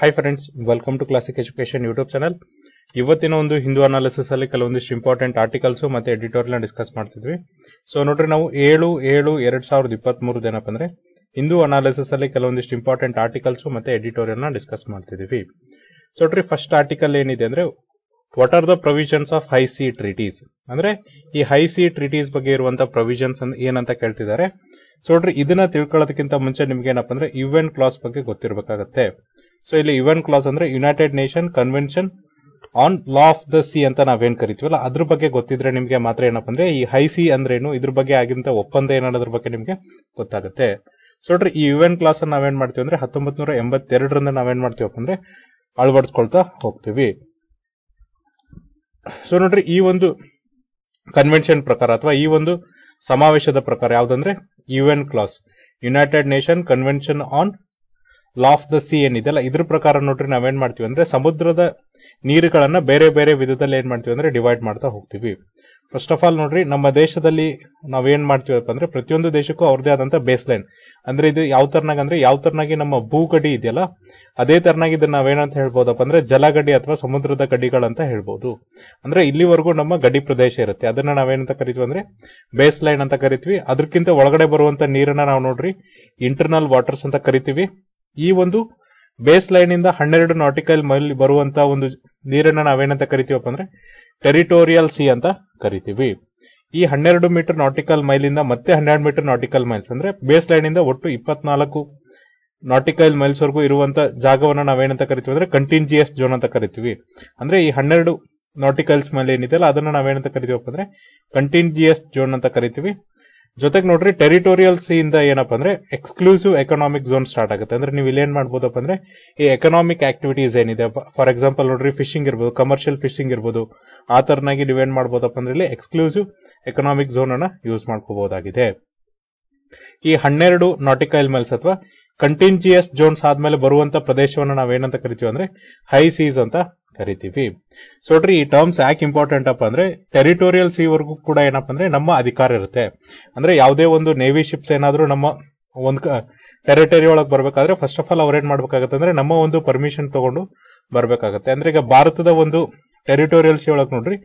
hi friends welcome to classic education YouTube channel ಇವತ್ತಿನ ಒಂದು Hindu analysis ಅಲ್ಲಿ ಕೆಲವೊಂದಿಷ್ಟು ಇಂಪಾರ್ಟೆಂಟ್ ಆರ್ಟಿಕಲ್ಸ್ ಮತ್ತೆ ಎಡಿಟೋರಿಯಲ್ ಡಿಸ್ಕಸ್ ಮಾಡ್ತಿದ್ವಿ ಸೊ ನೋಡ್ರಿ ನಾವು ಏಳು ಏಳು ಎರಡ್ ಸಾವಿರದ ಇಪ್ಪತ್ತ್ ಏನಪ್ಪ ಅಂದ್ರೆ ಹಿಂದೂ ಅನಾಲಿಸಿಸ್ ಅಲ್ಲಿ ಕೆಲವೊಂದಿಷ್ಟು ಇಂಪಾರ್ಟೆಂಟ್ ಆರ್ಟಿಕಲ್ಸ್ ಮತ್ತೆ ಎಡಿಟೋರಿಯಲ್ ನ ಡಿಸ್ಕಸ್ ಮಾಡ್ತಿದ್ವಿ ಸೊ ನೋಡ್ರಿ ಫಸ್ಟ್ ಆರ್ಟಿಕಲ್ ಏನಿದೆ ಅಂದ್ರೆ what are the provisions of high sea treaties ಅಂದ್ರೆ ಈ ಹೈ ಸಿ ಟ್ರೀಟೀಸ್ ಬಗ್ಗೆ ಇರುವಂತಹ ಪ್ರೊವಿಷನ್ಸ್ ಏನಂತ ಕೇಳ್ತಿದ್ದಾರೆ ಸೊ ನೋಡ್ರಿ ಇದನ್ನ ತಿಳ್ಕೊಳ್ಳೋದಕ್ಕಿಂತ ಮುಂಚೆ ನಿಮ್ಗೆ ಏನಪ್ಪ ಅಂದ್ರೆ ಇವೆಂಟ್ ಕ್ಲಾಸ್ ಬಗ್ಗೆ ಗೊತ್ತಿರಬೇಕಾಗತ್ತೆ ಸೊ ಇಲ್ಲಿ ಯುಎನ್ ಕ್ಲಾಸ್ ಅಂದ್ರೆ United Nation Convention on law of the sea ಅಂತ ನಾವೇನ್ ಕರಿತೀವಲ್ಲ ಅದ್ರ ಬಗ್ಗೆ ಗೊತ್ತಿದ್ರೆ ನಿಮ್ಗೆ ಮಾತ್ರ ಏನಪ್ಪ ಅಂದ್ರೆ ಈ ಹೈ ಸಿ ಅಂದ್ರೆ ಏನು ಇದ್ರ ಬಗ್ಗೆ ಆಗಿಂತ ಒಪ್ಪಂದ ಏನಾದ್ರ ಬಗ್ಗೆ ನಿಮ್ಗೆ ಗೊತ್ತಾಗುತ್ತೆ ಸೊ ನೋಡ್ರಿ ಈ ಯುಎನ್ ಕ್ಲಾಸ್ ಅನ್ನ ನಾವೇನ್ ಮಾಡ್ತೀವಿ ಅಂದ್ರೆ ಹತ್ತೊಂಬತ್ ನೂರ ಎಂಬತ್ತೆರಡರಿಂದ ನಾವೇನ್ ಮಾಡ್ತೀವಪ್ಪ ಅಂದ್ರೆ ಅಳವಡಿಸ್ಕೊಳ್ತಾ ಹೋಗ್ತೀವಿ ಸೊ ನೋಡ್ರಿ ಈ ಒಂದು ಕನ್ವೆನ್ಷನ್ ಪ್ರಕಾರ ಅಥವಾ ಈ ಒಂದು ಸಮಾವೇಶದ ಪ್ರಕಾರ ಯಾವ್ದಂದ್ರೆ UNCLOS United Nation Convention on law of the sea ಏನಿದೆ ಅಲ್ಲ ಇದ್ರ ಪ್ರಕಾರ ನೋಡ್ರಿ ನಾವೇನ್ ಮಾಡ್ತೀವಿ ಅಂದ್ರೆ ಸಮುದ್ರದ ನೀರುಗಳನ್ನ ಬೇರೆ ಬೇರೆ ವಿಧದಲ್ಲಿ ಏನ್ ಮಾಡ್ತೀವಿ ಅಂದ್ರೆ ಡಿವೈಡ್ ಮಾಡ್ತಾ ಹೋಗ್ತೀವಿ ಫಸ್ಟ್ ಆಫ್ ಆಲ್ ನೋಡ್ರಿ ನಮ್ಮ ದೇಶದಲ್ಲಿ ನಾವೇನ್ ಮಾಡ್ತೀವಪ್ಪ ಅಂದ್ರೆ ಪ್ರತಿಯೊಂದು ದೇಶಕ್ಕೂ ಅವ್ರದೇ ಆದಂತ ಬೇಸ್ ಲೈನ್ ಅಂದ್ರೆ ಇದು ಯಾವ ತರನಾಗ ಅಂದ್ರೆ ಯಾವ ತರನಾಗಿ ನಮ್ಮ ಭೂಗಡಿ ಇದೆಯಲ್ಲ ಅದೇ ತರನಾಗಿ ಇದನ್ನ ನಾವೇನಂತ ಹೇಳ್ಬೋದಪ್ಪ ಅಂದ್ರೆ ಜಲಗಡಿ ಅಥವಾ ಸಮುದ್ರದ ಗಡಿಗಳಂತ ಹೇಳ್ಬೋದು ಅಂದ್ರೆ ಇಲ್ಲಿವರೆಗೂ ನಮ್ಮ ಗಡಿ ಪ್ರದೇಶ ಇರುತ್ತೆ ಅದನ್ನ ನಾವೇನಂತ ಕರಿತೀವಿ ಅಂದ್ರೆ ಬೇಸ್ ಲೈನ್ ಅಂತ ಕರಿತೀವಿ ಅದಕ್ಕಿಂತ ಒಳಗಡೆ ಬರುವಂತ ನೀರನ್ನ ನಾವು ನೋಡ್ರಿ ಇಂಟರ್ನಲ್ ವಾಟರ್ಸ್ ಅಂತ ಕರಿತೀವಿ ಈ ಒಂದು ಬೇಸ್ ಲೈನ್ ಇಂದ ಹನ್ನೆರಡು ನಾಟಿಕಲ್ ಮೈಲ್ ಬರುವಂತ ಒಂದು ನೀರನ್ನ ನಾವೇನಂತ ಕರಿತೀವಪ್ಪ ಅಂದ್ರೆ ಟೆರಿಟೋರಿಯಲ್ ಸಿ ಅಂತ ಕರಿತೀವಿ ಈ ಹನ್ನೆರಡು ಮೀಟರ್ ನಾಟಿಕಲ್ ಮೈಲಿಂದ ಮತ್ತೆ ಹನ್ನೆರಡು ಮೀಟರ್ ನಾಟಿಕಲ್ ಮೈಲ್ಸ್ ಅಂದ್ರೆ ಬೇಸ್ ಲೈನ್ ಇಂದ ಒಟ್ಟು ಇಪ್ಪತ್ನಾಲ್ಕು ನಾಟಿಕಲ್ ಮೈಲ್ಸ್ ವರೆಗೂ ಇರುವಂತ ಜಾಗವನ್ನ ನಾವೇನಂತ ಕರಿತೀವಿ ಅಂದ್ರೆ ಕಂಟಿನ್ಜಿಯಸ್ ಜೋನ್ ಅಂತ ಕರಿತೀವಿ ಅಂದ್ರೆ ಈ ಹನ್ನೆರಡು ನಾಟಿಕಲ್ಸ್ ಮೈಲ್ ಏನಿದೆ ಅಲ್ಲ ಅದನ್ನ ನಾವೇನಂತ ಕರಿತೀವಪ್ಪ ಅಂದ್ರೆ ಕಂಟಿನ್ಜಿಯಸ್ ಜೋನ್ ಅಂತ ಕರಿತೀವಿ ಜೊತೆಗೆ ನೋಡ್ರಿ ಟೆರಿಟೋರಿಯಲ್ ಸಿ ಇಂದ ಏನಪ್ಪ ಅಂದ್ರೆ ಎಕ್ಸ್ಕ್ಲೂಸಿವ್ ಎಕನಾಮಿಕ್ ಝೋನ್ ಸ್ಟಾರ್ಟ್ ಆಗುತ್ತೆ ಅಂದ್ರೆ ನೀವು ಇಲ್ಲಿ ಏನ್ ಮಾಡ್ಬೋದಪ್ಪ ಅಂದ್ರೆ ಈ ಎಕನಾಮಿಕ್ ಆಕ್ಟಿವಿಟೀಸ್ ಏನಿದೆ ಫಾರ್ ಎಕ್ಸಾಂಪಲ್ ನೋಡ್ರಿ ಫಿಶಿಂಗ್ ಇರ್ಬೋದು ಕಮರ್ಷಿಯಲ್ ಫಿಶಿಂಗ್ ಇರ್ಬೋದು ಆ ತರನಾಗಿ ನೀವೇನ್ ಮಾಡ್ಬೋದಪ್ಪ ಅಂದ್ರೆ ಇಲ್ಲಿ ಎಕ್ಸ್ಕ್ಲೂಸಿವ್ ಎಕನಾಮಿಕ್ ಝೋನ್ ಅನ್ನ ಯೂಸ್ ಮಾಡ್ಕೋಬಹುದಾಗಿದೆ ಈ ಹನ್ನೆರಡು ನಾಟಿಕೈಲ್ ಮೈಲ್ಸ್ ಅಥವಾ ಕಂಟಿನ್ಜಿಯಸ್ ಜೋನ್ಸ್ ಆದ್ಮೇಲೆ ಬರುವಂತ ಪ್ರದೇಶವನ್ನು ನಾವೇನಂತ ಕರಿತೀವಿ ಅಂದ್ರೆ ಹೈ ಸೀಸ್ ಅಂತ ಕರಿತೀವಿ ಸೊ ನೋಡ್ರಿ ಈ ಟರ್ಮ್ಸ್ ಯಾಕೆ ಇಂಪಾರ್ಟೆಂಟ್ ಅಪ್ಪ ಅಂದ್ರೆ ಟೆರಿಟೋರಿಯಲ್ ಸೀವರೆಗೂ ಕೂಡ ಏನಪ್ಪ ಅಂದ್ರೆ ನಮ್ಮ ಅಧಿಕಾರ ಇರುತ್ತೆ ಅಂದ್ರೆ ಯಾವುದೇ ಒಂದು ನೇವಿ ಶಿಪ್ಸ್ ಏನಾದ್ರೂ ನಮ್ಮ ಒಂದು ಟೆರಿಟರಿ ಒಳಗೆ ಬರಬೇಕಾದ್ರೆ ಫಸ್ಟ್ ಆಫ್ ಆಲ್ ಅವ್ರೇನ್ ಮಾಡ್ಬೇಕಾಗತ್ತೆ ಅಂದ್ರೆ ನಮ್ಮ ಒಂದು ಪರ್ಮಿಷನ್ ತಗೊಂಡು ಬರಬೇಕಾಗತ್ತೆ ಅಂದ್ರೆ ಈಗ ಭಾರತದ ಒಂದು ಟೆರಿಟೋರಿಯಲ್ ಒಳಗೆ ನೋಡ್ರಿ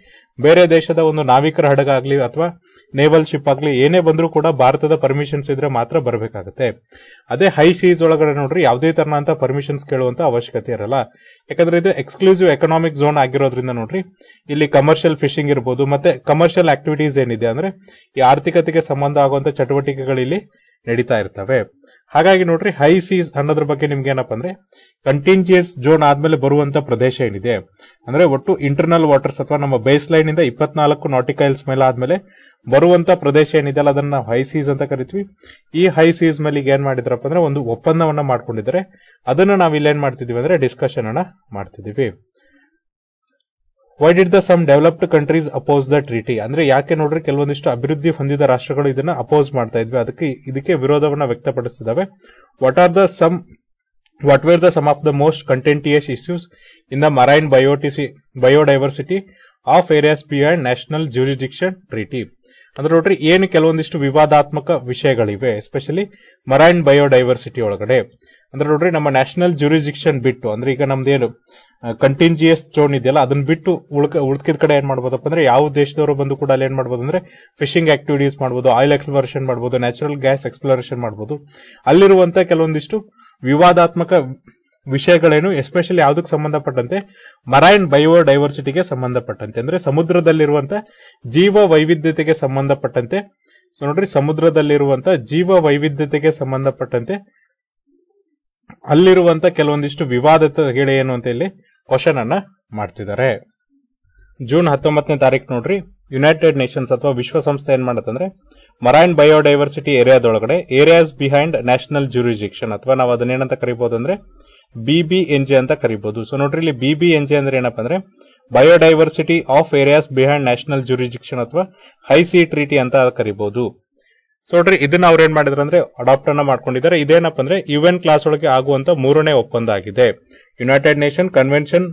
ಬೇರೆ ದೇಶದ ಒಂದು ನಾವಿಕರ ಹಡಗ ಅಥವಾ ನೇವಲ್ ಶಿಪ್ ಆಗಲಿ ಏನೇ ಬಂದರೂ ಕೂಡ ಭಾರತದ ಪರ್ಮಿಷನ್ಸ್ ಇದ್ರೆ ಮಾತ್ರ ಬರಬೇಕಾಗುತ್ತೆ ಅದೇ ಹೈ ಸೀಸ್ ಒಳಗಡೆ ನೋಡ್ರಿ ಯಾವುದೇ ತರನಂತ ಪರ್ಮಿಷನ್ಸ್ ಕೇಳುವಂತ ಅವಶ್ಯಕತೆ ಇರಲ್ಲ ಯಾಕಂದ್ರೆ ಇದು ಎಕ್ಸ್ಕ್ಲೂಸಿವ್ ಎಕನಾಮಿಕ್ ಝೋನ್ ಆಗಿರೋದ್ರಿಂದ ನೋಡ್ರಿ ಇಲ್ಲಿ ಕಮರ್ಷಿಯಲ್ ಫಿಶಿಂಗ್ ಇರ್ಬೋದು ಮತ್ತೆ ಕಮರ್ಷಿಯಲ್ ಆಕ್ಟಿವಿಟೀಸ್ ಏನಿದೆ ಅಂದ್ರೆ ಈ ಆರ್ಥಿಕತೆಗೆ ಸಂಬಂಧ ಆಗುವಂತ ಚಟುವಟಿಕೆಗಳು ಇಲ್ಲಿ ನಡೀತಾ ಇರ್ತವೆ ಹಾಗಾಗಿ ನೋಡ್ರಿ ಹೈ ಸೀಸ್ ಅನ್ನೋದ್ರ ಬಗ್ಗೆ ನಿಮ್ಗೆ ಏನಪ್ಪ ಅಂದ್ರೆ ಕಂಟಿನ್ಜಿಯಸ್ ಜೋನ್ ಆದ್ಮೇಲೆ ಬರುವಂತ ಪ್ರದೇಶ ಏನಿದೆ ಅಂದ್ರೆ ಒಟ್ಟು ಇಂಟರ್ನಲ್ ವಾಟರ್ಸ್ ಅಥವಾ ನಮ್ಮ ಬೇಸ್ ಲೈನ್ ಇಂದ ಇಪ್ಪತ್ನಾಲ್ಕು ನಾಟಿಕೈಲ್ಸ್ ಮೇಲೆ ಆದ್ಮೇಲೆ ಬರುವಂತ ಪ್ರದೇಶ ಏನಿದೆ ಅಲ್ಲ ಅದನ್ನ ನಾವು ಹೈ ಸೀಸ್ ಅಂತ ಕರಿತೀವಿ ಈ ಹೈ ಸೀಸ್ ಮೇಲೆ ಈಗ ಏನ್ ಮಾಡಿದ್ರಪ್ಪ ಅಂದ್ರೆ ಒಂದು ಒಪ್ಪಂದವನ್ನ ಮಾಡ್ಕೊಂಡಿದ್ದಾರೆ ಅದನ್ನ ನಾವು ಇಲ್ಲಿ ಮಾಡ್ತಿದೀವಿ ಅಂದ್ರೆ ಡಿಸ್ಕಶನ್ ಅನ್ನ ಮಾಡ್ತಿದೀವಿ why did the some developed countries oppose the treaty ಅಂದ್ರೆ ಯಾಕೆ ನೋಡ್ರಿ ಕೆಲವೊಂದಿಷ್ಟು ಅಭಿವೃದ್ಧಿ ಹೊಂದಿದ ರಾಷ್ಟ್ರಗಳು ಇದನ್ನ ಅಪೋಸ್ ಮಾಡ್ತಾ ಇದ್ವಿ ಅದಕ್ಕೆ ಇದಕ್ಕೆ ವಿರೋಧವನ್ನ ವ್ಯಕ್ತಪಡಿಸಿದಾವೆ what are the some what where the some of the most contentious issues in the marine biotic biodiversity of areas beyond national jurisdiction treaty ಅಂದ್ರೆ ನೋಡ್ರಿ ಏನು ಕೆಲವೊಂದಿಷ್ಟು ವಿವಾದಾತ್ಮಕ ವಿಷಯಗಳಿವೆ ಎಸ್ಪೆಷಲಿ ಮರೈನ್ ಬಯೋಡೈವರ್ಸಿಟಿ ಒಳಗಡೆ ಅಂದ್ರೆ ನೋಡ್ರಿ ನಮ್ಮ ನ್ಯಾಷನಲ್ ಜ್ಯೂರಿಜಿಕ್ಷನ್ ಬಿಟ್ಟು ಅಂದ್ರೆ ಈಗ ನಮ್ದೇನು ಕಂಟಿನ್ಜಿಯಸ್ ಜೋನ್ ಇದೆಯಲ್ಲ ಅದನ್ನ ಬಿಟ್ಟು ಉಳ್ಕ ಉಳ್ಕಿದ ಕಡೆ ಏನ್ ಮಾಡ್ಬೋದಪ್ಪ ಅಂದ್ರೆ ಯಾವ ದೇಶದವರು ಬಂದು ಕೂಡ ಅಲ್ಲಿ ಏನ್ ಮಾಡ್ಬೋದು ಅಂದ್ರೆ ಫಿಶಿಂಗ್ ಆಕ್ಟಿವಿಟೀಸ್ ಮಾಡ್ಬೋದು ಆಯಿಲ್ ಎಕ್ಸ್ಪ್ಲೋರೇಷನ್ ಮಾಡ್ಬೋದು ನ್ಯಾಚುರಲ್ ಗ್ಯಾಸ್ ಎಕ್ಸ್ಪ್ಲೋರೇಷನ್ ಮಾಡ್ಬೋದು ಅಲ್ಲಿರುವಂತಹ ಕೆಲವೊಂದಿಷ್ಟು ವಿವಾದಾತ್ಮಕ ವಿಷಯಗಳೇನು ಎಸ್ಪೆಷಲಿ ಯಾವ್ದಕ್ ಸಂಬಂಧಪಟ್ಟಂತೆ ಮರೈನ್ ಬಯೋಡೈವರ್ಸಿಟಿಗೆ ಸಂಬಂಧಪಟ್ಟಂತೆ ಅಂದ್ರೆ ಸಮುದ್ರದಲ್ಲಿರುವಂತಹ ಜೀವ ವೈವಿಧ್ಯತೆಗೆ ಸಂಬಂಧಪಟ್ಟಂತೆ ಸೊ ನೋಡ್ರಿ ಸಮುದ್ರದಲ್ಲಿರುವಂತಹ ಜೀವ ವೈವಿಧ್ಯತೆಗೆ ಸಂಬಂಧಪಟ್ಟಂತೆ ಅಲ್ಲಿರುವಂತ ಕೆಲವೊಂದಿಷ್ಟು ವಿವಾದ ಗೆಳೆ ಏನು ಅಂತ ಇಲ್ಲಿ ಕ್ವಶನ್ ಅನ್ನ ಮಾಡ್ತಿದ್ದಾರೆ ಜೂನ್ ಹತ್ತೊಂಬತ್ತನೇ ತಾರೀಕು ನೋಡ್ರಿ ಯುನೈಟೆಡ್ ನೇಷನ್ಸ್ ಅಥವಾ ವಿಶ್ವಸಂಸ್ಥೆ ಏನ್ ಮಾಡತ್ತಂದ್ರೆ ಮರೈನ್ ಬಯೋಡೈವರ್ಸಿಟಿ ಏರಿಯಾದೊಳಗಡೆ ಏರಿಯಾಸ್ ಬಿಹೈಂಡ್ ನ್ಯಾಷನಲ್ ಜ್ಯೂರಿಜಿಕ್ಷನ್ ಅಥವಾ ನಾವು ಅದನ್ನೇನಂತ ಕರಿಬಹುದು ಅಂದ್ರೆ ಬಿಬಿ ಎನ್ ಜೆ ಅಂತ ಕರಿಬಹುದು ಸೊ ನೋಡ್ರಿ ಇಲ್ಲಿ ಬಿಬಿ ಎನ್ ಜೆ ಅಂದ್ರೆ ಏನಪ್ಪಾ ಅಂದ್ರೆ biodiversity of areas behind national jurisdiction ಅಥವಾ ಹೈ ಸಿ ಟ್ರೀಟಿ ಅಂತ ಕರಿಬಹುದು ಸೊ ನೋಡ್ರಿ ಇದನ್ನ ಅವ್ರೇನ್ ಏನ್ ಮಾಡಿದ್ರ ಅಂದ್ರೆ ಅಡಾಪ್ಟ್ ಅನ್ನ ಮಾಡ್ಕೊಂಡಿದ್ದಾರೆ ಇದೇನಪ್ಪ ಅಂದ್ರೆ ಯುಎನ್ ಕ್ಲಾಸ್ ಒಳಗೆ ಆಗುವಂತ ಮೂರನೇ ಒಪ್ಪಂದ ಆಗಿದೆ United Nation Convention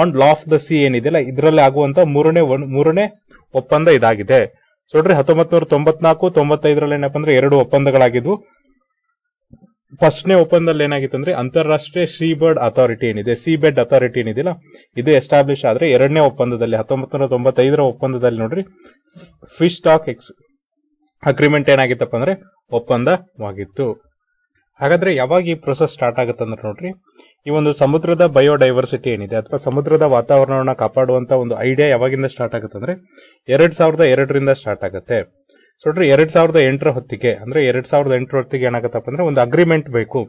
on law of the sea ಏನಿದೆಯಲ್ಲ ಇದರಲ್ಲಿ ಆಗುವಂತ ಮೂರನೇ ಮೂರನೇ ಒಪ್ಪಂದ ಇದಾಗಿದೆ ಸೊ ನೋಡ್ರಿ ಹತ್ತೊಂಬತ್ ನೂರ ತೊಂಬತ್ನಾಲ್ಕು ತೊಂಬತ್ತೈದರಲ್ಲಿ ಏನಪ್ಪ ಅಂದ್ರೆ ಎರಡು ಒಪ್ಪಂದಗಳಾಗಿದ್ವು ಫಸ್ಟ್ನೇ ಒಪ್ಪಂದಲ್ಲಿ ಏನಾಗಿತ್ತು ಅಂದ್ರೆ ಅಂತಾರಾಷ್ಟ್ರೀಯ ಸೀ ಬರ್ಡ್ ಅಥಾರಿಟಿ ಏನಿದೆ ಸೀ ಬೆಡ್ ಅಥಾರಿಟಿ ಏನಿದೆಯಲ್ಲ ಇದು ಎಸ್ಟಾಬ್ಲಿಷ್ ಆದ್ರೆ ಎರಡನೇ ಒಪ್ಪಂದದಲ್ಲಿ ಹತ್ತೊಂಬತ್ ನೂರ ತೊಂಬತ್ತೈದರ ಒಪ್ಪಂದದಲ್ಲಿ ನೋಡ್ರಿ ಫಿಶ್ ಸ್ಟಾಕ್ ಎಕ್ಸ್ ಅಗ್ರಿಮೆಂಟ್ ಏನಾಗಿತ್ತಪ್ಪ ಅಂದ್ರೆ ಒಪ್ಪಂದವಾಗಿತ್ತು ಹಾಗಾದ್ರೆ ಯಾವಾಗ ಈ ಪ್ರೊಸೆಸ್ ಸ್ಟಾರ್ಟ್ ಆಗುತ್ತೆ ಅಂದ್ರೆ ನೋಡ್ರಿ ಈ ಒಂದು ಸಮುದ್ರದ ಬಯೋಡೈವರ್ಸಿಟಿ ಏನಿದೆ ಅಥವಾ ಸಮುದ್ರದ ವಾತಾವರಣವನ್ನು ಕಾಪಾಡುವಂತ ಒಂದು ಐಡಿಯಾ ಯಾವಾಗಿಂದ ಸ್ಟಾರ್ಟ್ ಆಗುತ್ತೆ ಅಂದ್ರೆ ಎರಡ್ ಸಾವಿರದ ಎರಡರಿಂದ ಸ್ಟಾರ್ಟ್ ಆಗುತ್ತೆ ಸೊ ನೋಡ್ರಿ ಎರಡ್ ಸಾವಿರದ ಎಂಟರ ಹೊತ್ತಿಗೆ ಅಂದ್ರೆ ಎರಡ್ ಸಾವಿರದ ಎಂಟರ ಹೊತ್ತಿಗೆ ಏನಾಗತ್ತಪ್ಪ ಅಂದ್ರೆ ಒಂದು ಅಗ್ರಿಮೆಂಟ್ ಬೇಕು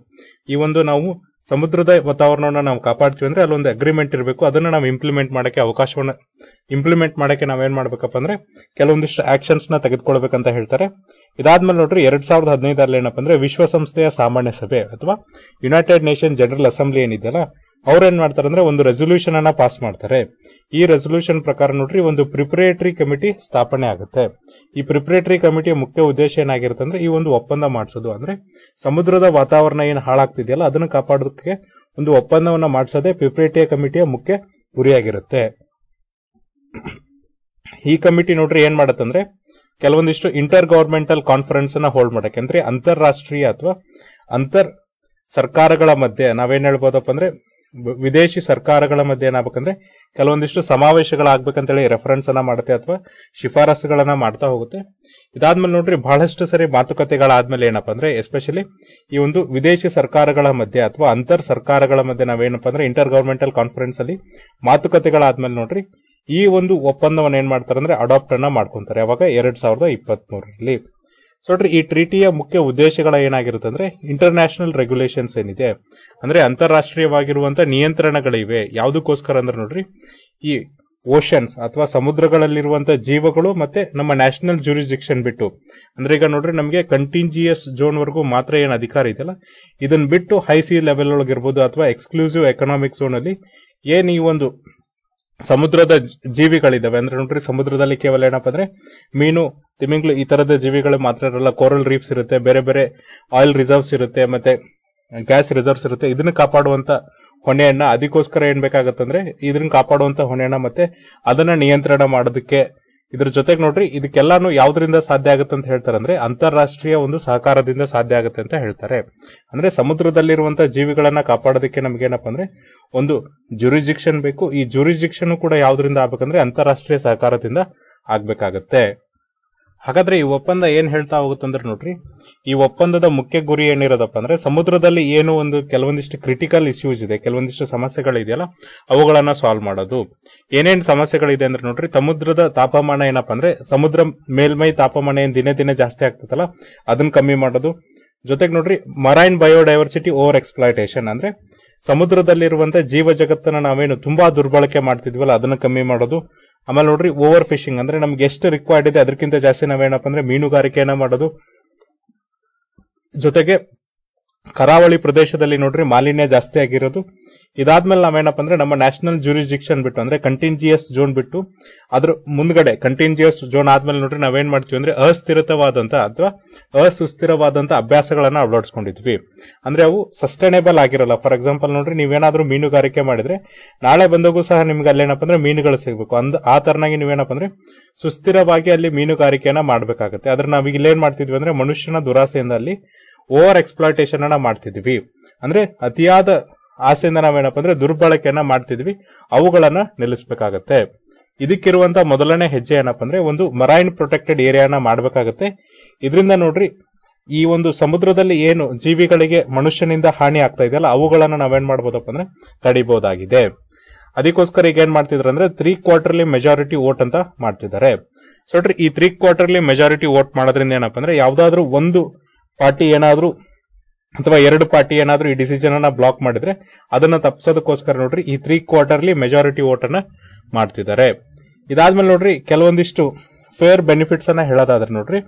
ಈ ಒಂದು ನಾವು ಸಮುದ್ರದ ವಾತಾವರಣವನ್ನು ನಾವು ಕಾಪಾಡ್ತೀವಿ ಅಂದ್ರೆ ಅಲ್ಲೊಂದು ಅಗ್ರಿಮೆಂಟ್ ಇರಬೇಕು ಅದನ್ನ ನಾವು ಇಂಪ್ಲಿಮೆಂಟ್ ಮಾಡಕ್ಕೆ ಅವಕಾಶವನ್ನ ಇಂಪ್ಲಿಮೆಂಟ್ ಮಾಡಕ್ಕೆ ನಾವೇನ್ ಮಾಡ್ಬೇಕಪ್ಪ ಅಂದ್ರೆ ಕೆಲವೊಂದಿಷ್ಟು ಆಕ್ಷನ್ಸ್ ನ ತೆಗೆದುಕೊಳ್ಬೇಕಂತ ಹೇಳ್ತಾರೆ ಇದಾದ್ಮೇಲೆ ನೋಡ್ರಿ ಎರಡ್ ಸಾವಿರದ ಹದಿನೈದರಲ್ಲಿ ಏನಪ್ಪ ಅಂದ್ರೆ ವಿಶ್ವಸಂಸ್ಥೆಯ ಸಾಮಾನ್ಯ ಸಭೆ ಅಥವಾ ಯುನೈಟೆಡ್ ನೇಷನ್ ಜನರಲ್ ಅಸೆಂಬ್ಲಿ ಏನಿದೆಯಲ್ಲ ಅವ್ರೇನ್ ಮಾಡ್ತಾರೆ ಅಂದ್ರೆ ಒಂದು ರೆಸೊಲ್ಯೂಷನ್ ಅನ್ನ ಪಾಸ್ ಮಾಡ್ತಾರೆ ಈ ರೆಸೊಲ್ಯೂಷನ್ ಪ್ರಕಾರ ನೋಡ್ರಿ ಒಂದು ಪ್ರಿಪರೇಟರಿ ಕಮಿಟಿ ಸ್ಥಾಪನೆ ಆಗುತ್ತೆ ಈ ಪ್ರಿಪರೇಟರಿ ಕಮಿಟಿಯ ಮುಖ್ಯ ಉದ್ದೇಶ ಏನಾಗಿರುತ್ತೆ ಅಂದ್ರೆ ಈ ಒಂದು ಒಪ್ಪಂದ ಮಾಡಿಸೋದು ಅಂದ್ರೆ ಸಮುದ್ರದ ವಾತಾವರಣ ಏನು ಹಾಳಾಗ್ತಿದೆಯಲ್ಲ ಅದನ್ನು ಕಾಪಾಡೋದಕ್ಕೆ ಒಂದು ಒಪ್ಪಂದವನ್ನ ಮಾಡಿಸೋದೇ ಪ್ರಿಪರೇಟರಿ ಕಮಿಟಿಯ ಮುಖ್ಯ ಗುರಿಯಾಗಿರುತ್ತೆ ಈ ಕಮಿಟಿ ನೋಡ್ರಿ ಏನ್ ಮಾಡತ್ತಂದ್ರೆ ಕೆಲವೊಂದಿಷ್ಟು ಇಂಟರ್ ಗವರ್ಮೆಂಟಲ್ ಕಾನ್ಫರೆನ್ಸ್ ಅನ್ನ ಹೋಲ್ಡ್ ಮಾಡಕ್ಕೆ ಅಂದ್ರೆ ಅಂತಾರಾಷ್ಟ್ರೀಯ ಅಥವಾ ಅಂತರ್ ಸರ್ಕಾರಗಳ ಮಧ್ಯೆ ನಾವೇನ್ ಹೇಳ್ಬೋದಪ್ಪ ಅಂದ್ರೆ ವಿದೇಶಿ ಸರ್ಕಾರಗಳ ಮಧ್ಯೆ ಏನಾಗಬೇಕಂದ್ರೆ ಕೆಲವೊಂದಿಷ್ಟು ಹೇಳಿ ರೆಫರೆನ್ಸ್ ಅನ್ನ ಮಾಡುತ್ತೆ ಅಥವಾ ಶಿಫಾರಸುಗಳನ್ನ ಮಾಡ್ತಾ ಹೋಗುತ್ತೆ ಇದಾದ್ಮೇಲೆ ನೋಡ್ರಿ ಬಹಳಷ್ಟು ಸರಿ ಮಾತುಕತೆಗಳಾದ್ಮೇಲೆ ಏನಪ್ಪಾ ಅಂದ್ರೆ ಎಸ್ಪೆಷಲಿ ಈ ಒಂದು ವಿದೇಶಿ ಸರ್ಕಾರಗಳ ಮಧ್ಯೆ ಅಥವಾ ಅಂತರ್ ಸರ್ಕಾರಗಳ ಮಧ್ಯೆ ನಾವೇನಪ್ಪ ಅಂದ್ರೆ ಇಂಟರ್ ಗವರ್ಮೆಂಟಲ್ ಕಾನ್ಫರೆನ್ಸ್ ಅಲ್ಲಿ ಮಾತುಕತೆಗಳಾದ್ಮೇಲೆ ನೋಡ್ರಿ ಈ ಒಂದು ಒಪ್ಪಂದವನ್ನು ಏನ್ ಮಾಡ್ತಾರೆ ಅಂದ್ರೆ ಅಡಾಪ್ಟ್ ಅನ್ನ ಮಾಡ್ಕೊಂತಾರೆ ಯಾವಾಗ ಎರಡ್ ಸಾವಿರದ ಇಪ್ಪತ್ತ್ ಮೂರರಲ್ಲಿ ನೋಡ್ರಿ ಈ ಟ್ರೀಟಿಯ ಮುಖ್ಯ ಉದ್ದೇಶಗಳ ಏನಾಗಿರುತ್ತೆ ಅಂದ್ರೆ ಇಂಟರ್ನ್ಯಾಷನಲ್ ರೆಗ್ಯುಲೇಷನ್ಸ್ ಏನಿದೆ ಅಂದ್ರೆ ಅಂತಾರಾಷ್ಟ್ರೀಯವಾಗಿರುವಂತ ನಿಯಂತ್ರಣಗಳಿವೆ ಯಾವುದಕ್ಕೋಸ್ಕರ ಅಂದ್ರೆ ನೋಡ್ರಿ ಈ ಓಷನ್ಸ್ ಅಥವಾ ಸಮುದ್ರಗಳಲ್ಲಿರುವಂತಹ ಜೀವಗಳು ಮತ್ತೆ ನಮ್ಮ ನ್ಯಾಷನಲ್ ಜೂರಿಸ್ಡಿಕ್ಷನ್ ಬಿಟ್ಟು ಅಂದ್ರೆ ಈಗ ನೋಡ್ರಿ ನಮಗೆ ಕಂಟಿಂಜಿಯಸ್ ಝೋನ್ವರೆಗೂ ಮಾತ್ರ ಏನು ಅಧಿಕಾರ ಇದೆಯಲ್ಲ ಇದನ್ನು ಬಿಟ್ಟು ಹೈ ಸಿ ಲೆವೆಲ್ ಒಳಗಿರ್ಬೋದು ಅಥವಾ ಎಕ್ಸ್ಕ್ಲೂಸಿವ್ ಎಕನಾಮಿಕ್ ಝೋನ್ ಅಲ್ಲಿ ಏನ್ ಈ ಒಂದು ಸಮುದ್ರದ ಜೀವಿಗಳಿದ್ದಾವೆ ಅಂದ್ರೆ ನೋಡ್ರಿ ಸಮುದ್ರದಲ್ಲಿ ಕೇವಲ ಏನಪ್ಪ ಅಂದ್ರೆ ಮೀನು ತಿಮಿಂಗ್ಳು ಈ ತರದ ಜೀವಿಗಳು ಮಾತ್ರ ಇರಲ್ಲ ಕೋರಲ್ ರೀಫ್ಸ್ ಇರುತ್ತೆ ಬೇರೆ ಬೇರೆ ಆಯಿಲ್ ರಿಸರ್ವ್ಸ್ ಇರುತ್ತೆ ಮತ್ತೆ ಗ್ಯಾಸ್ ರಿಸರ್ವ್ಸ್ ಇರುತ್ತೆ ಇದನ್ನ ಕಾಪಾಡುವಂತ ಹೊಣೆಯನ್ನ ಅದಕ್ಕೋಸ್ಕರ ಏನ್ ಬೇಕಾಗತ್ತಂದ್ರೆ ಇದನ್ನ ಕಾಪಾಡುವಂತ ಹೊಣೆಯನ್ನ ಮತ್ತೆ ಅದನ್ನ ನಿಯಂತ್ರಣ ಮಾಡೋದಕ್ಕೆ ಇದ್ರ ಜೊತೆಗೆ ನೋಡ್ರಿ ಇದಕ್ಕೆಲ್ಲಾನು ಯಾವ್ದ್ರಿಂದ ಸಾಧ್ಯ ಆಗುತ್ತೆ ಅಂತ ಹೇಳ್ತಾರೆ ಅಂದ್ರೆ ಅಂತಾರಾಷ್ಟ್ರೀಯ ಒಂದು ಸಹಕಾರದಿಂದ ಸಾಧ್ಯ ಆಗುತ್ತೆ ಅಂತ ಹೇಳ್ತಾರೆ ಅಂದ್ರೆ ಸಮುದ್ರದಲ್ಲಿರುವಂತಹ ಜೀವಿಗಳನ್ನ ಕಾಪಾಡೋದಕ್ಕೆ ನಮ್ಗೆ ಅಂದ್ರೆ ಒಂದು ಜುರಿಜಿಕ್ಷನ್ ಬೇಕು ಈ ಜುರಿಜಿಕ್ಷನ್ ಕೂಡ ಯಾವ್ದ್ರಿಂದ ಆಗ್ಬೇಕಂದ್ರೆ ಅಂತಾರಾಷ್ಟ್ರೀಯ ಸಹಕಾರದಿಂದ ಆಗ್ಬೇಕಾಗತ್ತೆ ಹಾಗಾದ್ರೆ ಈ ಒಪ್ಪಂದ ಏನ್ ಹೇಳ್ತಾ ಹೋಗುತ್ತಂದ್ರೆ ನೋಡ್ರಿ ಈ ಒಪ್ಪಂದದ ಮುಖ್ಯ ಗುರಿ ಏನಿರೋದಪ್ಪ ಅಂದ್ರೆ ಸಮುದ್ರದಲ್ಲಿ ಏನು ಒಂದು ಕೆಲವೊಂದಿಷ್ಟು ಕ್ರಿಟಿಕಲ್ ಇಶ್ಯೂಸ್ ಇದೆ ಕೆಲವೊಂದಿಷ್ಟು ಸಮಸ್ಯೆಗಳಿದೆಯಲ್ಲ ಅವುಗಳನ್ನ ಸಾಲ್ವ್ ಮಾಡೋದು ಏನೇನ್ ಸಮಸ್ಯೆಗಳಿದೆ ಅಂದ್ರೆ ನೋಡ್ರಿ ಸಮುದ್ರದ ತಾಪಮಾನ ಏನಪ್ಪಾ ಅಂದ್ರೆ ಸಮುದ್ರ ಮೇಲ್ಮೈ ತಾಪಮಾನ ಏನ್ ದಿನೇ ದಿನೇ ಜಾಸ್ತಿ ಆಗ್ತದಲ್ಲ ಅದನ್ನ ಕಮ್ಮಿ ಮಾಡೋದು ಜೊತೆಗೆ ನೋಡ್ರಿ ಮರೈನ್ ಬಯೋಡೈವರ್ಸಿಟಿ ಓವರ್ ಎಕ್ಸ್ಪ್ಲಾಯಿಟೇಷನ್ ಅಂದ್ರೆ ಸಮುದ್ರದಲ್ಲಿರುವಂತ ಜೀವ ಜಗತ್ತನ್ನ ನಾವೇನು ತುಂಬಾ ದುರ್ಬಳಕೆ ಮಾಡ್ತಿದ್ವಲ್ಲ ಅದನ್ನ ಕಮ್ಮಿ ಮಾಡೋದು ಆಮೇಲೆ ನೋಡ್ರಿ ಓವರ್ ಫಿಶಿಂಗ್ ಅಂದ್ರೆ ನಮ್ಗೆ ಎಷ್ಟು ರಿಕ್ವೈರ್ಡ್ ಇದೆ ಅದಕ್ಕಿಂತ ಜಾಸ್ತಿ ನಾವೇನಪ್ಪ ಅಂದ್ರೆ ಮೀನುಗಾರಿಕೆಯನ್ನ ಮಾಡೋದು ಜೊತೆಗೆ ಕರಾವಳಿ ಪ್ರದೇಶದಲ್ಲಿ ನೋಡ್ರಿ ಮಾಲಿನ್ಯ ಜಾಸ್ತಿ ಆಗಿರೋದು ಇದಾದ್ಮೇಲೆ ನಾವೇನಪ್ಪ ಅಂದ್ರೆ ನಮ್ಮ ನ್ಯಾಷನಲ್ ಜೂರಿಸ್ಡಿಕ್ಷನ್ ಬಿಟ್ಟು ಅಂದ್ರೆ ಕಂಟಿಂಜಿಯಸ್ ಝೋನ್ ಬಿಟ್ಟು ಅದ್ರ ಮುಂದ್ಗಡೆ ಕಂಟಿಂಜಿಯಸ್ ಝೋನ್ ಆದ್ಮೇಲೆ ನೋಡ್ರಿ ನಾವೇನ್ ಮಾಡ್ತೀವಿ ಅಂದ್ರೆ ಅಸ್ಥಿರತವಾದಂತ ಅಥವಾ ಅಸುಸ್ಥಿರವಾದಂತ ಅಭ್ಯಾಸಗಳನ್ನ ಅಳವಡಿಸ್ಕೊಂಡಿದ್ವಿ ಅಂದ್ರೆ ಅವು ಸಸ್ಟೈನೇಬಲ್ ಆಗಿರಲ್ಲ ಫಾರ್ ಎಕ್ಸಾಂಪಲ್ ನೋಡ್ರಿ ನೀವೇನಾದ್ರೂ ಮೀನುಗಾರಿಕೆ ಮಾಡಿದ್ರೆ ನಾಳೆ ಬಂದಾಗೂ ಸಹ ನಿಮ್ಗೆ ಅಲ್ಲೇನಪ್ಪ ಅಂದ್ರೆ ಮೀನುಗಳು ಸಿಗಬೇಕು ಅಂದ್ ಆ ತರನಾಗಿ ನೀವೇನಪ್ಪ ಅಂದ್ರೆ ಸುಸ್ಥಿರವಾಗಿ ಅಲ್ಲಿ ಮೀನುಗಾರಿಕೆಯನ್ನ ಮಾಡ್ಬೇಕಾಗತ್ತೆ ಆದ್ರೆ ನಾವೀಗ ಇಲ್ಲೇನ್ ಮಾಡ್ತಿದ್ವಿ ಅಂದ್ರೆ ಮನುಷ್ಯನ ದುರಾಸೆಯಿಂದ ಅಲ್ಲಿ ಓವರ್ ಎಕ್ಸ್ಪ್ಲಾಯ್ಟೇಷನ್ ಅನ್ನ ಮಾಡ್ತಿದ್ವಿ ಅಂದ್ರೆ ಅತಿಯಾದ ಆಸೆಯಿಂದ ನಾವೇನಪ್ಪ ಅಂದ್ರೆ ದುರ್ಬಳಕೆಯನ್ನ ಮಾಡ್ತಿದ್ವಿ ಅವುಗಳನ್ನ ನಿಲ್ಲಿಸಬೇಕಾಗತ್ತೆ ಇದಕ್ಕಿರುವಂತ ಮೊದಲನೇ ಹೆಜ್ಜೆ ಏನಪ್ಪ ಅಂದ್ರೆ ಒಂದು ಮರೈನ್ ಪ್ರೊಟೆಕ್ಟೆಡ್ ಏರಿಯಾನ ಮಾಡಬೇಕಾಗತ್ತೆ ಇದರಿಂದ ನೋಡ್ರಿ ಈ ಒಂದು ಸಮುದ್ರದಲ್ಲಿ ಏನು ಜೀವಿಗಳಿಗೆ ಮನುಷ್ಯನಿಂದ ಹಾನಿ ಆಗ್ತಾ ಇದೆಯಲ್ಲ ಅವುಗಳನ್ನ ನಾವೇನ್ ಮಾಡಬಹುದಪ್ಪ ಅಂದ್ರೆ ತಡಿಬಹುದಾಗಿದೆ ಅದಕ್ಕೋಸ್ಕರ ಈಗ ಏನ್ ಮಾಡ್ತಿದ್ರು ಅಂದ್ರೆ ತ್ರೀ ಕ್ವಾರ್ಟರ್ಲಿ ಮೆಜಾರಿಟಿ ವೋಟ್ ಅಂತ ಮಾಡ್ತಿದ್ದಾರೆ ಸೊಟ್ರಿ ಈ ತ್ರೀ ಕ್ವಾರ್ಟರ್ಲಿ ಮೆಜಾರಿಟಿ ವೋಟ್ ಮಾಡೋದ್ರಿಂದ ಏನಪ್ಪ ಅಂದ್ರೆ ಯಾವ್ದಾದ್ರು ಒಂದು ಪಾರ್ಟಿ ಏನಾದರೂ ಅಥವಾ ಎರಡು ಪಾರ್ಟಿ ಏನಾದರೂ ಈ ಡಿಸಿಷನ್ ಅನ್ನ ಬ್ಲಾಕ್ ಮಾಡಿದ್ರೆ ಅದನ್ನ ತಪ್ಪಿಸೋದಕ್ಕೋಸ್ಕರ ನೋಡ್ರಿ ಈ ತ್ರೀ ಕ್ವಾರ್ಟರ್ಲಿ ಮೆಜಾರಿಟಿ ವೋಟ್ ಮಾಡ್ತಿದ್ದಾರೆ ಇದಾದ್ಮೇಲೆ ನೋಡ್ರಿ ಕೆಲವೊಂದಿಷ್ಟು ಫೇರ್ ಬೆನಿಫಿಟ್ಸ್ ಅನ್ನ ಹೇಳೋದಾದ್ರೆ ನೋಡ್ರಿ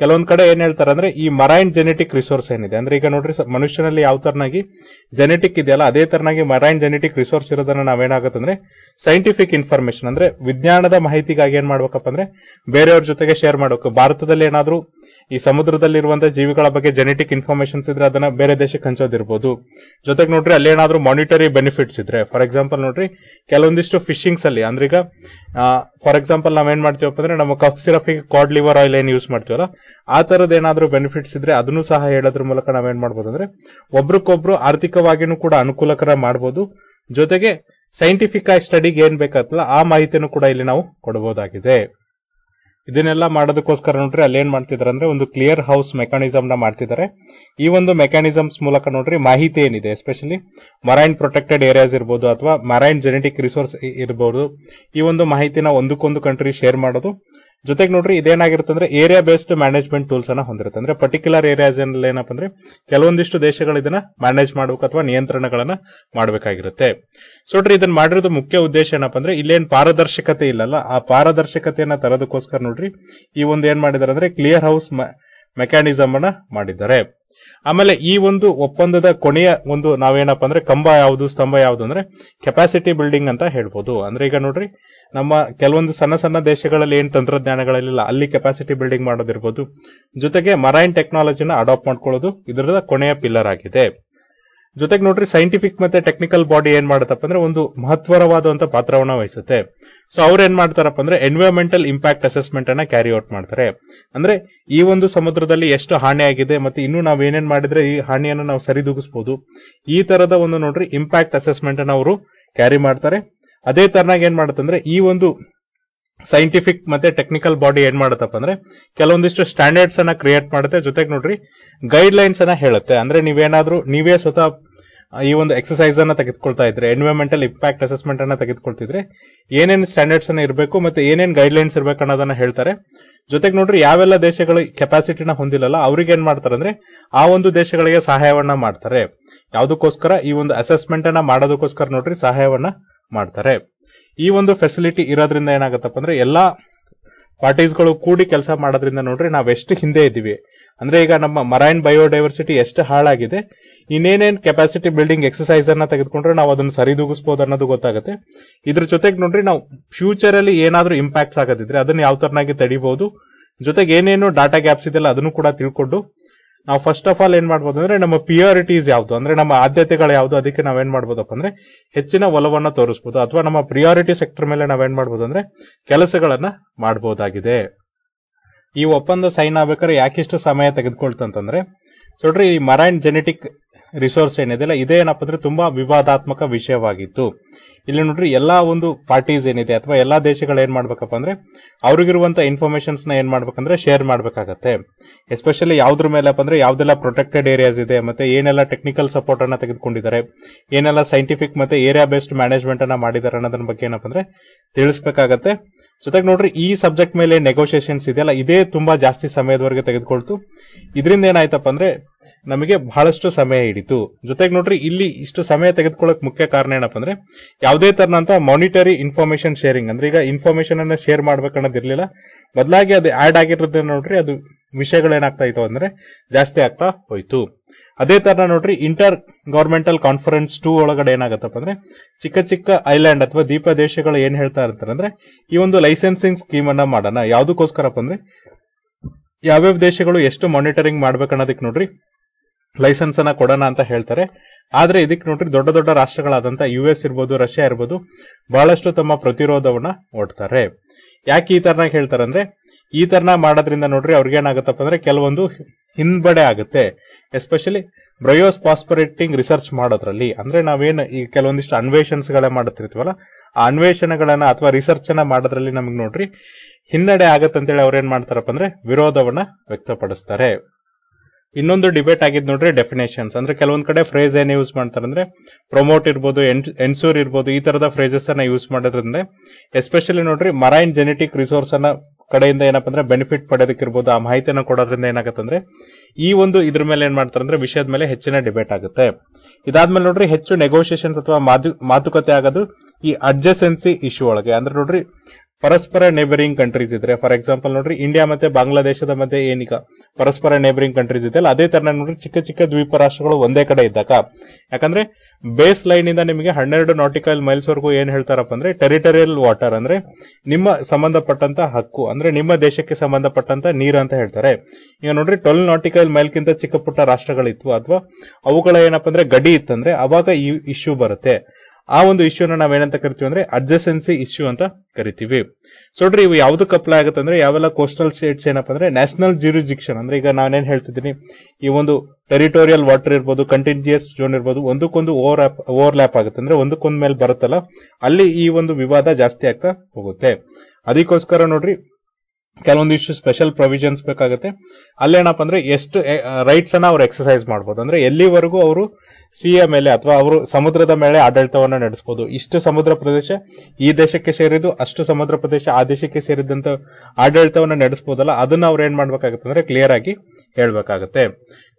ಕೆಲವೊಂದ್ ಕಡೆ ಏನ್ ಹೇಳ್ತಾರೆ ಅಂದ್ರೆ ಈ ಮರೈನ್ ಜೆನೆಟಿಕ್ ರಿಸೋರ್ಸ್ ಏನಿದೆ ಅಂದ್ರೆ ಈಗ ನೋಡ್ರಿ ಮನುಷ್ಯನಲ್ಲಿ ಯಾವ ತರನಾಗಿ ಜೆನೆಟಿಕ್ ಇದೆಯಲ್ಲ ಅದೇ ತರನಾಗಿ ಮರೈನ್ ಜೆನೆಟಿಕ್ ರಿಸೋರ್ಸ್ ಇರೋದನ್ನ ಅಂದ್ರೆ ಸೈಂಟಿಫಿಕ್ ಇನ್ಫಾರ್ಮೇಶನ್ ಅಂದ್ರೆ ವಿಜ್ಞಾನದ ಮಾಹಿತಿಗಾಗಿ ಏನ್ ಮಾಡ್ಬೇಕಪ್ಪ ಅಂದ್ರೆ ಬೇರೆಯವ್ರ ಜೊತೆಗೆ ಶೇರ್ ಮಾಡಬೇಕು ಭಾರತದಲ್ಲಿ ಏನಾದ್ರೂ ಈ ಸಮುದ್ರದಲ್ಲಿರುವಂತಹ ಜೀವಿಗಳ ಬಗ್ಗೆ ಜೆನೆಟಿಕ್ ಇನ್ಫಾರ್ಮೇಶನ್ಸ್ ಇದ್ರೆ ಅದನ್ನ ಬೇರೆ ದೇಶಕ್ಕೆ ಹಂಚೋದಿರ್ಬೋದು ಜೊತೆಗೆ ನೋಡ್ರಿ ಏನಾದ್ರೂ ಮಾನಿಟರಿ ಬೆನಿಫಿಟ್ಸ್ ಇದ್ರೆ ಫಾರ್ ಎಕ್ಸಾಂಪಲ್ ನೋಡ್ರಿ ಕೆಲವೊಂದಿಷ್ಟು ಫಿಶಿಂಗ್ಸ್ ಅಲ್ಲಿ ಅಂದ್ರೆ ಈಗ ಫಾರ್ ಎಕ್ಸಾಂಪಲ್ ನಾವೇನ್ ಮಾಡ್ತೀವಪ್ಪ ಅಂದ್ರೆ ನಮ್ಮ ಕಫ್ ಸಿರಫಿಗೆ ಕಾರ್ಡ್ ಲಿವರ್ ಆಯಿಲ್ ಏನ್ ಯೂಸ್ ಮಾಡ್ತೀವಲ್ಲ ಆ ತರದ ಏನಾದ್ರೂ ಬೆನಿಫಿಟ್ಸ್ ಇದ್ರೆ ಅದನ್ನು ಸಹ ಹೇಳೋದ್ರ ಮೂಲಕ ನಾವೇನ್ ಮಾಡ್ಬೋದು ಅಂದ್ರೆ ಒಬ್ರಿಗೊಬ್ರು ಆರ್ಥಿಕವಾಗಿನೂ ಕೂಡ ಅನುಕೂಲಕರ ಮಾಡಬಹುದು ಜೊತೆಗೆ ಸೈಂಟಿಫಿಕ್ ಸ್ಟಡಿಗೆ ಏನ್ ಬೇಕಾಗ್ತಲ್ಲ ಆ ಮಾಹಿತಿಯನ್ನು ಕೂಡ ಇಲ್ಲಿ ನಾವು ಕೊಡಬಹುದಾಗಿದೆ ಇದನ್ನೆಲ್ಲ ಮಾಡೋದಕ್ಕೋಸ್ಕರ ನೋಡ್ರಿ ಅಲ್ಲಿ ಏನ್ ಮಾಡ್ತಿದಾರೆ ಅಂದ್ರೆ ಒಂದು ಕ್ಲಿಯರ್ ಹೌಸ್ ಮೆಕಾನಿಸಮ್ ನ ಮಾಡ್ತಿದ್ದಾರೆ ಈ ಒಂದು ಮೆಕಾನಿಸಮ್ಸ್ ಮೂಲಕ ನೋಡ್ರಿ ಮಾಹಿತಿ ಏನಿದೆ ಎಸ್ಪೆಷಲಿ ಮರೈನ್ ಪ್ರೊಟೆಕ್ಟೆಡ್ ಏರಿಯಾಸ್ ಇರ್ಬೋದು ಅಥವಾ ಮರೈನ್ ಜೆನೆಟಿಕ್ ರಿಸೋರ್ಸ್ ಇರಬಹುದು ಈ ಒಂದು ಮಾಹಿತಿನ ಒಂದಕ್ಕೊಂದು ಕಂಟ್ರಿ ಶೇರ್ ಮಾಡೋದು ಜೊತೆಗೆ ನೋಡ್ರಿ ಇದೇನಾಗಿರುತ್ತೆ ಅಂದ್ರೆ ಏರಿಯಾ ಬೇಸ್ಡ್ ಮ್ಯಾನೇಜ್ಮೆಂಟ್ ಟೂಲ್ಸ್ ಅನ್ನ ಹೊಂದಿರುತ್ತೆ ಅಂದ್ರೆ ಪರ್ಟಿಕ್ಯುಲರ್ ಏರಿಯಾಸ್ ಏನಪ್ಪ ಅಂದ್ರೆ ಕೆಲವೊಂದಿಷ್ಟು ದೇಶಗಳು ಇದನ್ನ ಮ್ಯಾನೇಜ್ ಮಾಡಬೇಕು ಅಥವಾ ನಿಯಂತ್ರಣಗಳನ್ನ ಮಾಡಬೇಕಾಗಿರುತ್ತೆ ಸೊ ನೋಡ್ರಿ ಇದನ್ನ ಮಾಡಿರೋದು ಮುಖ್ಯ ಉದ್ದೇಶ ಏನಪ್ಪ ಅಂದ್ರೆ ಇಲ್ಲೇನು ಪಾರದರ್ಶಕತೆ ಇಲ್ಲಲ್ಲ ಆ ಪಾರದರ್ಶಕತೆಯನ್ನ ತರೋದಕ್ಕೋಸ್ಕರ ನೋಡ್ರಿ ಈ ಒಂದು ಏನ್ ಮಾಡಿದ್ದಾರೆ ಅಂದ್ರೆ ಕ್ಲಿಯರ್ ಹೌಸ್ ಮೆಕ್ಯಾನಿಸಮ್ ಅನ್ನ ಮಾಡಿದ್ದಾರೆ ಆಮೇಲೆ ಈ ಒಂದು ಒಪ್ಪಂದದ ಕೊನೆಯ ಒಂದು ನಾವೇನಪ್ಪ ಅಂದ್ರೆ ಕಂಬ ಯಾವುದು ಸ್ತಂಭ ಯಾವುದು ಅಂದ್ರೆ ಕೆಪಾಸಿಟಿ ಬಿಲ್ಡಿಂಗ್ ಅಂತ ಹೇಳ್ಬೋದು ಅಂದ್ರೆ ಈಗ ನೋಡ್ರಿ ನಮ್ಮ ಕೆಲವೊಂದು ಸಣ್ಣ ಸಣ್ಣ ದೇಶಗಳಲ್ಲಿ ಏನು ತಂತ್ರಜ್ಞಾನಗಳಲ್ಲಿಲ್ಲ ಅಲ್ಲಿ ಕೆಪಾಸಿಟಿ ಬಿಲ್ಡಿಂಗ್ ಮಾಡೋದಿರ್ಬೋದು ಜೊತೆಗೆ ಮರೈನ್ ಟೆಕ್ನಾಲಜಿನ ಅಡಾಪ್ಟ್ ಮಾಡ್ಕೊಳ್ಳೋದು ಇದರ ಕೊನೆಯ ಪಿಲ್ಲರ್ ಆಗಿದೆ ಜೊತೆಗೆ ನೋಡ್ರಿ ಸೈಂಟಿಫಿಕ್ ಮತ್ತೆ ಟೆಕ್ನಿಕಲ್ ಬಾಡಿ ಏನ್ ಮಾಡುತ್ತಪ್ಪ ಅಂದ್ರೆ ಒಂದು ಮಹತ್ವರವಾದಂತ ಪಾತ್ರವನ್ನ ವಹಿಸುತ್ತೆ ಸೊ ಅವ್ರ ಏನ್ ಮಾಡ್ತಾರಪ್ಪ ಅಂದ್ರೆ ಎನ್ವೈರ್ಮೆಂಟಲ್ ಇಂಪ್ಯಾಕ್ಟ್ ಅಸೆಸ್ಮೆಂಟ್ ಅನ್ನ ಕ್ಯಾರಿ ಔಟ್ ಮಾಡ್ತಾರೆ ಅಂದ್ರೆ ಈ ಒಂದು ಸಮುದ್ರದಲ್ಲಿ ಎಷ್ಟು ಹಾನಿ ಆಗಿದೆ ಮತ್ತೆ ಇನ್ನು ನಾವು ಏನೇನ್ ಮಾಡಿದ್ರೆ ಈ ಹಾನಿಯನ್ನು ನಾವು ಸರಿದೂಗಿಸಬಹುದು ಈ ತರದ ಒಂದು ನೋಡ್ರಿ ಇಂಪ್ಯಾಕ್ಟ್ ಅಸೆಸ್ಮೆಂಟ್ ಅನ್ನ ಅವರು ಕ್ಯಾರಿ ಮಾಡ್ತಾರೆ ಅದೇ ತರನಾಗಿ ಏನ್ ಮಾಡುತ್ತಂದ್ರೆ ಈ ಒಂದು ಸೈಂಟಿಫಿಕ್ ಮತ್ತೆ ಟೆಕ್ನಿಕಲ್ ಬಾಡಿ ಏನ್ ಮಾಡುತ್ತಪ್ಪ ಅಂದ್ರೆ ಕೆಲವೊಂದಿಷ್ಟು ಸ್ಟ್ಯಾಂಡರ್ಡ್ಸ್ ಅನ್ನ ಕ್ರಿಯೇಟ್ ಮಾಡುತ್ತೆ ಜೊತೆಗೆ ನೋಡ್ರಿ ಗೈಡ್ ಲೈನ್ಸ್ ಅನ್ನ ಹೇಳುತ್ತೆ ಅಂದ್ರೆ ನೀವೇನಾದ್ರೂ ನೀವೇ ಸ್ವತಃ ಈ ಒಂದು ಎಕ್ಸಸೈಸ್ ಅನ್ನ ತೆಗೆದುಕೊಳ್ತಾ ಇದ್ರೆ ಎನ್ವೈರ್ಮೆಂಟಲ್ ಇಂಪ್ಯಾಕ್ಟ್ ಅಸೆಸ್ಮೆಂಟ್ ಅನ್ನ ತೆಗೆದುಕೊಳ್ತಿದ್ರೆ ಏನೇನು ಸ್ಟ್ಯಾಂಡರ್ಡ್ಸ್ ಅನ್ನ ಇರಬೇಕು ಮತ್ತೆ ಏನೇನು ಗೈಡ್ ಲೈನ್ಸ್ ಇರಬೇಕು ಅನ್ನೋದನ್ನ ಹೇಳ್ತಾರೆ ಜೊತೆಗೆ ನೋಡ್ರಿ ಯಾವೆಲ್ಲ ದೇಶಗಳು ಕೆಪಾಸಿಟಿನ ಹೊಂದಿಲ್ಲಲ್ಲ ಅವ್ರಿಗೆ ಏನ್ ಮಾಡ್ತಾರೆ ಅಂದ್ರೆ ಆ ಒಂದು ದೇಶಗಳಿಗೆ ಸಹಾಯವನ್ನ ಮಾಡ್ತಾರೆ ಯಾವುದಕ್ಕೋಸ್ಕರ ಈ ಒಂದು ಅಸೆಸ್ಮೆಂಟ್ ಅನ್ನ ಮಾಡೋದಕ್ಕೋಸ್ಕರ ನೋಡ್ರಿ ಸಹಾಯವನ್ನ ಮಾಡ್ತಾರೆ ಈ ಒಂದು ಫೆಸಿಲಿಟಿ ಇರೋದ್ರಿಂದ ಏನಾಗತ್ತಪ್ಪ ಅಂದ್ರೆ ಎಲ್ಲಾ ಪಾರ್ಟೀಸ್ಗಳು ಕೂಡಿ ಕೆಲಸ ಮಾಡೋದ್ರಿಂದ ನೋಡ್ರಿ ಎಷ್ಟು ಹಿಂದೆ ಇದ್ದೀವಿ ಅಂದ್ರೆ ಈಗ ನಮ್ಮ ಮರೈನ್ ಬಯೋಡೈವರ್ಸಿಟಿ ಎಷ್ಟು ಹಾಳಾಗಿದೆ ಇನ್ನೇನೇನ್ ಕೆಪಾಸಿಟಿ ಬಿಲ್ಡಿಂಗ್ ಎಕ್ಸಸೈಸ್ ಅನ್ನ ತೆಗೆದುಕೊಂಡ್ರೆ ನಾವು ಅದನ್ನ ಸರಿದೂಗಿಸಬಹುದು ಅನ್ನೋದು ಗೊತ್ತಾಗುತ್ತೆ ಇದ್ರ ಜೊತೆಗೆ ನೋಡ್ರಿ ನಾವು ಫ್ಯೂಚರ್ ಅಲ್ಲಿ ಏನಾದ್ರೂ ಇಂಪ್ಯಾಕ್ಟ್ಸ್ ಆಗದಿದ್ರೆ ಅದನ್ನ ಯಾವ ತರನಾಗಿ ತಡಿಬಹುದು ಜೊತೆಗೆ ಏನೇನು ಡಾಟಾ ಗ್ಯಾಪ್ಸ್ ಇದೆಯಲ್ಲ ಅದನ್ನು ಕೂಡ ತಿಳ್ಕೊಂಡು ನಾವು ಫಸ್ಟ್ ಆಫ್ ಆಲ್ ಏನ್ ಮಾಡ್ಬೋದು ಅಂದ್ರೆ ನಮ್ಮ ಪ್ರಿಯಾರಿಟೀಸ್ ಯಾವ್ದು ಅಂದ್ರೆ ನಮ್ಮ ಆದ್ಯತೆಗಳು ಯಾವ್ದು ಅದಕ್ಕೆ ನಾವೇನ್ ಮಾಡ್ಬೋದಪ್ಪ ಅಂದ್ರೆ ಹೆಚ್ಚಿನ ಒಲವನ್ನ ತೋರಿಸಬಹುದು ಅಥವಾ ನಮ್ಮ ಪ್ರಿಯಾರಿಟಿ ಸೆಕ್ಟರ್ ಮೇಲೆ ನಾವೇನ್ ಮಾಡ್ಬೋದು ಅಂದ್ರೆ ಕೆಲಸಗಳನ್ನ ಮಾಡಬಹುದಾಗಿದೆ ಈ ಒಪ್ಪಂದ ಸೈನ್ ಆಗ್ಬೇಕಾದ್ರೆ ಯಾಕಿಷ್ಟು ಸಮಯ ತೆಗೆದುಕೊಳ್ತಂತಂದ್ರೆ ಸೊಡ್ರಿ ಈ ಮರೈನ್ ಜೆನೆಟಿಕ್ ರಿಸೋರ್ಸ್ ಏನಿದೆಯಲ್ಲ ಇದೇನಪ್ಪ ಅಂದ್ರೆ ತುಂಬಾ ವಿವಾದಾತ್ಮಕ ವಿಷಯವಾಗಿತ್ತು ಇಲ್ಲಿ ನೋಡ್ರಿ ಎಲ್ಲಾ ಒಂದು ಪಾರ್ಟೀಸ್ ಏನಿದೆ ಅಥವಾ ಎಲ್ಲಾ ದೇಶಗಳು ಏನ್ ಮಾಡ್ಬೇಕಪ್ಪ ಅಂದ್ರೆ ಅವ್ರಿಗಿರುವಂತ ಇನ್ಫಾರ್ಮೇಶನ್ಸ್ ನ ಏನ್ ಮಾಡ್ಬೇಕಂದ್ರೆ ಶೇರ್ ಮಾಡ್ಬೇಕಾಗತ್ತೆ ಎಸ್ಪೆಷಲಿ ಯಾವ್ದ್ರ ಮೇಲಪ್ಪ ಅಂದ್ರೆ ಯಾವ್ದೆಲ್ಲ ಪ್ರೊಟೆಕ್ಟೆಡ್ ಏರಿಯಾಸ್ ಇದೆ ಮತ್ತೆ ಏನೆಲ್ಲ ಟೆಕ್ನಿಕಲ್ ಸಪೋರ್ಟ್ ಅನ್ನ ತೆಗೆದುಕೊಂಡಿದ್ದಾರೆ ಏನೆಲ್ಲ ಸೈಂಟಿಫಿಕ್ ಮತ್ತೆ ಏರಿಯಾ ಬೇಸ್ಡ್ ಮ್ಯಾನೇಜ್ಮೆಂಟ್ ಅನ್ನ ಮಾಡಿದ್ದಾರೆ ಅನ್ನೋದ್ರ ಬಗ್ಗೆ ಏನಪ್ಪ ಅಂದ್ರೆ ತಿಳಿಸ್ಬೇಕಾಗತ್ತೆ ಜೊತೆಗೆ ನೋಡ್ರಿ ಈ ಸಬ್ಜೆಕ್ಟ್ ಮೇಲೆ ನೆಗೋಸಿಯೇಷನ್ಸ್ ಇದೆಯಲ್ಲ ಇದೇ ತುಂಬಾ ಜಾಸ್ತಿ ಸಮಯದವರೆಗೆ ತೆಗೆದುಕೊಳ್ತು ಇದರಿಂದ ಏನಾಯ್ತಪ್ಪ ಅಂದ್ರೆ ನಮಗೆ ಬಹಳಷ್ಟು ಸಮಯ ಹಿಡಿತು ಜೊತೆಗೆ ನೋಡ್ರಿ ಇಲ್ಲಿ ಇಷ್ಟು ಸಮಯ ತೆಗೆದುಕೊಳ್ಳಕ್ ಮುಖ್ಯ ಕಾರಣ ಏನಪ್ಪ ಅಂದ್ರೆ ಯಾವುದೇ ತರನಂತ ಮಾನಿಟರಿ ಇನ್ಫಾರ್ಮೇಶನ್ ಶೇರಿಂಗ್ ಅಂದ್ರೆ ಈಗ ಇನ್ಫಾರ್ಮೇಶನ್ ಅನ್ನ ಶೇರ್ ಮಾಡ್ಬೇಕು ಬದಲಾಗಿ ಅದು ಆಡ್ ಆಗಿರೋದ್ರಿಂದ ನೋಡ್ರಿ ಅದು ವಿಷಯಗಳೇನಾಗ್ತಾ ಇತ್ತು ಅಂದ್ರೆ ಜಾಸ್ತಿ ಆಗ್ತಾ ಹೋಯ್ತು ಅದೇ ತರ ನೋಡ್ರಿ ಇಂಟರ್ ಗವರ್ಮೆಂಟಲ್ ಕಾನ್ಫರೆನ್ಸ್ ಟೂ ಒಳಗಡೆ ಏನಾಗತ್ತಪ್ಪ ಅಂದ್ರೆ ಚಿಕ್ಕ ಚಿಕ್ಕ ಐಲ್ಯಾಂಡ್ ಅಥವಾ ದ್ವೀಪ ದೇಶಗಳು ಏನ್ ಹೇಳ್ತಾ ಇರ್ತಾರೆ ಈ ಒಂದು ಲೈಸೆನ್ಸಿಂಗ್ ಸ್ಕೀಮ್ ಅನ್ನ ಮಾಡೋಣ ಯಾವ್ದಕ್ಕೋಸ್ಕರಪ್ಪ ಅಂದ್ರೆ ಯಾವ್ಯಾವ ದೇಶಗಳು ಎಷ್ಟು ಮಾನಿಟರಿಂಗ್ ಮಾಡ್ಬೇಕನ್ನೋದಕ್ಕೆ ನೋಡ್ರಿ ಲೈಸೆನ್ಸ್ ಅನ್ನ ಕೊಡೋಣ ಅಂತ ಹೇಳ್ತಾರೆ ಆದ್ರೆ ಇದಕ್ಕೆ ನೋಡ್ರಿ ದೊಡ್ಡ ದೊಡ್ಡ ರಾಷ್ಟ್ರಗಳಾದಂತ ಯು ಎಸ್ ಇರ್ಬೋದು ರಷ್ಯಾ ಇರ್ಬೋದು ಬಹಳಷ್ಟು ತಮ್ಮ ಪ್ರತಿರೋಧವನ್ನ ಓಡ್ತಾರೆ ಯಾಕೆ ಈ ಹೇಳ್ತಾರೆ ಹೇಳ್ತಾರಂದ್ರೆ ಈ ತರನ ಮಾಡೋದ್ರಿಂದ ನೋಡ್ರಿ ಅವ್ರಿಗೆ ಏನಾಗುತ್ತಪ್ಪ ಅಂದ್ರೆ ಕೆಲವೊಂದು ಹಿಂದ್ಬಡೆ ಆಗುತ್ತೆ ಎಸ್ಪೆಷಲಿ ಬ್ರಯೋಸ್ ಪಾಸ್ಪರೇಟಿಂಗ್ ರಿಸರ್ಚ್ ಮಾಡೋದ್ರಲ್ಲಿ ಅಂದ್ರೆ ನಾವೇನು ಈ ಕೆಲವೊಂದಿಷ್ಟು ಗಳೇ ಮಾಡ್ತಿರ್ತೀವಲ್ಲ ಆ ಅನ್ವೇಷಣೆಗಳನ್ನ ಅಥವಾ ರಿಸರ್ಚ್ ಅನ್ನ ಮಾಡೋದ್ರಲ್ಲಿ ನಮ್ಗೆ ನೋಡ್ರಿ ಹಿನ್ನಡೆ ಆಗತ್ತಂತೇಳಿ ಅವ್ರೇನ್ ಮಾಡ್ತಾರಪ್ಪ ಅಂದ್ರೆ ವಿರೋಧವನ್ನ ವ್ಯಕ್ತಪಡಿಸ್ತಾರೆ ಇನ್ನೊಂದು ಡಿಬೇಟ್ ಆಗಿದ್ ನೋಡ್ರಿ ಡೆಫಿನೇಷನ್ಸ್ ಅಂದ್ರೆ ಕೆಲವೊಂದ್ ಕಡೆ ಫ್ರೇಸ್ ಏನೇ ಯೂಸ್ ಮಾಡ್ತಾರೆ ಅಂದ್ರೆ ಪ್ರೊಮೋಟ್ ಇರ್ಬೋದು ಎನ್ಸೂರ್ ಇರ್ಬೋದು ಈ ತರದ ಫ್ರೇಸಸ್ ಅನ್ನ ಯೂಸ್ ಮಾಡೋದ್ರಿಂದ ಎಸ್ಪೆಷಲಿ ನೋಡ್ರಿ ಮರೈನ್ ಜೆನೆಟಿಕ್ ರಿಸೋರ್ಸ್ ಅನ್ನ ಕಡೆಯಿಂದ ಏನಪ್ಪ ಅಂದ್ರೆ ಬೆನಿಫಿಟ್ ಇರ್ಬೋದು ಆ ಮಾಹಿತಿಯನ್ನು ಕೊಡೋದ್ರಿಂದ ಅಂದ್ರೆ ಈ ಒಂದು ಇದ್ರ ಮೇಲೆ ಏನ್ ಮಾಡ್ತಾರೆ ಅಂದ್ರೆ ವಿಷಯದ ಮೇಲೆ ಹೆಚ್ಚಿನ ಡಿಬೇಟ್ ಆಗುತ್ತೆ ಇದಾದ್ಮೇಲೆ ನೋಡ್ರಿ ಹೆಚ್ಚು ನೆಗೋಸಿಯೇಷನ್ಸ್ ಅಥವಾ ಮಾತುಕತೆ ಆಗೋದು ಈ ಅಡ್ಜಸೆನ್ಸಿ ಇಶ್ಯೂ ಒಳಗೆ ಅಂದ್ರೆ ನೋಡ್ರಿ ಪರಸ್ಪರ ನೇಬರಿಂಗ್ ಕಂಟ್ರೀಸ್ ಇದ್ರೆ ಫಾರ್ ಎಕ್ಸಾಂಪಲ್ ನೋಡ್ರಿ ಇಂಡಿಯಾ ಮತ್ತೆ ಬಾಂಗ್ಲಾದೇಶದ ಮಧ್ಯೆ ಏನೀಗ ಪರಸ್ಪರ ನೇಬರಿಂಗ್ ಕಂಟ್ರೀಸ್ ಇದೆ ಅಲ್ಲ ಅದೇ ತರ ನೋಡ್ರಿ ಚಿಕ್ಕ ಚಿಕ್ಕ ದ್ವೀಪ ರಾಷ್ಟ್ರಗಳು ಒಂದೇ ಕಡೆ ಇದ್ದಾಗ ಯಾಕಂದ್ರೆ ಬೇಸ್ ಲೈನ್ ಇಂದ ನಿಮಗೆ ಹನ್ನೆರಡು ನಾಟಿಕಲ್ ಮೈಲ್ಸ್ ವರೆಗೂ ಏನ್ ಹೇಳ್ತಾರಪ್ಪ ಅಂದ್ರೆ ಟೆರಿಟರಿಯಲ್ ವಾಟರ್ ಅಂದ್ರೆ ನಿಮ್ಮ ಸಂಬಂಧಪಟ್ಟಂತ ಹಕ್ಕು ಅಂದ್ರೆ ನಿಮ್ಮ ದೇಶಕ್ಕೆ ಸಂಬಂಧಪಟ್ಟಂತ ನೀರು ಅಂತ ಹೇಳ್ತಾರೆ ಈಗ ನೋಡ್ರಿ ಟ್ವೆಲ್ ನಾಟಿಕಲ್ ಮೈಲ್ಗಿಂತ ಚಿಕ್ಕ ಪುಟ್ಟ ರಾಷ್ಟ್ರಗಳಿತ್ತು ಅಥವಾ ಅವುಗಳ ಏನಪ್ಪ ಅಂದ್ರೆ ಗಡಿ ಇತ್ತಂದ್ರೆ ಅವಾಗ ಈ ಇಶ್ಯೂ ಬರುತ್ತೆ ಆ ಒಂದು ಇಶ್ಯೂನ ನಾವೇನಂತ ಕರಿತೀವಿ ಅಂದ್ರೆ ಅಡ್ಜಸ್ಟೆನ್ಸಿ ಇಶ್ಯೂ ಅಂತ ಕರಿತೀವಿ ಸೊ ನೋಡ್ರಿ ಇವು ಯಾವ್ದಕ್ಕೆ ಅಪ್ಲೈ ಆಗುತ್ತೆ ಅಂದ್ರೆ ಯಾವೆಲ್ಲ ಕೋಸ್ಟಲ್ ಸ್ಟೇಟ್ಸ್ ಏನಪ್ಪ ಅಂದ್ರೆ ನ್ಯಾಷನಲ್ ಜ್ಯೂರಿಜಿಕ್ಷನ್ ಅಂದ್ರೆ ಈಗ ನಾನೇನ್ ಹೇಳ್ತಿದ್ದೀನಿ ಈ ಒಂದು ಟೆರಿಟೋರಿಯಲ್ ವಾಟರ್ ಇರ್ಬೋದು ಕಂಟಿನ್ಯೂಯಸ್ ಜೋನ್ ಇರ್ಬೋದು ಒಂದಕ್ಕೊಂದು ಓವರ್ ಓವರ್ ಲ್ಯಾಪ್ ಆಗುತ್ತೆ ಅಂದ್ರೆ ಒಂದಕ್ಕೊಂದ್ ಮೇಲೆ ಬರುತ್ತಲ್ಲ ಅಲ್ಲಿ ಈ ಒಂದು ವಿವಾದ ಜಾಸ್ತಿ ಆಗ್ತಾ ಹೋಗುತ್ತೆ ಅದಕ್ಕೋಸ್ಕರ ನೋಡ್ರಿ ಕೆಲವೊಂದು ಇಶ್ಯೂ ಸ್ಪೆಷಲ್ ಪ್ರೊವಿಷನ್ಸ್ ಬೇಕಾಗುತ್ತೆ ಅಲ್ಲೇನಪ್ಪ ಅಂದ್ರೆ ಎಷ್ಟು ರೈಟ್ಸ್ ಅನ್ನ ಅವ್ರು ಎಕ್ಸಸೈಸ್ ಮಾಡ್ಬೋದು ಅಂದ್ರೆ ಎಲ್ಲಿವರೆಗೂ ಅವರು ಎ ಮೇಲೆ ಅಥವಾ ಅವರು ಸಮುದ್ರದ ಮೇಲೆ ಆಡಳಿತವನ್ನು ನಡೆಸಬಹುದು ಇಷ್ಟು ಸಮುದ್ರ ಪ್ರದೇಶ ಈ ದೇಶಕ್ಕೆ ಸೇರಿದ್ದು ಅಷ್ಟು ಸಮುದ್ರ ಪ್ರದೇಶ ಆ ದೇಶಕ್ಕೆ ಸೇರಿದಂತ ಆಡಳಿತವನ್ನು ನಡೆಸಬಹುದಲ್ಲ ಅದನ್ನ ಅವ್ರು ಏನ್ ಅಂದ್ರೆ ಕ್ಲಿಯರ್ ಆಗಿ ಹೇಳ್ಬೇಕಾಗತ್ತೆ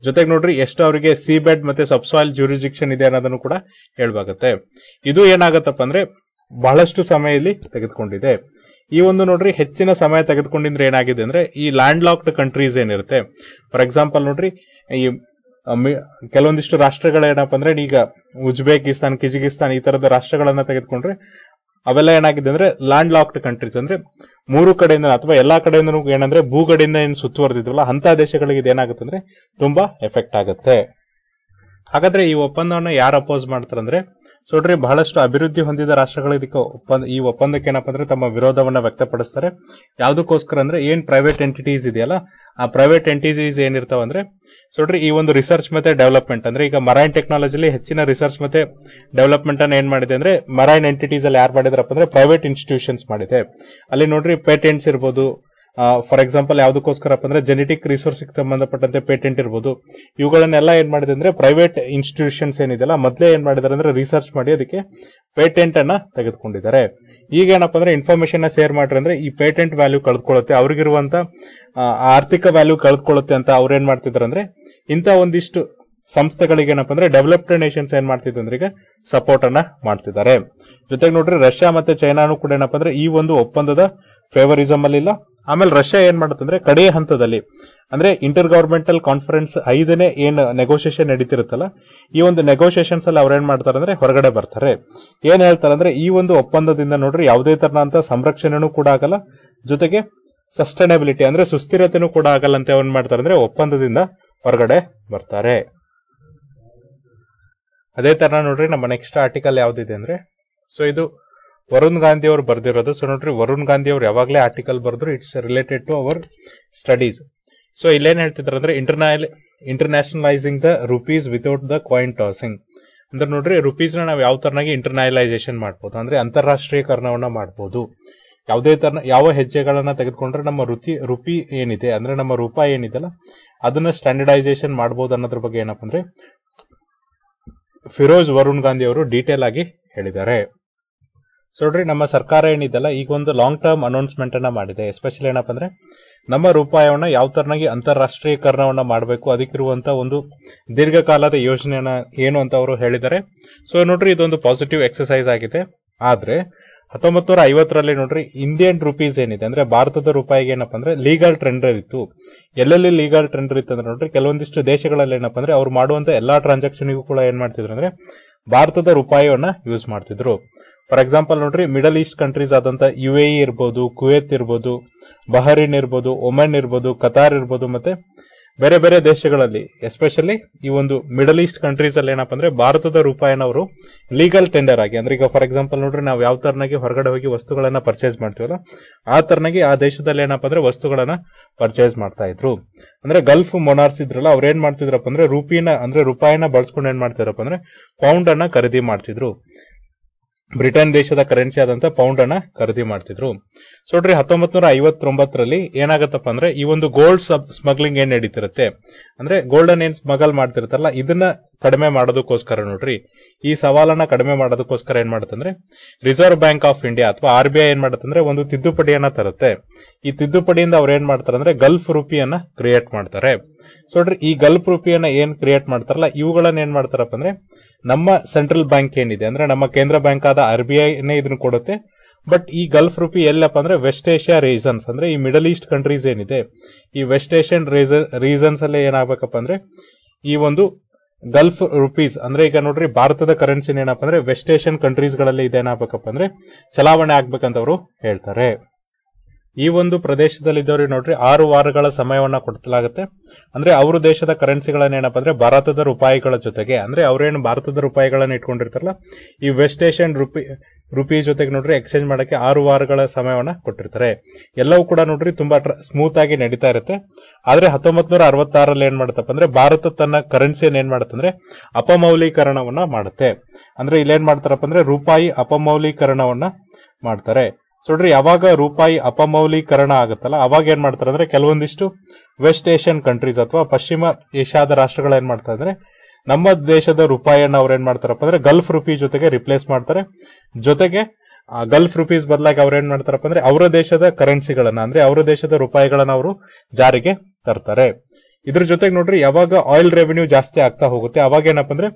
ಜೊತೆಗೆ ನೋಡ್ರಿ ಎಷ್ಟು ಅವರಿಗೆ ಸಿ ಬೆಡ್ ಮತ್ತೆ ಸಬ್ಸಾಯಿಲ್ ಜೂರಿಜಿಕ್ಷನ್ ಇದೆ ಅನ್ನೋದನ್ನು ಕೂಡ ಹೇಳ್ಬೇಕಾಗತ್ತೆ ಇದು ಏನಾಗತ್ತಪ್ಪ ಅಂದ್ರೆ ಬಹಳಷ್ಟು ಸಮಯ ಇಲ್ಲಿ ತೆಗೆದುಕೊಂಡಿದೆ ಈ ಒಂದು ನೋಡ್ರಿ ಹೆಚ್ಚಿನ ಸಮಯ ತೆಗೆದುಕೊಂಡಿದ್ರೆ ಏನಾಗಿದೆ ಅಂದ್ರೆ ಈ ಲ್ಯಾಂಡ್ ಲಾಕ್ಡ್ ಕಂಟ್ರೀಸ್ ಏನಿರುತ್ತೆ ಫಾರ್ ಎಕ್ಸಾಂಪಲ್ ನೋಡ್ರಿ ಈ ಕೆಲವೊಂದಿಷ್ಟು ಏನಪ್ಪ ಅಂದ್ರೆ ಈಗ ಉಜ್ಬೇಕಿಸ್ತಾನ್ ಕಿಜಿಗಿಸ್ತಾನ್ ಈ ತರದ ರಾಷ್ಟ್ರಗಳನ್ನ ತೆಗೆದುಕೊಂಡ್ರೆ ಅವೆಲ್ಲ ಏನಾಗಿದೆ ಅಂದ್ರೆ ಲ್ಯಾಂಡ್ ಲಾಕ್ಡ್ ಕಂಟ್ರೀಸ್ ಅಂದ್ರೆ ಮೂರು ಕಡೆಯಿಂದ ಅಥವಾ ಎಲ್ಲಾ ಕಡೆಯಿಂದ ಏನಂದ್ರೆ ಭೂಗಡೆಯಿಂದ ಏನು ಸುತ್ತುವರೆದಿದ್ವಲ್ಲ ಅಂತ ದೇಶಗಳಿಗೆ ಇದೇನಾಗುತ್ತೆ ಅಂದ್ರೆ ತುಂಬಾ ಎಫೆಕ್ಟ್ ಆಗುತ್ತೆ ಹಾಗಾದ್ರೆ ಈ ಒಪ್ಪಂದವನ್ನ ಯಾರು ಅಪೋಸ್ ಮಾಡ್ತಾರಂದ್ರೆ ಸೋಡ್ರಿ ಬಹಳಷ್ಟು ಅಭಿವೃದ್ಧಿ ಹೊಂದಿದ ರಾಷ್ಟ್ರಗಳು ಇದಕ್ಕೆ ಒಪ್ಪಂದ ಈ ಒಪ್ಪಂದಕ್ಕೆ ಏನಪ್ಪ ಅಂದ್ರೆ ತಮ್ಮ ವಿರೋಧವನ್ನ ವ್ಯಕ್ತಪಡಿಸ್ತಾರೆ ಯಾವ್ದಕ್ಕೋಸ್ಕರ ಅಂದ್ರೆ ಏನ್ ಪ್ರೈವೇಟ್ ಎಂಟಿಟೀಸ್ ಇದೆಯಲ್ಲ ಆ ಪ್ರೈವೇಟ್ ಎಂಟಿಟೀಸ್ ಏನಿರ್ತಾವ ಅಂದ್ರೆ ಸೋಡ್ರಿ ಈ ಒಂದು ರಿಸರ್ಚ್ ಮತ್ತೆ ಡೆವಲಪ್ಮೆಂಟ್ ಅಂದ್ರೆ ಈಗ ಮರೈನ್ ಟೆಕ್ನಾಲಜಿಲಿ ಹೆಚ್ಚಿನ ರಿಸರ್ಚ್ ಮತ್ತೆ ಡೆವಲಪ್ಮೆಂಟ್ ಅನ್ನ ಏನ್ ಮಾಡಿದೆ ಅಂದ್ರೆ ಮರೈನ್ ಎಂಟಿಟೀಸ್ ಅಲ್ಲಿ ಯಾರು ಮಾಡಿದ್ರಪ್ಪ ಅಂದ್ರೆ ಪ್ರೈವೇಟ್ ಇನ್ಸ್ಟಿಟ್ಯೂಷನ್ಸ್ ಮಾಡಿದೆ ಅಲ್ಲಿ ನೋಡ್ರಿ ಪೇಟೆಂಟ್ಸ್ ಇರ್ಬೋದು ಫಾರ್ ಎಕ್ಸಾಂಪಲ್ ಯಾವ್ದಕ್ಕೋಸ್ಕರಪ್ಪ ಅಂದ್ರೆ ಜೆನೆಟಿಕ್ ರಿಸೋರ್ಸ್ ಸಂಬಂಧಪಟ್ಟಂತೆ ಪೇಟೆಂಟ್ ಇರ್ಬೋದು ಇವುಗಳನ್ನೆಲ್ಲ ಏನ್ ಮಾಡಿದೆ ಅಂದ್ರೆ ಪ್ರೈವೇಟ್ ಇನ್ಸ್ಟಿಟ್ಯೂಷನ್ಸ್ ಏನಿದೆಲ್ಲ ಮೊದಲೇ ಏನ್ ಮಾಡಿದಾರೆ ಅಂದ್ರೆ ರಿಸರ್ಚ್ ಮಾಡಿ ಅದಕ್ಕೆ ಪೇಟೆಂಟ್ ಅನ್ನ ತೆಗೆದುಕೊಂಡಿದ್ದಾರೆ ಈಗ ಏನಪ್ಪ ಅಂದ್ರೆ ಇನ್ಫಾರ್ಮೇಶನ್ ಶೇರ್ ಮಾಡ್ರಿ ಅಂದ್ರೆ ಈ ಪೇಟೆಂಟ್ ವ್ಯಾಲ್ಯೂ ಕಳೆದುಕೊಳ್ಳುತ್ತೆ ಅವ್ರಿಗಿರುವಂತ ಆರ್ಥಿಕ ವ್ಯಾಲ್ಯೂ ಕಳೆದುಕೊಳ್ಳುತ್ತೆ ಅಂತ ಅವ್ರು ಏನ್ ಮಾಡ್ತಿದಾರೆ ಅಂದ್ರೆ ಇಂತ ಒಂದಿಷ್ಟು ಸಂಸ್ಥೆಗಳಿಗೆ ಏನಪ್ಪಾ ಅಂದ್ರೆ ಡೆವಲಪ್ಡ್ ನೇಷನ್ಸ್ ಏನ್ ಮಾಡ್ತಿದ್ರು ಅಂದ್ರೆ ಈಗ ಸಪೋರ್ಟ್ ಅನ್ನ ಮಾಡ್ತಿದ್ದಾರೆ ಜೊತೆಗೆ ನೋಡ್ರಿ ರಷ್ಯಾ ಮತ್ತೆ ಚೈನಾನು ಕೂಡ ಏನಪ್ಪಾ ಅಂದ್ರೆ ಈ ಒಂದು ಒಪ್ಪಂದದ ಫೇವರಿಸಮ್ ಅಲ್ಲಿ ಇಲ್ಲ ಆಮೇಲೆ ರಷ್ಯಾ ಏನ್ ಮಾಡುತ್ತಂದ್ರೆ ಕಡೆಯ ಹಂತದಲ್ಲಿ ಅಂದ್ರೆ ಇಂಟರ್ ಗವರ್ಮೆಂಟಲ್ ಕಾನ್ಫರೆನ್ಸ್ ಐದನೇ ಏನ್ ನೆಗೋಸಿಯೇಷನ್ ನಡೀತಿರುತ್ತಲ್ಲ ಈ ಒಂದು ನೆಗೋಸಿಯೇಷನ್ಸ್ ಅಲ್ಲಿ ಅವ್ರೇನ್ ಮಾಡ್ತಾರೆ ಅಂದ್ರೆ ಹೊರಗಡೆ ಬರ್ತಾರೆ ಏನ್ ಹೇಳ್ತಾರೆ ಅಂದ್ರೆ ಈ ಒಂದು ಒಪ್ಪಂದದಿಂದ ನೋಡ್ರಿ ಯಾವುದೇ ತರನಂತ ಸಂರಕ್ಷಣೆನೂ ಕೂಡ ಆಗಲ್ಲ ಜೊತೆಗೆ ಸಸ್ಟೈನಬಿಲಿಟಿ ಅಂದ್ರೆ ಸುಸ್ಥಿರತೆನೂ ಕೂಡ ಆಗಲ್ಲ ಅಂತ ಏನ್ ಮಾಡ್ತಾರೆ ಅಂದ್ರೆ ಒಪ್ಪಂದದಿಂದ ಹೊರಗಡೆ ಬರ್ತಾರೆ ಅದೇ ತರ ನೋಡ್ರಿ ನಮ್ಮ ನೆಕ್ಸ್ಟ್ ಆರ್ಟಿಕಲ್ ಯಾವ್ದಿದೆ ಅಂದ್ರೆ ಸೊ ಇದು ವರುಣ್ ಗಾಂಧಿ ಅವರು ಬರ್ದಿರೋದು ಸೊ ನೋಡ್ರಿ ವರುಣ್ ಗಾಂಧಿ ಅವರು ಯಾವಾಗಲೇ ಆರ್ಟಿಕಲ್ ಬರೆದ್ರು it's related to our studies so ಇಲ್ಲೇನು ಹೇಳ್ತಿದ್ರು ಅಂದ್ರೆ internal internationalising the rupees without the coin tossing ಅಂದ್ರೆ ನೋಡ್ರಿ ರುಪೀಸ್ ನಾವು ಯಾವ ತರನಾಗಿ ಇಂಟರ್ನಲೈಸೇಷನ್ ಮಾಡ್ಬೋದು ಅಂದ್ರೆ ಅಂತಾರಾಷ್ಟ್ರೀಯಕರಣವನ್ನ ಮಾಡ್ಬೋದು ಯಾವುದೇ ತರ ಯಾವ ಹೆಜ್ಜೆಗಳನ್ನ ತೆಗೆದುಕೊಂಡ್ರೆ ನಮ್ಮ ರುತಿ ರುಪಿ ಏನಿದೆ ಅಂದ್ರೆ ನಮ್ಮ ರೂಪಾಯಿ ಏನಿದೆಲ್ಲ ಅದನ್ನ ಸ್ಟ್ಯಾಂಡರ್ಡೈಸೇಷನ್ ಮಾಡ್ಬೋದು ಅನ್ನೋದ್ರ ಬಗ್ಗೆ ಏನಪ್ಪ ಅಂದ್ರೆ ಫಿರೋಜ್ ವರುಣ್ ಗಾಂಧಿ ಅವರು ಡೀಟೇಲ್ ಆಗಿ ಹೇಳಿದ್ದಾರೆ ಸೊ ನೋಡ್ರಿ ನಮ್ಮ ಸರ್ಕಾರ ಏನಿದೆಲ್ಲ ಈಗ ಒಂದು ಲಾಂಗ್ ಟರ್ಮ್ ಅನೌನ್ಸ್ಮೆಂಟ್ ಅನ್ನ ಮಾಡಿದೆ ಎಸ್ಪೆಷಲಿ ಏನಪ್ಪ ಅಂದ್ರೆ ನಮ್ಮ ರೂಪಾಯವನ್ನ ಯಾವ ತರನಾಗಿ ಅಂತಾರಾಷ್ಟ್ರೀಯಕರಣವನ್ನ ಮಾಡಬೇಕು ಅದಕ್ಕಿರುವಂತ ಒಂದು ದೀರ್ಘಕಾಲದ ಯೋಜನೆಯನ್ನ ಏನು ಅಂತ ಅವರು ಹೇಳಿದ್ದಾರೆ ಸೊ ನೋಡ್ರಿ ಇದೊಂದು ಪಾಸಿಟಿವ್ ಎಕ್ಸಸೈಸ್ ಆಗಿದೆ ಆದ್ರೆ ಹತ್ತೊಂಬತ್ತು ನೂರ ಐವತ್ತರಲ್ಲಿ ನೋಡ್ರಿ ಇಂಡಿಯನ್ ರುಪೀಸ್ ಏನಿದೆ ಅಂದ್ರೆ ಭಾರತದ ರೂಪಾಯಿಗೆ ಏನಪ್ಪಾ ಅಂದ್ರೆ ಲೀಗಲ್ ಟ್ರೆಂಡರ್ ಇತ್ತು ಎಲ್ಲೆಲ್ಲಿ ಲೀಗಲ್ ಟ್ರೆಂಡರ್ ಇತ್ತು ಅಂದ್ರೆ ನೋಡ್ರಿ ಕೆಲವೊಂದಿಷ್ಟು ದೇಶಗಳಲ್ಲಿ ಏನಪ್ಪ ಅಂದ್ರೆ ಅವ್ರು ಮಾಡುವಂತ ಎಲ್ಲಾ ಟ್ರಾನ್ಸಾಕ್ಷನ್ಗೂ ಕೂಡ ಏನ್ ಮಾಡ್ತಿದ್ರು ಅಂದ್ರೆ ಭಾರತದ ರೂಪಾಯಿಯನ್ನ ಯೂಸ್ ಮಾಡ್ತಿದ್ರು ಫಾರ್ ಎಕ್ಸಾಂಪಲ್ ನೋಡ್ರಿ ಮಿಡಲ್ ಈಸ್ಟ್ ಕಂಟ್ರೀಸ್ ಆದಂತ ಯು ಎ e ಇರ್ಬೋದು ಕುವೇತ್ ಇರ್ಬೋದು ಬಹರಿನ್ ಇರ್ಬೋದು ಒಮೆನ್ ಇರ್ಬೋದು ಕತಾರ್ ಇರ್ಬೋದು ಮತ್ತೆ ಬೇರೆ ಬೇರೆ ದೇಶಗಳಲ್ಲಿ ಎಸ್ಪೆಷಲಿ ಈ ಒಂದು ಮಿಡಲ್ ಈಸ್ಟ್ ಕಂಟ್ರೀಸ್ ಅಲ್ಲಿ ಏನಪ್ಪ ಅಂದ್ರೆ ಭಾರತದ ರೂಪಾಯಿನ ಅವರು ಲೀಗಲ್ ಟೆಂಡರ್ ಆಗಿ ಅಂದ್ರೆ ಈಗ ಫಾರ್ ಎಕ್ಸಾಂಪಲ್ ನೋಡ್ರಿ ನಾವು ಯಾವ ತರನಾಗಿ ಹೊರಗಡೆ ಹೋಗಿ ವಸ್ತುಗಳನ್ನ ಪರ್ಚೇಸ್ ಮಾಡ್ತೀವಲ್ಲ ಆ ತರನಾಗಿ ಆ ದೇಶದಲ್ಲಿ ಏನಪ್ಪ ಅಂದ್ರೆ ವಸ್ತುಗಳನ್ನ ಪರ್ಚೇಸ್ ಮಾಡ್ತಾ ಇದ್ರು ಅಂದ್ರೆ ಗಲ್ಫ್ ಮೊನಾರ್ಸ್ ಇದ್ರಲ್ಲ ಅವ್ರು ಏನ್ ಮಾಡ್ತಿದ್ರಪ್ಪ ಅಂದ್ರೆ ರೂಪಿನ ಅಂದ್ರೆ ರೂಪಾಯಿನ ಬಳಸ್ಕೊಂಡು ಏನ್ ಮಾಡ್ತಿದ್ರಪ್ಪ ಅಂದ್ರೆ ಪೌಂಡ್ ಅನ್ನ ಖರೀದಿ ಮಾಡ್ತಿದ್ರು ಬ್ರಿಟನ್ ದೇಶದ ಕರೆನ್ಸಿ ಆದಂತ ಪೌಂಡ್ ಅನ್ನ ಖರೀದಿ ಮಾಡ್ತಿದ್ರು ಸೊ ನೋಡ್ರಿ ಹತ್ತೊಂಬತ್ ನೂರ ಐವತ್ತೊಂಬತ್ತರಲ್ಲಿ ಏನಾಗತ್ತಪ್ಪ ಅಂದ್ರೆ ಈ ಒಂದು ಗೋಲ್ಡ್ ಸ್ಮಗ್ಲಿಂಗ್ ಏನ್ ನಡೀತಿರುತ್ತೆ ಅಂದ್ರೆ ಗೋಲ್ಡನ್ ಏನ್ ಸ್ಮಗಲ್ ಮಾಡ್ತಿರ್ತಾರಲ್ಲ ಇದನ್ನ ಕಡಿಮೆ ಮಾಡೋದಕ್ಕೋಸ್ಕರ ನೋಡ್ರಿ ಈ ಸವಾಲನ್ನ ಕಡಿಮೆ ಮಾಡೋದಕ್ಕೋಸ್ಕರ ಏನ್ ಮಾಡತ್ತಂದ್ರೆ ರಿಸರ್ವ್ ಬ್ಯಾಂಕ್ ಆಫ್ ಇಂಡಿಯಾ ಅಥವಾ ಆರ್ ಬಿ ಐ ಏನ್ ಮಾಡತ್ತಂದ್ರೆ ಒಂದು ತಿದ್ದುಪಡಿಯನ್ನ ತರುತ್ತೆ ಈ ತಿದ್ದುಪಡಿಯಿಂದ ಅವ್ರು ಏನ್ ಮಾಡ್ತಾರೆ ಅಂದ್ರೆ ಗಲ್ಫ್ ರೂಪಿಯನ್ನ ಕ್ರಿಯೇಟ್ ಮಾಡ್ತಾರೆ ಸೊ ನೋಡ್ರಿ ಈ ಗಲ್ಫ್ ರೂಪಿಯನ್ನ ಏನ್ ಕ್ರಿಯೇಟ್ ಮಾಡ್ತಾರಲ್ಲ ಇವುಗಳನ್ನ ಏನ್ ಮಾಡ್ತಾರಪ್ಪ ಅಂದ್ರೆ ನಮ್ಮ ಸೆಂಟ್ರಲ್ ಬ್ಯಾಂಕ್ ಏನಿದೆ ಅಂದ್ರೆ ನಮ್ಮ ಕೇಂದ್ರ ಬ್ಯಾಂಕ್ ಆದ ಆರ್ ಬಿ ಐನೇ ಇದನ್ನ ಕೊಡುತ್ತೆ ಬಟ್ ಈ ಗಲ್ಫ್ ರೂಪಿ ಎಲ್ಲಪ್ಪ ಅಂದ್ರೆ ವೆಸ್ಟ್ ಏಷ್ಯಾ ರೀಸನ್ಸ್ ಅಂದ್ರೆ ಈ ಮಿಡಲ್ ಈಸ್ಟ್ ಕಂಟ್ರೀಸ್ ಏನಿದೆ ಈ ವೆಸ್ಟ್ ಏಷ್ಯನ್ ರೀಸನ್ಸ್ ಅಲ್ಲಿ ಏನಾಗಬೇಕಪ್ಪ ಅಂದ್ರೆ ಈ ಒಂದು ಗಲ್ಫ್ ರುಪೀಸ್ ಅಂದ್ರೆ ಈಗ ನೋಡ್ರಿ ಭಾರತದ ಕರೆನ್ಸಿನ ಏನಪ್ಪ ಅಂದ್ರೆ ವೆಸ್ಟ್ ಏಷ್ಯನ್ ಕಂಟ್ರೀಸ್ ಗಳಲ್ಲಿ ಇದೇನಾಗಬೇಕಪ್ಪ ಅಂದ್ರೆ ಚಲಾವಣೆ ಆಗ್ಬೇಕಂತ ಅವರು ಹೇಳ್ತಾರೆ ಈ ಒಂದು ಪ್ರದೇಶದಲ್ಲಿ ಇದ್ದವ್ರಿಗೆ ನೋಡ್ರಿ ಆರು ವಾರಗಳ ಸಮಯವನ್ನ ಕೊಡ್ತಲಾಗುತ್ತೆ ಅಂದ್ರೆ ಅವರು ದೇಶದ ಕರೆನ್ಸಿಗಳನ್ನ ಏನಪ್ಪ ಅಂದ್ರೆ ಭಾರತದ ರೂಪಾಯಿಗಳ ಜೊತೆಗೆ ಅಂದ್ರೆ ಅವ್ರೇನು ಭಾರತದ ರೂಪಾಯಿಗಳನ್ನ ಇಟ್ಕೊಂಡಿರ್ತಾರಲ್ಲ ಈ ವೆಸ್ಟ್ ಏಷ್ಯನ್ ರುಪಿ ರುಪಿ ಜೊತೆಗೆ ನೋಡ್ರಿ ಎಕ್ಸ್ಚೇಂಜ್ ಮಾಡೋಕ್ಕೆ ಆರು ವಾರಗಳ ಸಮಯವನ್ನ ಕೊಟ್ಟಿರ್ತಾರೆ ಎಲ್ಲವೂ ಕೂಡ ನೋಡ್ರಿ ತುಂಬಾ ಸ್ಮೂತ್ ಆಗಿ ನಡೀತಾ ಇರುತ್ತೆ ಆದರೆ ಹತ್ತೊಂಬತ್ ನೂರ ಅರವತ್ತಾರಲ್ಲಿ ಏನ್ ಮಾಡುತ್ತಪ್ಪ ಅಂದ್ರೆ ಭಾರತ ತನ್ನ ಕರೆನ್ಸಿಯನ್ನು ಏನ್ ಮಾಡುತ್ತಂದ್ರೆ ಅಪಮೌಲೀಕರಣವನ್ನ ಮಾಡುತ್ತೆ ಅಂದ್ರೆ ಇಲ್ಲೇನ್ ಮಾಡ್ತಾರಪ್ಪ ಅಂದ್ರೆ ರೂಪಾಯಿ ಅಪಮೌಲೀಕರಣವನ್ನ ಮಾಡ್ತಾರೆ ನೋಡ್ರಿ ಯಾವಾಗ ರೂಪಾಯಿ ಅಪಮೌಲೀಕರಣ ಆಗುತ್ತಲ್ಲ ಅವಾಗ ಏನ್ ಮಾಡ್ತಾರೆ ಅಂದ್ರೆ ಕೆಲವೊಂದಿಷ್ಟು ವೆಸ್ಟ್ ಏಷ್ಯನ್ ಕಂಟ್ರೀಸ್ ಅಥವಾ ಪಶ್ಚಿಮ ಏಷ್ಯಾದ ರಾಷ್ಟ್ರಗಳು ಏನ್ ಮಾಡ್ತಾ ಅಂದ್ರೆ ನಮ್ಮ ದೇಶದ ರೂಪಾಯಿಯನ್ನ ಅವ್ರ ಏನ್ ಮಾಡ್ತಾರಪ್ಪ ಅಂದ್ರೆ ಗಲ್ಫ್ ರುಪಿ ಜೊತೆಗೆ ರಿಪ್ಲೇಸ್ ಮಾಡ್ತಾರೆ ಜೊತೆಗೆ ಗಲ್ಫ್ ರೂಪೀಸ್ ಬದಲಾಗಿ ಅವ್ರ ಏನ್ ಮಾಡ್ತಾರಪ್ಪ ಅಂದ್ರೆ ಅವರ ದೇಶದ ಕರೆನ್ಸಿಗಳನ್ನ ಅಂದ್ರೆ ಅವರ ದೇಶದ ರೂಪಾಯಿಗಳನ್ನ ಅವರು ಜಾರಿಗೆ ತರ್ತಾರೆ ಇದ್ರ ಜೊತೆಗೆ ನೋಡ್ರಿ ಯಾವಾಗ ಆಯಿಲ್ ರೆವಿನ್ಯೂ ಜಾಸ್ತಿ ಆಗ್ತಾ ಹೋಗುತ್ತೆ ಅವಾಗ ಏನಪ್ಪ ಅಂದ್ರೆ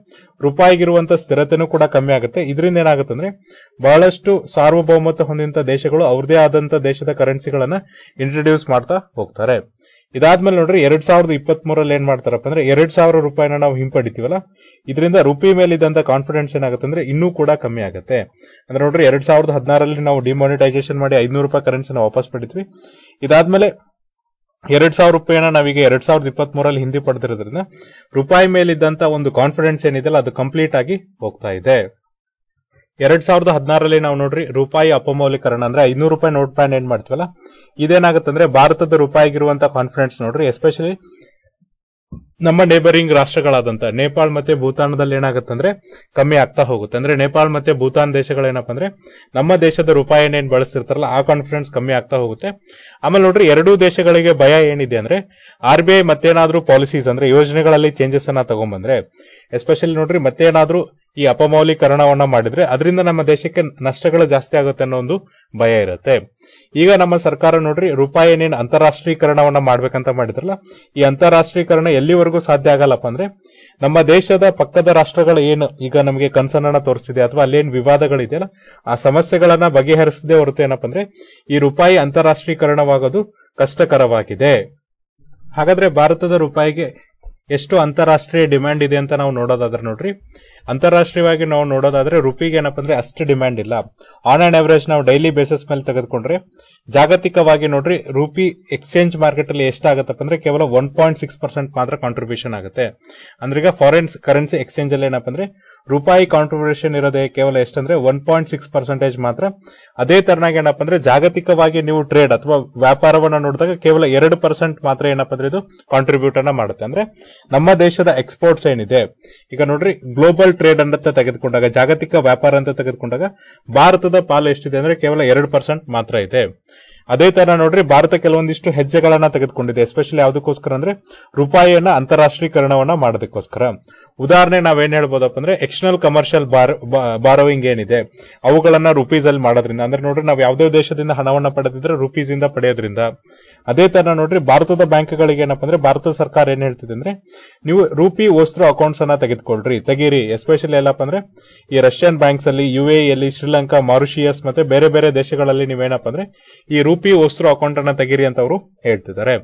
ರೂಪಾಯಿಗಿರುವಂತ ಸ್ಥಿರತೆನೂ ಕೂಡ ಕಮ್ಮಿ ಆಗುತ್ತೆ ಇದರಿಂದ ಏನಾಗುತ್ತೆ ಅಂದ್ರೆ ಬಹಳಷ್ಟು ಸಾರ್ವಭೌಮತ ಹೊಂದಿದಂತ ದೇಶಗಳು ಅವ್ರದೇ ಆದಂತ ದೇಶದ ಕರೆನ್ಸಿಗಳನ್ನ ಇಂಟ್ರೊಡ್ಯೂಸ್ ಮಾಡ್ತಾ ಹೋಗ್ತಾರೆ ಇದಾದ್ಮೇಲೆ ನೋಡ್ರಿ ಎರಡ್ ಸಾವಿರದ ಇಪ್ಪತ್ತ್ ಮೂರಲ್ಲಿ ಏನ್ ಮಾಡ್ತಾರಪ್ಪ ಅಂದ್ರೆ ಎರಡ್ ಸಾವಿರ ರೂಪಾಯಿನ ನಾವು ಹಿಂಪಡಿತೀವಲ್ಲ ಇದರಿಂದ ರುಪಿ ಮೇಲಿದ್ದಂತ ಕಾನ್ಫಿಡೆನ್ಸ್ ಏನಾಗುತ್ತೆ ಅಂದ್ರೆ ಇನ್ನೂ ಕೂಡ ಕಮ್ಮಿ ಆಗುತ್ತೆ ಅಂದ್ರೆ ನೋಡ್ರಿ ಎರಡ್ ಸಾವಿರದ ಹದಿನಾರಲ್ಲಿ ನಾವು ಡಿಮಾನಿಟೈಸೇಷನ್ ಮಾಡಿ ಐದ್ನೂರು ರೂಪಾಯಿ ಕರೆನ್ಸಿನ ವಾಪಸ್ ಪಡಿತೀವಿ ಇದಾದ್ಮೇಲೆ ಎರಡ್ ಸಾವಿರ ರೂಪಾಯಿನ ನಾವೀಗ ಎರಡ್ ಸಾವಿರದ ಇಪ್ಪತ್ತ್ ಮೂರಲ್ಲಿ ಹಿಂದಿ ಪಡೆದಿರೋದ್ರಿಂದ ರೂಪಾಯಿ ಮೇಲಿದ್ದಂತ ಒಂದು ಕಾನ್ಫಿಡೆನ್ಸ್ ಏನಿದೆಯಲ್ಲ ಅದು ಕಂಪ್ಲೀಟ್ ಆಗಿ ಹೋಗ್ತಾ ಇದೆ ಎರಡ್ ಸಾವಿರದ ಹದಿನಾರಲ್ಲಿ ನಾವು ನೋಡ್ರಿ ರೂಪಾಯಿ ಅಪಮೌಲೀಕರಣ ಅಂದ್ರೆ ಐನೂರು ರೂಪಾಯಿ ನೋಟ್ ಪ್ಯಾಂಡ್ ಏನ್ ಮಾಡ್ತೀವಲ್ಲ ಇದೇನಾಗುತ್ತೆ ಅಂದ್ರೆ ಭಾರತದ ರೂಪಾಯಿಗಿರುವಂತ ಕಾನ್ಫಿಡೆನ್ಸ್ ನೋಡ್ರಿ ಎಸ್ಪೆಷಲಿ ನಮ್ಮ ನೇಬರಿಂಗ್ ರಾಷ್ಟ್ರಗಳಾದಂತ ನೇಪಾಳ ಮತ್ತೆ ಭೂತಾನದಲ್ಲಿ ಏನಾಗುತ್ತೆ ಅಂದ್ರೆ ಕಮ್ಮಿ ಆಗ್ತಾ ಹೋಗುತ್ತೆ ಅಂದ್ರೆ ನೇಪಾಳ ಮತ್ತೆ ಭೂತಾನ್ ದೇಶಗಳೇನಪ್ಪ ಅಂದ್ರೆ ನಮ್ಮ ದೇಶದ ರೂಪಾಯಿ ಏನೇನು ಬಳಸ್ತಿರ್ತಾರಲ್ಲ ಆ ಕಾನ್ಫಿಡೆನ್ಸ್ ಕಮ್ಮಿ ಆಗ್ತಾ ಹೋಗುತ್ತೆ ಆಮೇಲೆ ನೋಡ್ರಿ ಎರಡೂ ದೇಶಗಳಿಗೆ ಭಯ ಏನಿದೆ ಅಂದ್ರೆ ಆರ್ ಬಿ ಐ ಮತ್ತೇನಾದ್ರೂ ಪಾಲಿಸೀಸ್ ಅಂದ್ರೆ ಯೋಜನೆಗಳಲ್ಲಿ ಚೇಂಜಸ್ ಅನ್ನ ತಗೊಂಡ್ಬಂದ್ರೆ ಎಸ್ಪೆಷಲಿ ನೋಡ್ರಿ ಮತ್ತೇನಾದ್ರೂ ಈ ಅಪಮೌಲೀಕರಣವನ್ನ ಮಾಡಿದ್ರೆ ಅದರಿಂದ ನಮ್ಮ ದೇಶಕ್ಕೆ ನಷ್ಟಗಳು ಜಾಸ್ತಿ ಆಗುತ್ತೆ ಅನ್ನೋ ಒಂದು ಭಯ ಇರುತ್ತೆ ಈಗ ನಮ್ಮ ಸರ್ಕಾರ ನೋಡ್ರಿ ರೂಪಾಯಿ ಏನೇನು ಅಂತಾರಾಷ್ಟ್ರೀಕರಣವನ್ನ ಮಾಡ್ಬೇಕಂತ ಮಾಡಿದ್ರಲ್ಲ ಈ ಅಂತಾರಾಷ್ಟ್ರೀಕರಣ ಎಲ್ಲಿವರೆಗೂ ಸಾಧ್ಯ ಆಗಲ್ಲಪ್ಪ ಅಂದ್ರೆ ನಮ್ಮ ದೇಶದ ಪಕ್ಕದ ರಾಷ್ಟ್ರಗಳು ಏನು ಈಗ ನಮಗೆ ಕನ್ಸರ್ನ್ ತೋರಿಸಿದೆ ಅಥವಾ ಅಲ್ಲೇನು ವಿವಾದಗಳಿದೆಯಲ್ಲ ಆ ಸಮಸ್ಯೆಗಳನ್ನ ಬಗೆಹರಿಸದೆ ಹೊರತು ಏನಪ್ಪ ಅಂದ್ರೆ ಈ ರೂಪಾಯಿ ಅಂತಾರಾಷ್ಟ್ರೀಕರಣವಾಗೋದು ಕಷ್ಟಕರವಾಗಿದೆ ಹಾಗಾದ್ರೆ ಭಾರತದ ರೂಪಾಯಿಗೆ ಎಷ್ಟು ಅಂತಾರಾಷ್ಟ್ರೀಯ ಡಿಮ್ಯಾಂಡ್ ಇದೆ ಅಂತ ನಾವು ನೋಡೋದಾದ್ರೆ ನೋಡ್ರಿ ಅಂತಾರಾಷ್ಟ್ರೀಯವಾಗಿ ನಾವು ನೋಡೋದಾದ್ರೆ ರುಪಿಗೆ ಏನಪ್ಪ ಅಂದ್ರೆ ಅಷ್ಟು ಡಿಮ್ಯಾಂಡ್ ಇಲ್ಲ ಆನ್ ಅಂಡ್ ಅವರೇಜ್ ನಾವು ಡೈಲಿ ಬೇಸಿಸ್ ಮೇಲೆ ತೆಗೆದುಕೊಂಡ್ರೆ ಜಾಗತಿಕವಾಗಿ ನೋಡ್ರಿ ರೂಪಿ ಎಕ್ಸ್ಚೇಂಜ್ ಮಾರ್ಕೆಟ್ ಅಲ್ಲಿ ಎಷ್ಟಾಗತ್ತಪ್ಪ ಅಂದ್ರೆ ಕೇವಲ ಒನ್ ಪಾಯಿಂಟ್ ಸಿಕ್ಸ್ ಪರ್ಸೆಂಟ್ ಮಾತ್ರ ಕಾಂಟ್ರಿಬ್ಯೂಷನ್ ಆಗುತ್ತೆ ಅಂದ್ರೆ ಈಗ ಫಾರಿನ್ ಕರೆನ್ಸಿ ಎಕ್ಸ್ಚೇಂಜ್ ಅಲ್ಲಿ ಏನಪ್ಪ ಅಂದ್ರೆ ರೂಪಾಯಿ ಕಾಂಟ್ರಿಬ್ಯೂಷನ್ ಇರೋದೇ ಕೇವಲ ಎಷ್ಟಂದ್ರೆ ಒನ್ ಪಾಯಿಂಟ್ ಸಿಕ್ಸ್ ಪರ್ಸೆಂಟೇಜ್ ಮಾತ್ರ ಅದೇ ತರನಾಗ ಏನಪ್ಪ ಅಂದ್ರೆ ಜಾಗತಿಕವಾಗಿ ನೀವು ಟ್ರೇಡ್ ಅಥವಾ ವ್ಯಾಪಾರವನ್ನ ನೋಡಿದಾಗ ಕೇವಲ ಎರಡು ಪರ್ಸೆಂಟ್ ಮಾತ್ರ ಏನಪ್ಪ ಅಂದ್ರೆ ಇದು ಕಾಂಟ್ರಿಬ್ಯೂಟ್ ಅನ್ನ ಮಾಡುತ್ತೆ ಅಂದ್ರೆ ನಮ್ಮ ದೇಶದ ಎಕ್ಸ್ಪೋರ್ಟ್ಸ್ ಏನಿದೆ ಈಗ ನೋಡ್ರಿ ಗ್ಲೋಬಲ್ ಟ್ರೇಡ್ ಅಂತ ತೆಗೆದುಕೊಂಡಾಗ ಜಾಗತಿಕ ವ್ಯಾಪಾರ ಅಂತ ತೆಗೆದುಕೊಂಡಾಗ ಭಾರತದ ಪಾಲು ಎಷ್ಟಿದೆ ಅಂದ್ರೆ ಕೇವಲ ಎರಡು ಪರ್ಸೆಂಟ್ ಮಾತ್ರ ಇದೆ ಅದೇ ತರ ನೋಡ್ರಿ ಭಾರತ ಕೆಲವೊಂದಿಷ್ಟು ಹೆಜ್ಜೆಗಳನ್ನ ತೆಗೆದುಕೊಂಡಿದೆ ಎಸ್ಪೆಷಲಿ ಯಾವುದಕ್ಕೋಸ್ಕರ ಅಂದ್ರೆ ರೂಪಾಯಿಯನ್ನ ಅಂತಾರಾಷ್ಟ್ರೀಕರಣವನ್ನ ಮಾಡೋದಕ್ಕೋಸ್ಕರ ಉದಾಹರಣೆ ನಾವೇನ್ ಹೇಳ್ಬೋದಪ್ಪ ಅಂದ್ರೆ ಎಕ್ಸ್ಟರ್ನಲ್ ಕಮರ್ಷಿಯಲ್ ಬಾರ್ ಬಾರೋವಿಂಗ್ ಏನಿದೆ ಅವುಗಳನ್ನ ರುಪೀಸ್ ಅಲ್ಲಿ ಮಾಡೋದ್ರಿಂದ ಅಂದ್ರೆ ನೋಡ್ರಿ ನಾವು ಯಾವುದೇ ದೇಶದಿಂದ ಹಣವನ್ನ ಪಡೆದಿದ್ರೆ ರುಪೀಸ್ ಇಂದ ಪಡೆಯೋದ್ರಿಂದ ಅದೇ ತರ ನೋಡ್ರಿ ಭಾರತದ ಬ್ಯಾಂಕ್ಗಳಿಗೆ ಏನಪ್ಪ ಅಂದ್ರೆ ಭಾರತ ಸರ್ಕಾರ ಏನ್ ಹೇಳ್ತಿದೆ ಅಂದ್ರೆ ನೀವು ರೂಪಿ ವಸ್ತ್ರ ಅಕೌಂಟ್ಸ್ ಅನ್ನ ತೆಗೆದುಕೊಳ್ರಿ ತೆಗೀರಿ ಎಸ್ಪೆಷಲಿ ಎಲ್ಲಪ್ಪ ಅಂದ್ರೆ ಈ ರಷ್ಯನ್ ಬ್ಯಾಂಕ್ಸ್ ಅಲ್ಲಿ ಯು ಎಲ್ಲಿ ಶ್ರೀಲಂಕಾ ಮಾರಿಷಿಯಸ್ ಮತ್ತೆ ಬೇರೆ ಬೇರೆ ದೇಶಗಳಲ್ಲಿ ನೀವೇನಪ್ಪ ಅಂದ್ರೆ ಈ ರೂಪಿ ವಸ್ತ್ರ ಅಕೌಂಟ್ ಅನ್ನ ತೆಗೀರಿ ಅಂತ ಅವರು ಹೇಳ್ತಿದ್ದಾರೆ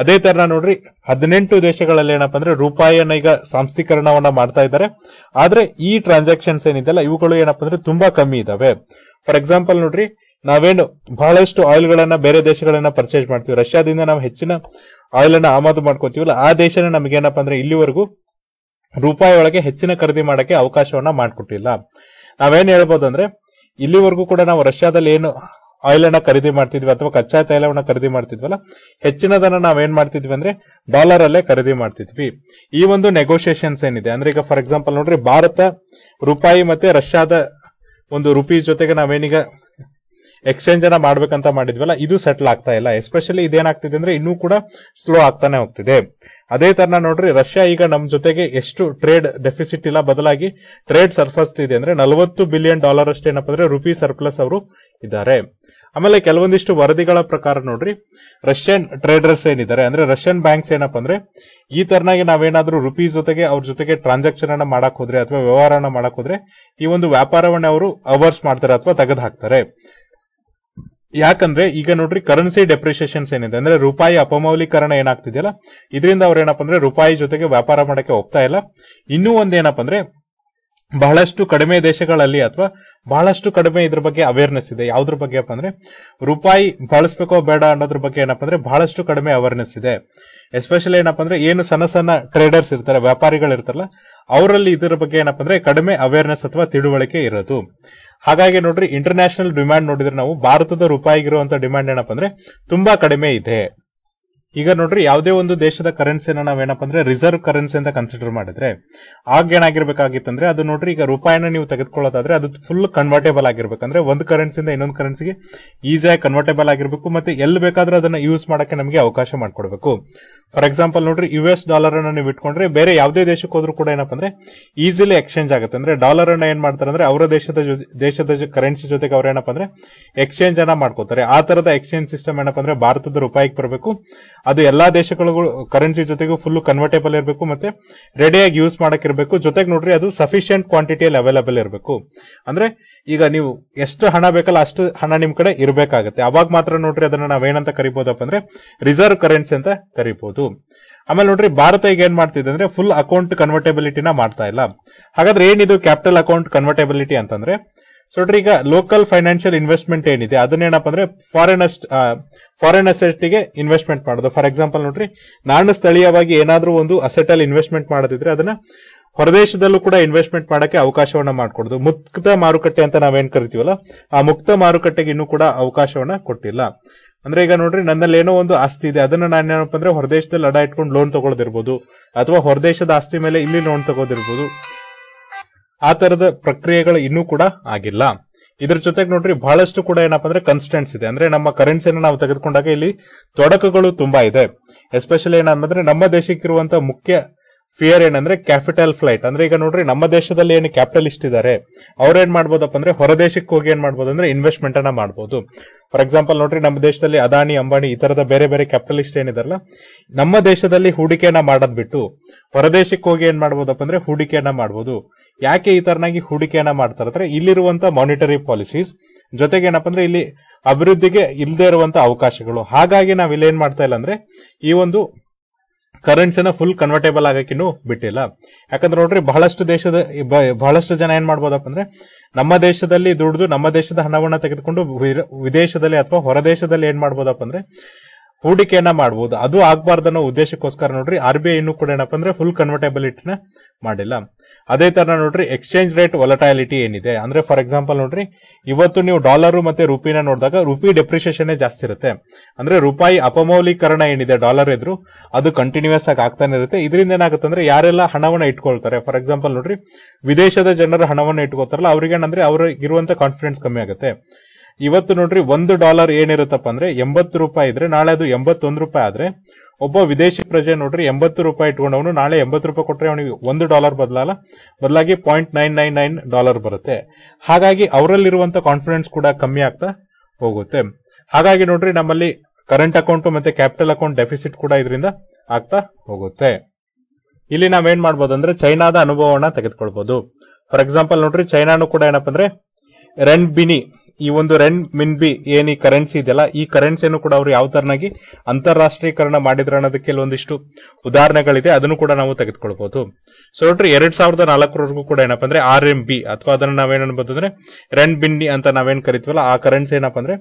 ಅದೇ ತರ ನೋಡ್ರಿ ಹದಿನೆಂಟು ದೇಶಗಳಲ್ಲಿ ಏನಪ್ಪಾ ಅಂದ್ರೆ ರೂಪಾಯಿಯನ್ನ ಈಗ ಸಂಸ್ಥೀಕರಣವನ್ನ ಮಾಡ್ತಾ ಇದ್ದಾರೆ ಆದ್ರೆ ಈ ಟ್ರಾನ್ಸಾಕ್ಷನ್ಸ್ ಏನಿದೆಲ್ಲ ಇವುಗಳು ಏನಪ್ಪಾ ಅಂದ್ರೆ ತುಂಬಾ ಕಮ್ಮಿ ಇದಾವೆ ಫಾರ್ ಎಕ್ಸಾಂಪಲ್ ನೋಡ್ರಿ ನಾವೇನು ಬಹಳಷ್ಟು ಆಯಿಲ್ ಗಳನ್ನ ಬೇರೆ ದೇಶಗಳನ್ನ ಪರ್ಚೇಸ್ ಮಾಡ್ತೀವಿ ರಷ್ಯಾದಿಂದ ನಾವು ಹೆಚ್ಚಿನ ಆಯಿಲ್ ಅನ್ನ ಆಮದು ಮಾಡ್ಕೋತೀವಲ್ಲ ಆ ದೇಶನ ನಮ್ಗೆ ಏನಪ್ಪಾ ಅಂದ್ರೆ ಇಲ್ಲಿವರೆಗೂ ರೂಪಾಯಿ ಒಳಗೆ ಹೆಚ್ಚಿನ ಖರೀದಿ ಮಾಡಕ್ಕೆ ಅವಕಾಶವನ್ನ ಮಾಡಿಕೊಟ್ಟಿಲ್ಲ ನಾವೇನ್ ಹೇಳ್ಬೋದು ಅಂದ್ರೆ ಇಲ್ಲಿವರೆಗೂ ಕೂಡ ನಾವು ರಷ್ಯಾದಲ್ಲಿ ಏನು ಆಯಿಲ್ ಅನ್ನ ಖರೀದಿ ಮಾಡ್ತಿದ್ವಿ ಅಥವಾ ಕಚ್ಚಾ ತೈಲವನ್ನ ಖರೀದಿ ಮಾಡ್ತಿದ್ವಲ್ಲ ಹೆಚ್ಚಿನದನ್ನ ನಾವೇನ್ ಮಾಡ್ತಿದ್ವಿ ಅಂದ್ರೆ ಡಾಲರ್ ಅಲ್ಲೇ ಖರೀದಿ ಮಾಡ್ತಿದ್ವಿ ಈ ಒಂದು ನೆಗೋಸಿಯೇಷನ್ಸ್ ಏನಿದೆ ಅಂದ್ರೆ ಈಗ ಫಾರ್ ಎಕ್ಸಾಂಪಲ್ ನೋಡ್ರಿ ಭಾರತ ರೂಪಾಯಿ ಮತ್ತೆ ರಷ್ಯಾದ ಒಂದು ರುಪೀಸ್ ಜೊತೆಗೆ ನಾವೇನೀಗ ಎಕ್ಸ್ಚೇಂಜ್ ಅನ್ನ ಮಾಡ್ಬೇಕಂತ ಮಾಡಿದ್ವಲ್ಲ ಇದು ಸೆಟ್ಲ್ ಆಗ್ತಾ ಇಲ್ಲ ಎಸ್ಪೆಷಲಿ ಇದೇನಾಗ್ತಿದೆ ಅಂದ್ರೆ ಇನ್ನೂ ಕೂಡ ಸ್ಲೋ ಆಗ್ತಾನೆ ಹೋಗ್ತಿದೆ ಅದೇ ತರ ನೋಡ್ರಿ ರಷ್ಯಾ ಈಗ ನಮ್ಮ ಜೊತೆಗೆ ಎಷ್ಟು ಟ್ರೇಡ್ ಡೆಫಿಸಿಟ್ ಇಲ್ಲ ಬದಲಾಗಿ ಟ್ರೇಡ್ ಸರ್ಫಸ್ ಇದೆ ಅಂದ್ರೆ ನಲವತ್ತು ಬಿಲಿಯನ್ ಡಾಲರ್ ಅಷ್ಟೇನಪ್ಪ ಅಂದ್ರೆ ರುಪಿ ಸರ್ಪ್ಲಸ್ ಅವರು ಇದ್ದಾರೆ ಆಮೇಲೆ ಕೆಲವೊಂದಿಷ್ಟು ವರದಿಗಳ ಪ್ರಕಾರ ನೋಡ್ರಿ ರಷ್ಯನ್ ಟ್ರೇಡರ್ಸ್ ಏನಿದ್ದಾರೆ ಅಂದ್ರೆ ರಷ್ಯನ್ ಬ್ಯಾಂಕ್ಸ್ ಏನಪ್ಪ ಅಂದ್ರೆ ಈ ತರನಾಗಿ ನಾವೇನಾದ್ರೂ ರುಪೀಸ್ ಜೊತೆಗೆ ಅವ್ರ ಜೊತೆಗೆ ಟ್ರಾನ್ಸಾಕ್ಷನ್ ಅನ್ನ ಮಾಡಕ್ ಹೋದ್ರೆ ಅಥವಾ ವ್ಯವಹಾರನ ಮಾಡಕ್ ಹೋದ್ರೆ ಈ ಒಂದು ವ್ಯಾಪಾರವನ್ನ ಅವರು ಅವರ್ಸ್ ಮಾಡ್ತಾರೆ ಅಥವಾ ತೆಗೆದು ಹಾಕ್ತಾರೆ ಯಾಕಂದ್ರೆ ಈಗ ನೋಡ್ರಿ ಕರೆನ್ಸಿ ಡೆಪ್ರಿಸಿಯೇಷನ್ಸ್ ಏನಿದೆ ಅಂದ್ರೆ ರೂಪಾಯಿ ಅಪಮೌಲೀಕರಣ ಏನಾಗ್ತಿದೆಯಲ್ಲ ಇದರಿಂದ ಅವ್ರ ಏನಪ್ಪ ಅಂದ್ರೆ ರೂಪಾಯಿ ಜೊತೆಗೆ ವ್ಯಾಪಾರ ಮಾಡಕ್ಕೆ ಹೋಗ್ತಾ ಇಲ್ಲ ಇನ್ನೂ ಒಂದೇನಪ್ಪ ಅಂದ್ರೆ ಬಹಳಷ್ಟು ಕಡಿಮೆ ದೇಶಗಳಲ್ಲಿ ಅಥವಾ ಬಹಳಷ್ಟು ಕಡಿಮೆ ಇದ್ರ ಬಗ್ಗೆ ಅವೇರ್ನೆಸ್ ಇದೆ ಯಾವ್ದ್ರ ಬಗ್ಗೆ ಅಪ್ಪ ಅಂದ್ರೆ ರೂಪಾಯಿ ಬಳಸ್ಬೇಕೋ ಬೇಡ ಅನ್ನೋದ್ರ ಬಗ್ಗೆ ಏನಪ್ಪ ಅಂದ್ರೆ ಬಹಳಷ್ಟು ಕಡಿಮೆ ಅವೇರ್ನೆಸ್ ಇದೆ ಎಸ್ಪೆಷಲಿ ಏನಪ್ಪ ಅಂದ್ರೆ ಏನು ಸಣ್ಣ ಸಣ್ಣ ಟ್ರೇಡರ್ಸ್ ಇರ್ತಾರೆ ವ್ಯಾಪಾರಿಗಳು ಇರ್ತಾರಲ್ಲ ಅವರಲ್ಲಿ ಇದರ ಬಗ್ಗೆ ಏನಪ್ಪ ಅಂದ್ರೆ ಕಡಿಮೆ ಅವೇರ್ನೆಸ್ ಅಥವಾ ತಿಳುವಳಿಕೆ ಇರೋದು ಹಾಗಾಗಿ ನೋಡ್ರಿ ಇಂಟರ್ನ್ಯಾಷನಲ್ ಡಿಮ್ಯಾಂಡ್ ನೋಡಿದ್ರೆ ನಾವು ಭಾರತದ ರೂಪಾಯಿಗಿರುವಂತ ಡಿಮ್ಯಾಂಡ್ ಏನಪ್ಪಾ ಅಂದ್ರೆ ತುಂಬಾ ಕಡಿಮೆ ಇದೆ ಈಗ ನೋಡ್ರಿ ಯಾವುದೇ ಒಂದು ದೇಶದ ಕರೆನ್ಸಿನ ನಾವೇನಪ್ಪ ಅಂದ್ರೆ ರಿಸರ್ವ್ ಕರೆನ್ಸಿ ಅಂತ ಕನ್ಸಿಡರ್ ಮಾಡಿದ್ರೆ ಆಗ ಏನಾಗಿರ್ಬೇಕಾಗಿತ್ತಂದ್ರೆ ಅದು ನೋಡ್ರಿ ಈಗ ರೂಪಾಯಿನ ನೀವು ತೆಗೆದುಕೊಳ್ಳೋದಾದ್ರೆ ಅದು ಫುಲ್ ಕನ್ವರ್ಟೇಬಲ್ ಆಗಿರ್ಬೇಕಂದ್ರೆ ಒಂದು ಕರೆನ್ಸಿಯಿಂದ ಇನ್ನೊಂದು ಕರೆನ್ಸಿಗೆ ಈಸಿಯಾಗಿ ಕನ್ವರ್ಟೇಬಲ್ ಆಗಿರ್ಬೇಕು ಮತ್ತೆ ಎಲ್ಲಿ ಬೇಕಾದ್ರೂ ಅದನ್ನ ಯೂಸ್ ಮಾಡಕ್ಕೆ ನಮಗೆ ಅವಕಾಶ ಮಾಡಿಕೊಡ್ಬೇಕು ಫಾರ್ ಎಕ್ಸಾಂಪಲ್ ನೋಡ್ರಿ ಯು ಎಸ್ ಡಾಲರ್ ಅನ್ನ ನೀವು ಇಟ್ಕೊಂಡ್ರೆ ಬೇರೆ ಯಾವುದೇ ದೇಶಕ್ಕೆ ಹೋದ್ರು ಕೂಡ ಏನಪ್ಪ ಅಂದ್ರೆ ಈಸಿಲಿ ಎಕ್ಸ್ಚೇಂಜ್ ಆಗುತ್ತೆ ಅಂದ್ರೆ ಡಾಲರ್ ಅನ್ನ ಏನ್ ಮಾಡ್ತಾರೆ ಅಂದ್ರೆ ಅವರ ದೇಶದ ದೇಶದ ಕರೆನ್ಸಿ ಜೊತೆಗೆ ಅವ್ರ ಏನಪ್ಪ ಅಂದ್ರೆ ಎಕ್ಸ್ಚೇಂಜ್ ಅನ್ನ ಮಾಡ್ಕೋತಾರೆ ಆ ತರದ ಎಕ್ಸ್ಚೇಂಜ್ ಸಿಸ್ಟಮ್ ಏನಪ್ಪ ಅಂದ್ರೆ ಭಾರತದ ರೂಪಾಯಿಗೆ ಬರಬೇಕು ಅದು ಎಲ್ಲಾ ದೇಶಗಳಿಗೂ ಕರೆನ್ಸಿ ಜೊತೆಗೂ ಫುಲ್ ಕನ್ವರ್ಟೇಬಲ್ ಇರಬೇಕು ಮತ್ತೆ ರೆಡಿಯಾಗಿ ಯೂಸ್ ಮಾಡಕ್ ಇರಬೇಕು ಜೊತೆಗೆ ನೋಡ್ರಿ ಅದು ಸಫಿಷಿಯಂಟ್ ಕ್ವಾಂಟಿಟಿಯಲ್ಲಿ ಅವೈಲೇಬಲ್ ಇರಬೇಕು ಅಂದ್ರೆ ಈಗ ನೀವು ಎಷ್ಟು ಹಣ ಬೇಕಲ್ಲ ಅಷ್ಟು ಹಣ ನಿಮ್ ಕಡೆ ಇರಬೇಕಾಗತ್ತೆ ಅವಾಗ ಮಾತ್ರ ನೋಡ್ರಿ ಅದನ್ನ ನಾವೇನಂತ ಕರಿಬಹುದಪ್ಪ ಅಂದ್ರೆ ರಿಸರ್ವ್ ಕರೆನ್ಸಿ ಅಂತ ಕರಿಬಹುದು ಆಮೇಲೆ ನೋಡ್ರಿ ಭಾರತ ಈಗ ಏನ್ ಮಾಡ್ತಿದೆ ಅಂದ್ರೆ ಫುಲ್ ಅಕೌಂಟ್ ಕನ್ವರ್ಟೆಬಿಲಿಟಿನ ಮಾಡ್ತಾ ಇಲ್ಲ ಹಾಗಾದ್ರೆ ಏನಿದು ಕ್ಯಾಪಿಟಲ್ ಅಕೌಂಟ್ ಕನ್ವರ್ಟೆಬಿಲಿಟಿ ಅಂತಂದ್ರೆ ಸೊ ನೋಡ್ರಿ ಈಗ ಲೋಕಲ್ ಫೈನಾನ್ಷಿಯಲ್ ಇನ್ವೆಸ್ಟ್ಮೆಂಟ್ ಏನಿದೆ ಅದನ್ನೇನಪ್ಪ ಅಂದ್ರೆ ಫಾರಿನ್ ಅಸ್ಟ್ ಫಾರಿನ್ ಅಸೆಟ್ ಗೆ ಇನ್ವೆಸ್ಟ್ಮೆಂಟ್ ಮಾಡೋದು ಫಾರ್ ಎಕ್ಸಾಂಪಲ್ ನೋಡ್ರಿ ನಾನು ಸ್ಥಳೀಯವಾಗಿ ಏನಾದ್ರೂ ಒಂದು ಅಸೆಟ್ ಅಲ್ಲಿ ಇನ್ವೆಸ್ಟ್ಮೆಂಟ್ ಮಾಡೋದಿದ್ರೆ ಅದನ್ನ ಹೊರದೇಶದಲ್ಲೂ ಕೂಡ ಇನ್ವೆಸ್ಟ್ಮೆಂಟ್ ಮಾಡಕ್ಕೆ ಅವಕಾಶವನ್ನ ಮಾಡಿಕೊಡುದು ಮುಕ್ತ ಮಾರುಕಟ್ಟೆ ಅಂತ ನಾವೇನ್ ಕರಿತೀವಲ್ಲ ಆ ಮುಕ್ತ ಮಾರುಕಟ್ಟೆಗೆ ಇನ್ನೂ ಕೂಡ ಅವಕಾಶವನ್ನ ಕೊಟ್ಟಿಲ್ಲ ಅಂದ್ರೆ ಈಗ ನೋಡ್ರಿ ನನ್ನಲ್ಲಿ ಏನೋ ಒಂದು ಆಸ್ತಿ ಇದೆ ಅದನ್ನ ನಾನೇನಪ್ಪ ಅಂದ್ರೆ ಹೊರದೇಶದಲ್ಲಿ ಅಡ ಇಟ್ಕೊಂಡು ಲೋನ್ ತಗೊಳ್ಳೋದಿರ್ಬೋದು ಅಥವಾ ಹೊರದೇಶದ ಆಸ್ತಿ ಮೇಲೆ ಇಲ್ಲಿ ಲೋನ್ ತಗೋದಿರ್ಬೋದು ಆ ತರದ ಪ್ರಕ್ರಿಯೆಗಳು ಇನ್ನೂ ಕೂಡ ಆಗಿಲ್ಲ ಇದ್ರ ಜೊತೆಗೆ ನೋಡ್ರಿ ಬಹಳಷ್ಟು ಕೂಡ ಏನಪ್ಪಾ ಅಂದ್ರೆ ಕನ್ಸ್ಟೆಂಟ್ಸ್ ಇದೆ ಅಂದ್ರೆ ನಮ್ಮ ಕರೆನ್ಸಿನ ನಾವು ತೆಗೆದುಕೊಂಡಾಗ ಇಲ್ಲಿ ತೊಡಕುಗಳು ತುಂಬಾ ಇದೆ ಎಸ್ಪೆಷಲಿ ಏನಂದ್ರೆ ನಮ್ಮ ದೇಶಕ್ಕಿರುವಂತಹ ಮುಖ್ಯ ಫಿಯರ್ ಏನಂದ್ರೆ ಕ್ಯಾಪಿಟಲ್ ಫ್ಲೈಟ್ ಅಂದ್ರೆ ಈಗ ನೋಡ್ರಿ ನಮ್ಮ ದೇಶದಲ್ಲಿ ಏನು ಕ್ಯಾಪಿಟಲಿಸ್ಟ್ ಇದ್ದಾರೆ ಅವ್ರೇನ್ ಮಾಡ್ಬೋದಪ್ಪ ಅಂದ್ರೆ ಹೊರದೇಶಕ್ಕೆ ಹೋಗಿ ಏನ್ ಮಾಡ್ಬೋದು ಅಂದ್ರೆ ಇನ್ವೆಸ್ಟ್ಮೆಂಟ್ ಅನ್ನ ಮಾಡಬಹುದು ಫಾರ್ ಎಕ್ಸಾಂಪಲ್ ನೋಡ್ರಿ ನಮ್ಮ ದೇಶದಲ್ಲಿ ಅದಾನಿ ಅಂಬಾನಿ ಈ ತರದ ಬೇರೆ ಬೇರೆ ಕ್ಯಾಪಿಟಲಿಸ್ಟ್ ಏನಿದಾರಲ್ಲ ನಮ್ಮ ದೇಶದಲ್ಲಿ ಹೂಡಿಕೆಯನ್ನ ಮಾಡದ್ ಬಿಟ್ಟು ಹೊರದೇಶಕ್ಕೆ ಹೋಗಿ ಏನ್ ಮಾಡ್ಬೋದಪ್ಪ ಅಂದ್ರೆ ಹೂಡಿಕೆಯನ್ನ ಮಾಡಬಹುದು ಯಾಕೆ ಈ ತರನಾಗಿ ಹೂಡಿಕೆಯನ್ನ ಮಾಡ್ತಾರೆ ಅಂದ್ರೆ ಇಲ್ಲಿರುವಂತ ಮಾನಿಟರಿ ಪಾಲಿಸೀಸ್ ಜೊತೆಗೆ ಏನಪ್ಪ ಅಂದ್ರೆ ಇಲ್ಲಿ ಅಭಿವೃದ್ಧಿಗೆ ಇಲ್ಲದೆ ಇರುವಂತಹ ಅವಕಾಶಗಳು ಹಾಗಾಗಿ ನಾವ್ ಇಲ್ಲಿ ಏನ್ ಮಾಡ್ತಾ ಇಲ್ಲ ಅಂದ್ರೆ ಈ ಒಂದು ಕರೆನ್ಸಿನ ಫುಲ್ ಕನ್ವರ್ಟೇಬಲ್ ಆಗಕ್ಕಿನ್ನೂ ಬಿಟ್ಟಿಲ್ಲ ಯಾಕಂದ್ರೆ ನೋಡ್ರಿ ಬಹಳಷ್ಟು ದೇಶದ ಬಹಳಷ್ಟು ಜನ ಏನ್ ಮಾಡ್ಬೋದಪ್ಪ ಅಂದ್ರೆ ನಮ್ಮ ದೇಶದಲ್ಲಿ ದುಡ್ದು ನಮ್ಮ ದೇಶದ ಹಣವನ್ನ ತೆಗೆದುಕೊಂಡು ವಿದೇಶದಲ್ಲಿ ಅಥವಾ ಹೊರದೇಶದಲ್ಲಿ ದೇಶದಲ್ಲಿ ಏನ್ ಮಾಡ್ಬೋದಪ್ಪ ಅಂದ್ರೆ ಹೂಡಿಕೆಯನ್ನ ಮಾಡಬಹುದು ಅದು ಆಗ್ಬಾರ್ದು ಅನ್ನೋ ಉದ್ದೇಶಕ್ಕೋಸ್ಕರ ನೋಡ್ರಿ ಆರ್ ಬಿ ಐ ಇನ್ನು ಕೂಡ ಏನಪ್ಪ ಅಂದ್ರೆ ಫುಲ್ ಕನ್ವರ್ಟಬಿಲಿಟಿನ ಮಾಡಿಲ್ಲ ಅದೇ ತರ ನೋಡ್ರಿ ಎಕ್ಸ್ಚೇಂಜ್ ರೇಟ್ ಒಲಟಾಲಿಟಿ ಏನಿದೆ ಅಂದ್ರೆ ಫಾರ್ ಎಕ್ಸಾಂಪಲ್ ನೋಡ್ರಿ ಇವತ್ತು ನೀವು ಡಾಲರ್ ಮತ್ತೆ ರೂಪಿನ ನೋಡಿದಾಗ ರೂಪಿ ಡೆಪ್ರಿಷಿಯೇಷನ್ ಜಾಸ್ತಿ ಇರುತ್ತೆ ಅಂದ್ರೆ ರೂಪಾಯಿ ಅಪಮೌಲೀಕರಣ ಏನಿದೆ ಡಾಲರ್ ಎದುರು ಅದು ಕಂಟಿನ್ಯೂಸ್ ಆಗಿ ಆಗ್ತಾನೆ ಇರುತ್ತೆ ಇದರಿಂದ ಏನಾಗುತ್ತೆ ಅಂದ್ರೆ ಯಾರೆಲ್ಲ ಹಣವನ್ನ ಇಟ್ಕೊಳ್ತಾರೆ ಫಾರ್ ಎಕ್ಸಾಂಪಲ್ ನೋಡ್ರಿ ವಿದೇಶದ ಜನರು ಹಣವನ್ನ ಇಟ್ಕೋತಾರಲ್ಲ ಅವ್ರಿಗೆ ಏನಂದ್ರೆ ಅವ್ರಿಗಿರುವಂತ ಕಾನ್ಫಿಡೆನ್ಸ್ ಕಮ್ಮಿ ಆಗುತ್ತೆ ಇವತ್ತು ನೋಡ್ರಿ ಒಂದು ಡಾಲರ್ ಏನಿರುತ್ತಪ್ಪ ಅಂದ್ರೆ ಎಂಬತ್ತು ರೂಪಾಯಿ ಇದ್ರೆ ನಾಳೆ ಅದು ಎಂಬತ್ತೊಂದು ರೂಪಾಯಿ ಆದ್ರೆ ಒಬ್ಬ ವಿದೇಶಿ ಪ್ರಜೆ ನೋಡ್ರಿ ಎಂಬತ್ತು ರೂಪಾಯಿ ಇಟ್ಕೊಂಡವನು ನಾಳೆ ಎಂಬತ್ತು ರೂಪಾಯಿ ಕೊಟ್ರೆ ಅವನಿಗೆ ಒಂದು ಡಾಲರ್ ಬದಲಲ್ಲ ಬದಲಾಗಿ point nine nine nine dollar ಬರುತ್ತೆ ಹಾಗಾಗಿ ಅವರಲ್ಲಿರುವಂತ ಕಾನ್ಫಿಡೆನ್ಸ್ ಕೂಡ ಕಮ್ಮಿ ಆಗ್ತಾ ಹೋಗುತ್ತೆ ಹಾಗಾಗಿ ನೋಡ್ರಿ ನಮ್ಮಲ್ಲಿ ಕರೆಂಟ್ ಅಕೌಂಟ್ ಮತ್ತೆ ಕ್ಯಾಪಿಟಲ್ ಅಕೌಂಟ್ ಡೆಫಿಸಿಟ್ ಕೂಡ ಇದರಿಂದ ಆಗ್ತಾ ಹೋಗುತ್ತೆ ಇಲ್ಲಿ ನಾವೇನ್ ಮಾಡ್ಬೋದು ಅಂದ್ರೆ ಚೈನಾದ ಅನುಭವನ ತೆಗೆದುಕೊಳ್ಬಹುದು ಫಾರ್ ಎಕ್ಸಾಂಪಲ್ ನೋಡ್ರಿ ಚೈನಾನು ಕೂಡ ಏನಪ್ಪ ಅಂದ್ರೆ ರೆನ್ ಬಿನಿ ಈ ಒಂದು ರೆನ್ ಮಿನ್ ಬಿ ಏನ್ ಈ ಕರೆನ್ಸಿ ಇದೆಯಲ್ಲ ಈ ಕರೆನ್ಸಿಯನ್ನು ಕೂಡ ಅವರು ಯಾವ ತರನಾಗಿ ಅಂತಾರಾಷ್ಟ್ರೀಕರಣ ಮಾಡಿದ್ರ ಅನ್ನೋದಕ್ಕೆ ಕೆಲವೊಂದಿಷ್ಟು ಉದಾಹರಣೆಗಳಿದೆ ಅದನ್ನು ಕೂಡ ನಾವು ತೆಗೆದುಕೊಳ್ಬಹುದು ಸೊ ನೋಡ್ರಿ ಎರಡ್ ಸಾವಿರದ ನಾಲ್ಕರವರೆಗೂ ಕೂಡ ಏನಪ್ಪ ಅಂದ್ರೆ ಆರ್ ಎಂ ಬಿ ಅಥವಾ ಅದನ್ನ ನಾವೇನ ಅಂದ್ರೆ ರೆನ್ ಬಿನ್ನಿ ಅಂತ ನಾವೇನ್ ಕರಿತೀವಲ್ಲ ಆ ಕರೆನ್ಸಿ ಏನಪ್ಪಾ ಅಂದ್ರೆ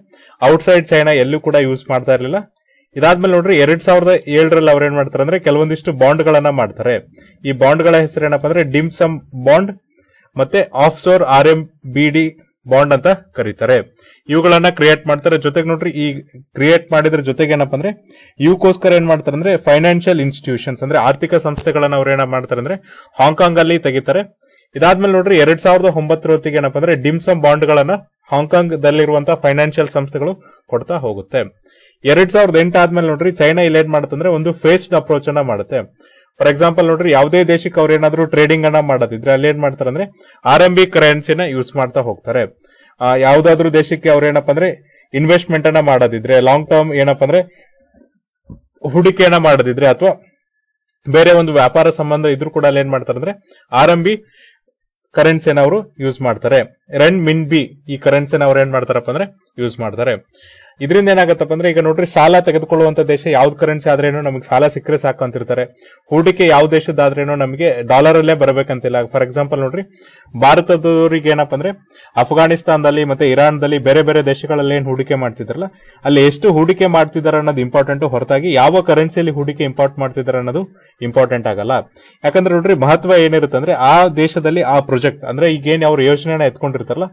ಔಟ್ಸೈಡ್ ಚೈನಾ ಎಲ್ಲೂ ಕೂಡ ಯೂಸ್ ಮಾಡ್ತಾ ಇರಲಿಲ್ಲ ಇದಾದ್ಮೇಲೆ ನೋಡ್ರಿ ಎರಡ್ ಸಾವಿರದ ಏಳರಲ್ಲಿ ಅವ್ರು ಏನ್ ಮಾಡ್ತಾರೆ ಅಂದ್ರೆ ಕೆಲವೊಂದಿಷ್ಟು ಬಾಂಡ್ ಗಳನ್ನ ಮಾಡ್ತಾರೆ ಈ ಬಾಂಡ್ ಗಳ ಹೆಸರು ಏನಪ್ಪಾ ಅಂದ್ರೆ ಡಿಮ್ಸಮ್ ಬಾಂಡ್ ಮತ್ತೆ offshore R M B D bond ಅಂತ ಕರೀತಾರೆ ಇವುಗಳನ್ನ ಕ್ರಿಯೇಟ್ ಮಾಡ್ತಾರೆ ಜೊತೆಗೆ ನೋಡ್ರಿ ಈ ಕ್ರಿಯೇಟ್ ಮಾಡಿದ್ರ ಜೊತೆಗೆ ಏನಪ್ಪಾ ಅಂದ್ರೆ ಇವಕ್ಕೋಸ್ಕರ ಏನ್ ಮಾಡ್ತಾರೆ ಅಂದ್ರೆ ಫೈನಾನ್ಷಿಯಲ್ ಇನ್ಸ್ಟಿಟ್ಯೂಷನ್ಸ್ ಅಂದ್ರೆ ಆರ್ಥಿಕ ಸಂಸ್ಥೆಗಳನ್ನ ಅವ್ರ ಏನ ಮಾಡ್ತಾರೆ ಅಂದ್ರೆ ಹಾಂಕಾಂಗ್ ಅಲ್ಲಿ ತೆಗಿತಾರೆ ಇದಾದ್ಮೇಲೆ ನೋಡ್ರಿ ಎರಡ್ ಸಾವಿರದ ಒಂಬತ್ತರ ಹೊತ್ತಿಗೆ ಏನಪ್ಪಾ ಅಂದ್ರೆ ಡಿಮ್ಸಮ್ ಬಾಂಡ್ ಗಳನ್ನ ಹಾಂಗ್ಕಾಂಗ್ ದಲ್ಲಿರುವಂತ ಫೈನಾನ್ಷಿಯಲ್ ಸಂಸ್ಥೆಗಳು ಕೊಡ್ತಾ ಹೋಗುತ್ತೆ ಎರಡ್ ಸಾವಿರದ ಎಂಟು ಆದ್ಮೇಲೆ ನೋಡ್ರಿ ಚೈನಾ ಇಲ್ಲಿ ಏನ್ ಒಂದು ಫೇಸ್ಡ್ ಅಪ್ರೋಚ್ ಅನ್ನ ಮಾಡುತ್ತೆ ಫಾರ್ ಎಕ್ಸಾಂಪಲ್ ನೋಡ್ರಿ ಯಾವುದೇ ದೇಶಕ್ಕೆ ಅವ್ರು ಏನಾದ್ರು ಟ್ರೇಡಿಂಗ್ ಅನ್ನ ಮಾಡೋದಿದ್ರೆ ಅಲ್ಲಿ ಏನ್ ಮಾಡ್ತಾರಂದ್ರೆ ಆರ್ ಎಂ ಬಿ ಕರೆನ್ಸಿನ ಯೂಸ್ ಮಾಡ್ತಾ ಹೋಗ್ತಾರೆ ಯಾವ್ದಾದ್ರು ದೇಶಕ್ಕೆ ಅವ್ರ ಏನಪ್ಪ ಅಂದ್ರೆ ಇನ್ವೆಸ್ಟ್ಮೆಂಟ್ ಅನ್ನ ಮಾಡೋದಿದ್ರೆ ಲಾಂಗ್ ಟರ್ಮ್ ಏನಪ್ಪ ಅಂದ್ರೆ ಹೂಡಿಕೆಯನ್ನ ಮಾಡೋದಿದ್ರೆ ಅಥವಾ ಬೇರೆ ಒಂದು ವ್ಯಾಪಾರ ಸಂಬಂಧ ಇದ್ರು ಕೂಡ ಅಲ್ಲಿ ಏನ್ ಮಾಡ್ತಾರೆ ಅಂದ್ರೆ ಆರ್ ಎಂ ಬಿ ಕರೆನ್ಸಿನ ಅವರು ಯೂಸ್ ಮಾಡ್ತಾರೆ ರೆನ್ ಮಿನ್ ಬಿ ಈ ಕರೆನ್ಸಿನ ಅವ್ರು ಏನ್ ಮಾಡ್ತಾರಪ್ಪ ಅಂದ್ರೆ ಯೂಸ್ ಮಾಡ್ತಾರೆ ಇದರಿಂದ ಏನಾಗತ್ತಪ್ಪ ಅಂದ್ರೆ ಈಗ ನೋಡ್ರಿ ಸಾಲ ತೆಗೆದುಕೊಳ್ಳುವಂತ ದೇಶ ಯಾವ್ದು ಕರೆನ್ಸಿ ಆದ್ರೇನು ನಮಗೆ ಸಾಲ ಸಿಕ್ಕರೆ ಸಾಕು ಅಂತಿರ್ತಾರೆ ಹೂಡಿಕೆ ಯಾವ ದೇಶದಾದ್ರೇನು ನಮಗೆ ಡಾಲರ್ ಅಲ್ಲೇ ಬರಬೇಕಂತಿಲ್ಲ ಫಾರ್ ಎಕ್ಸಾಂಪಲ್ ನೋಡ್ರಿ ಭಾರತದವರಿಗೆ ಏನಪ್ಪ ಅಂದ್ರೆ ಅಫ್ಘಾನಿಸ್ತಾನದಲ್ಲಿ ಮತ್ತೆ ದಲ್ಲಿ ಬೇರೆ ಬೇರೆ ದೇಶಗಳಲ್ಲಿ ಏನ್ ಹೂಡಿಕೆ ಮಾಡ್ತಿದ್ರಲ್ಲ ಅಲ್ಲಿ ಎಷ್ಟು ಹೂಡಿಕೆ ಮಾಡ್ತಿದ್ದಾರೆ ಅನ್ನೋದು ಇಂಪಾರ್ಟೆಂಟ್ ಹೊರತಾಗಿ ಯಾವ ಕರೆನ್ಸಿಯಲ್ಲಿ ಹೂಡಿಕೆ ಇಂಪಾರ್ಟ್ ಮಾಡ್ತಿದ್ದಾರೆ ಅನ್ನೋದು ಇಂಪಾರ್ಟೆಂಟ್ ಆಗಲ್ಲ ಯಾಕಂದ್ರೆ ನೋಡ್ರಿ ಮಹತ್ವ ಏನಿರುತ್ತೆ ಅಂದ್ರೆ ಆ ದೇಶದಲ್ಲಿ ಆ ಪ್ರೊಜೆಕ್ಟ್ ಅಂದ್ರೆ ಈಗೇನು ಅವ್ರ ಯೋಜನೆ ಎತ್ಕೊಂಡಿರ್ತಾರಲ್ಲ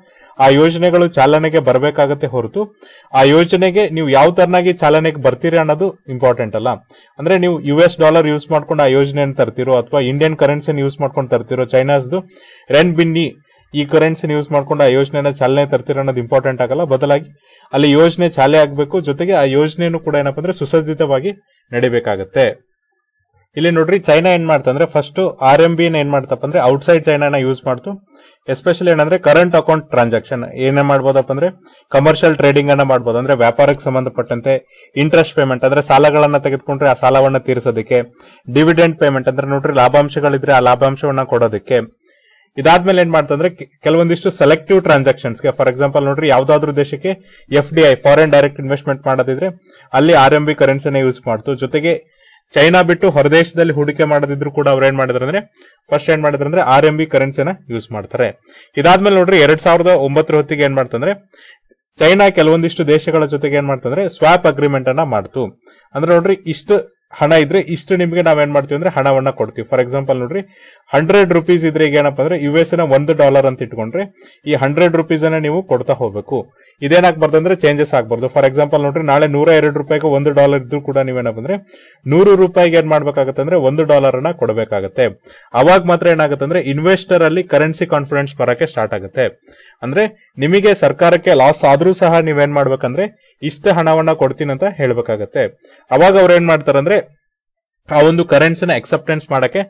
ಆ ಯೋಜನೆಗಳು ಚಾಲನೆಗೆ ಬರಬೇಕಾಗತ್ತೆ ಹೊರತು ಆ ಯೋಜನೆಗೆ ನೀವು ಯಾವ ತರನಾಗಿ ಚಾಲನೆಗೆ ಬರ್ತೀರಿ ಅನ್ನೋದು ಇಂಪಾರ್ಟೆಂಟ್ ಅಲ್ಲ ಅಂದ್ರೆ ನೀವು ಯು ಎಸ್ ಡಾಲರ್ ಯೂಸ್ ಮಾಡ್ಕೊಂಡು ಆ ಯೋಜನೆಯನ್ನು ತರ್ತಿರೋ ಅಥವಾ ಇಂಡಿಯನ್ ಕರೆನ್ಸಿನ ಯೂಸ್ ಮಾಡ್ಕೊಂಡು ತರ್ತಿರೋ ಚೈನಾಸ್ದು ರೆನ್ ಬಿನ್ನಿ ಈ ಕರೆನ್ಸಿನ ಯೂಸ್ ಮಾಡ್ಕೊಂಡು ಆ ಯೋಜನೆಯನ್ನ ಚಾಲನೆ ತರ್ತಿರೋ ಅನ್ನೋದು ಇಂಪಾರ್ಟೆಂಟ್ ಆಗಲ್ಲ ಬದಲಾಗಿ ಅಲ್ಲಿ ಯೋಜನೆ ಚಾಲೆ ಆಗಬೇಕು ಜೊತೆಗೆ ಆ ಯೋಜನೆಯನ್ನು ಕೂಡ ಏನಪ್ಪ ಅಂದ್ರೆ ಸುಸಜ್ಜಿತವಾಗಿ ನಡೀಬೇಕಾಗತ್ತೆ ಇಲ್ಲಿ ನೋಡ್ರಿ ಚೈನಾ ಏನ್ ಮಾಡ್ತಂದ್ರೆ ಫಸ್ಟ್ ಆರ್ ಎಂ ಬಿನ ಏನ್ ಮಾಡ್ತಪ್ಪ ಅಂದ್ರೆ ಔಟ್ಸೈಡ್ ಸೈಡ್ ಚೈನಾನ ಯೂಸ್ ಮಾಡ್ತು ಎಸ್ಪೆಷಲಿ ಏನಂದ್ರೆ ಕರೆಂಟ್ ಅಕೌಂಟ್ ಟ್ರಾನ್ಸಾಕ್ಷನ್ ಏನೇ ಮಾಡ್ಬೋದಪ್ಪ ಅಂದ್ರೆ ಕಮರ್ಷಿಯಲ್ ಟ್ರೇಡಿಂಗ್ ಅನ್ನ ಮಾಡ್ಬೋದು ಅಂದ್ರೆ ವ್ಯಾಪಾರಕ್ಕೆ ಸಂಬಂಧಪಟ್ಟಂತೆ ಇಂಟ್ರೆಸ್ಟ್ ಪೇಮೆಂಟ್ ಅಂದ್ರೆ ಸಾಲಗಳನ್ನ ತೆಗೆದುಕೊಂಡ್ರೆ ಆ ಸಾಲವನ್ನ ತೀರಿಸೋದಕ್ಕೆ ಡಿವಿಡೆಂಟ್ ಪೇಮೆಂಟ್ ಅಂದ್ರೆ ನೋಡ್ರಿ ಲಾಭಾಂಶಗಳಿದ್ರೆ ಆ ಲಾಭಾಂಶವನ್ನ ಕೊಡೋದಕ್ಕೆ ಇದಾದ್ಮೇಲೆ ಏನ್ ಮಾಡ್ತಂದ್ರೆ ಕೆಲವೊಂದಿಷ್ಟು ಸೆಲೆಕ್ಟಿವ್ ಟ್ರಾನ್ಸಾಕ್ಷನ್ಸ್ ಗೆ ಫಾರ್ ಎಕ್ಸಾಂಪಲ್ ನೋಡ್ರಿ ಯಾವ್ದಾದ್ರು ದೇಶಕ್ಕೆ F D I foreign direct investment ಮಾಡೋದಿದ್ರೆ ಅಲ್ಲಿ ಆರ್ ಎಂ ಬಿ ಕರೆನ್ಸಿನ ಯೂಸ್ ಮಾಡ್ತು ಜೊತೆಗೆ ಚೈನಾ ಬಿಟ್ಟು ಹೊರದೇಶದಲ್ಲಿ ಹೂಡಿಕೆ ಮಾಡದಿದ್ರು ಕೂಡ ಅವ್ರು ಏನ್ ಮಾಡಿದ್ರು ಅಂದ್ರೆ ಫಸ್ಟ್ ಏನ್ ಮಾಡಿದ್ರು ಅಂದ್ರೆ ಆರ್ ಎಂ ಬಿ ಕರೆನ್ಸಿನ ಯೂಸ್ ಮಾಡ್ತಾರೆ ಇದಾದ್ಮೇಲೆ ನೋಡ್ರಿ ಎರಡ್ ಸಾವಿರದ ಒಂಬತ್ತರ ಹೊತ್ತಿಗೆ ಏನ್ ಮಾಡ್ತಂದ್ರೆ ಚೈನಾ ಕೆಲವೊಂದಿಷ್ಟು ದೇಶಗಳ ಜೊತೆಗೆ ಏನ್ ಮಾಡ್ತಂದ್ರೆ ಸ್ವಾಪ್ ಅಗ್ರಿಮೆಂಟ್ ಅನ್ನ ಮಾಡ್ತು ಅಂದ್ರೆ ನೋಡ್ರಿ ಇಷ್ಟು ಹಣ ಇದ್ರೆ ಇಷ್ಟು ನಿಮಗೆ ನಾವೇನ್ ಮಾಡ್ತೀವಿ ಅಂದ್ರೆ ಹಣವನ್ನ ಕೊಡ್ತೀವಿ ಫಾರ್ ಎಕ್ಸಾಂಪಲ್ ನೋಡ್ರಿ ಹಂಡ್ರೆಡ್ ರುಪೀಸ್ ಇದ್ರೆ ಈಗ ಏನಪ್ಪಾ ಅಂದ್ರೆ ಯು ಎಸ್ ನ ಒಂದು ಡಾಲರ್ ಅಂತ ಇಟ್ಕೊಂಡ್ರೆ ಈ ಹಂಡ್ರೆಡ್ ರುಪೀಸ್ ಅನ್ನ ನೀವು ಕೊಡ್ತಾ ಹೋಗಬೇಕು ಇದೇನಾಗ್ಬಾರ್ದು ಅಂದ್ರೆ ಚೇಂಜಸ್ ಆಗ್ಬಾರ್ದು ಫಾರ್ ಎಕ್ಸಾಂಪಲ್ ನೋಡ್ರಿ ನಾಳೆ ನೂರ ಎರಡು ರೂಪಾಯಿಗೆ ಒಂದು ಡಾಲರ್ ಇದ್ರು ಕೂಡ ನೀವೇನಪ್ಪ ಅಂದ್ರೆ ನೂರು ರೂಪಾಯಿಗೆ ಏನ್ ಮಾಡ್ಬೇಕಾಗತ್ತೆ ಅಂದ್ರೆ ಒಂದು ಡಾಲರ್ ಅನ್ನ ಕೊಡಬೇಕಾಗತ್ತೆ ಅವಾಗ ಮಾತ್ರ ಏನಾಗುತ್ತೆ ಅಂದ್ರೆ ಇನ್ವೆಸ್ಟರ್ ಅಲ್ಲಿ ಕರೆನ್ಸಿ ಕಾನ್ಫಿಡೆನ್ಸ್ ಬರಕ್ಕೆ ಸ್ಟಾರ್ಟ್ ಆಗುತ್ತೆ ಅಂದ್ರೆ ನಿಮಗೆ ಸರ್ಕಾರಕ್ಕೆ ಲಾಸ್ ಆದ್ರೂ ಸಹ ನೀವೇನ್ ಮಾಡ್ಬೇಕಂದ್ರೆ ಇಷ್ಟ ಹಣವನ್ನ ಕೊಡ್ತೀನಿ ಅಂತ ಹೇಳ್ಬೇಕಾಗತ್ತೆ ಅವಾಗ ಅವ್ರು ಏನ್ ಮಾಡ್ತಾರಂದ್ರೆ ಆ ಒಂದು ಕರೆನ್ಸಿನ ಎಕ್ಸೆಪ್ಟೆನ್ಸ್ ಮಾಡಕ್ಕೆ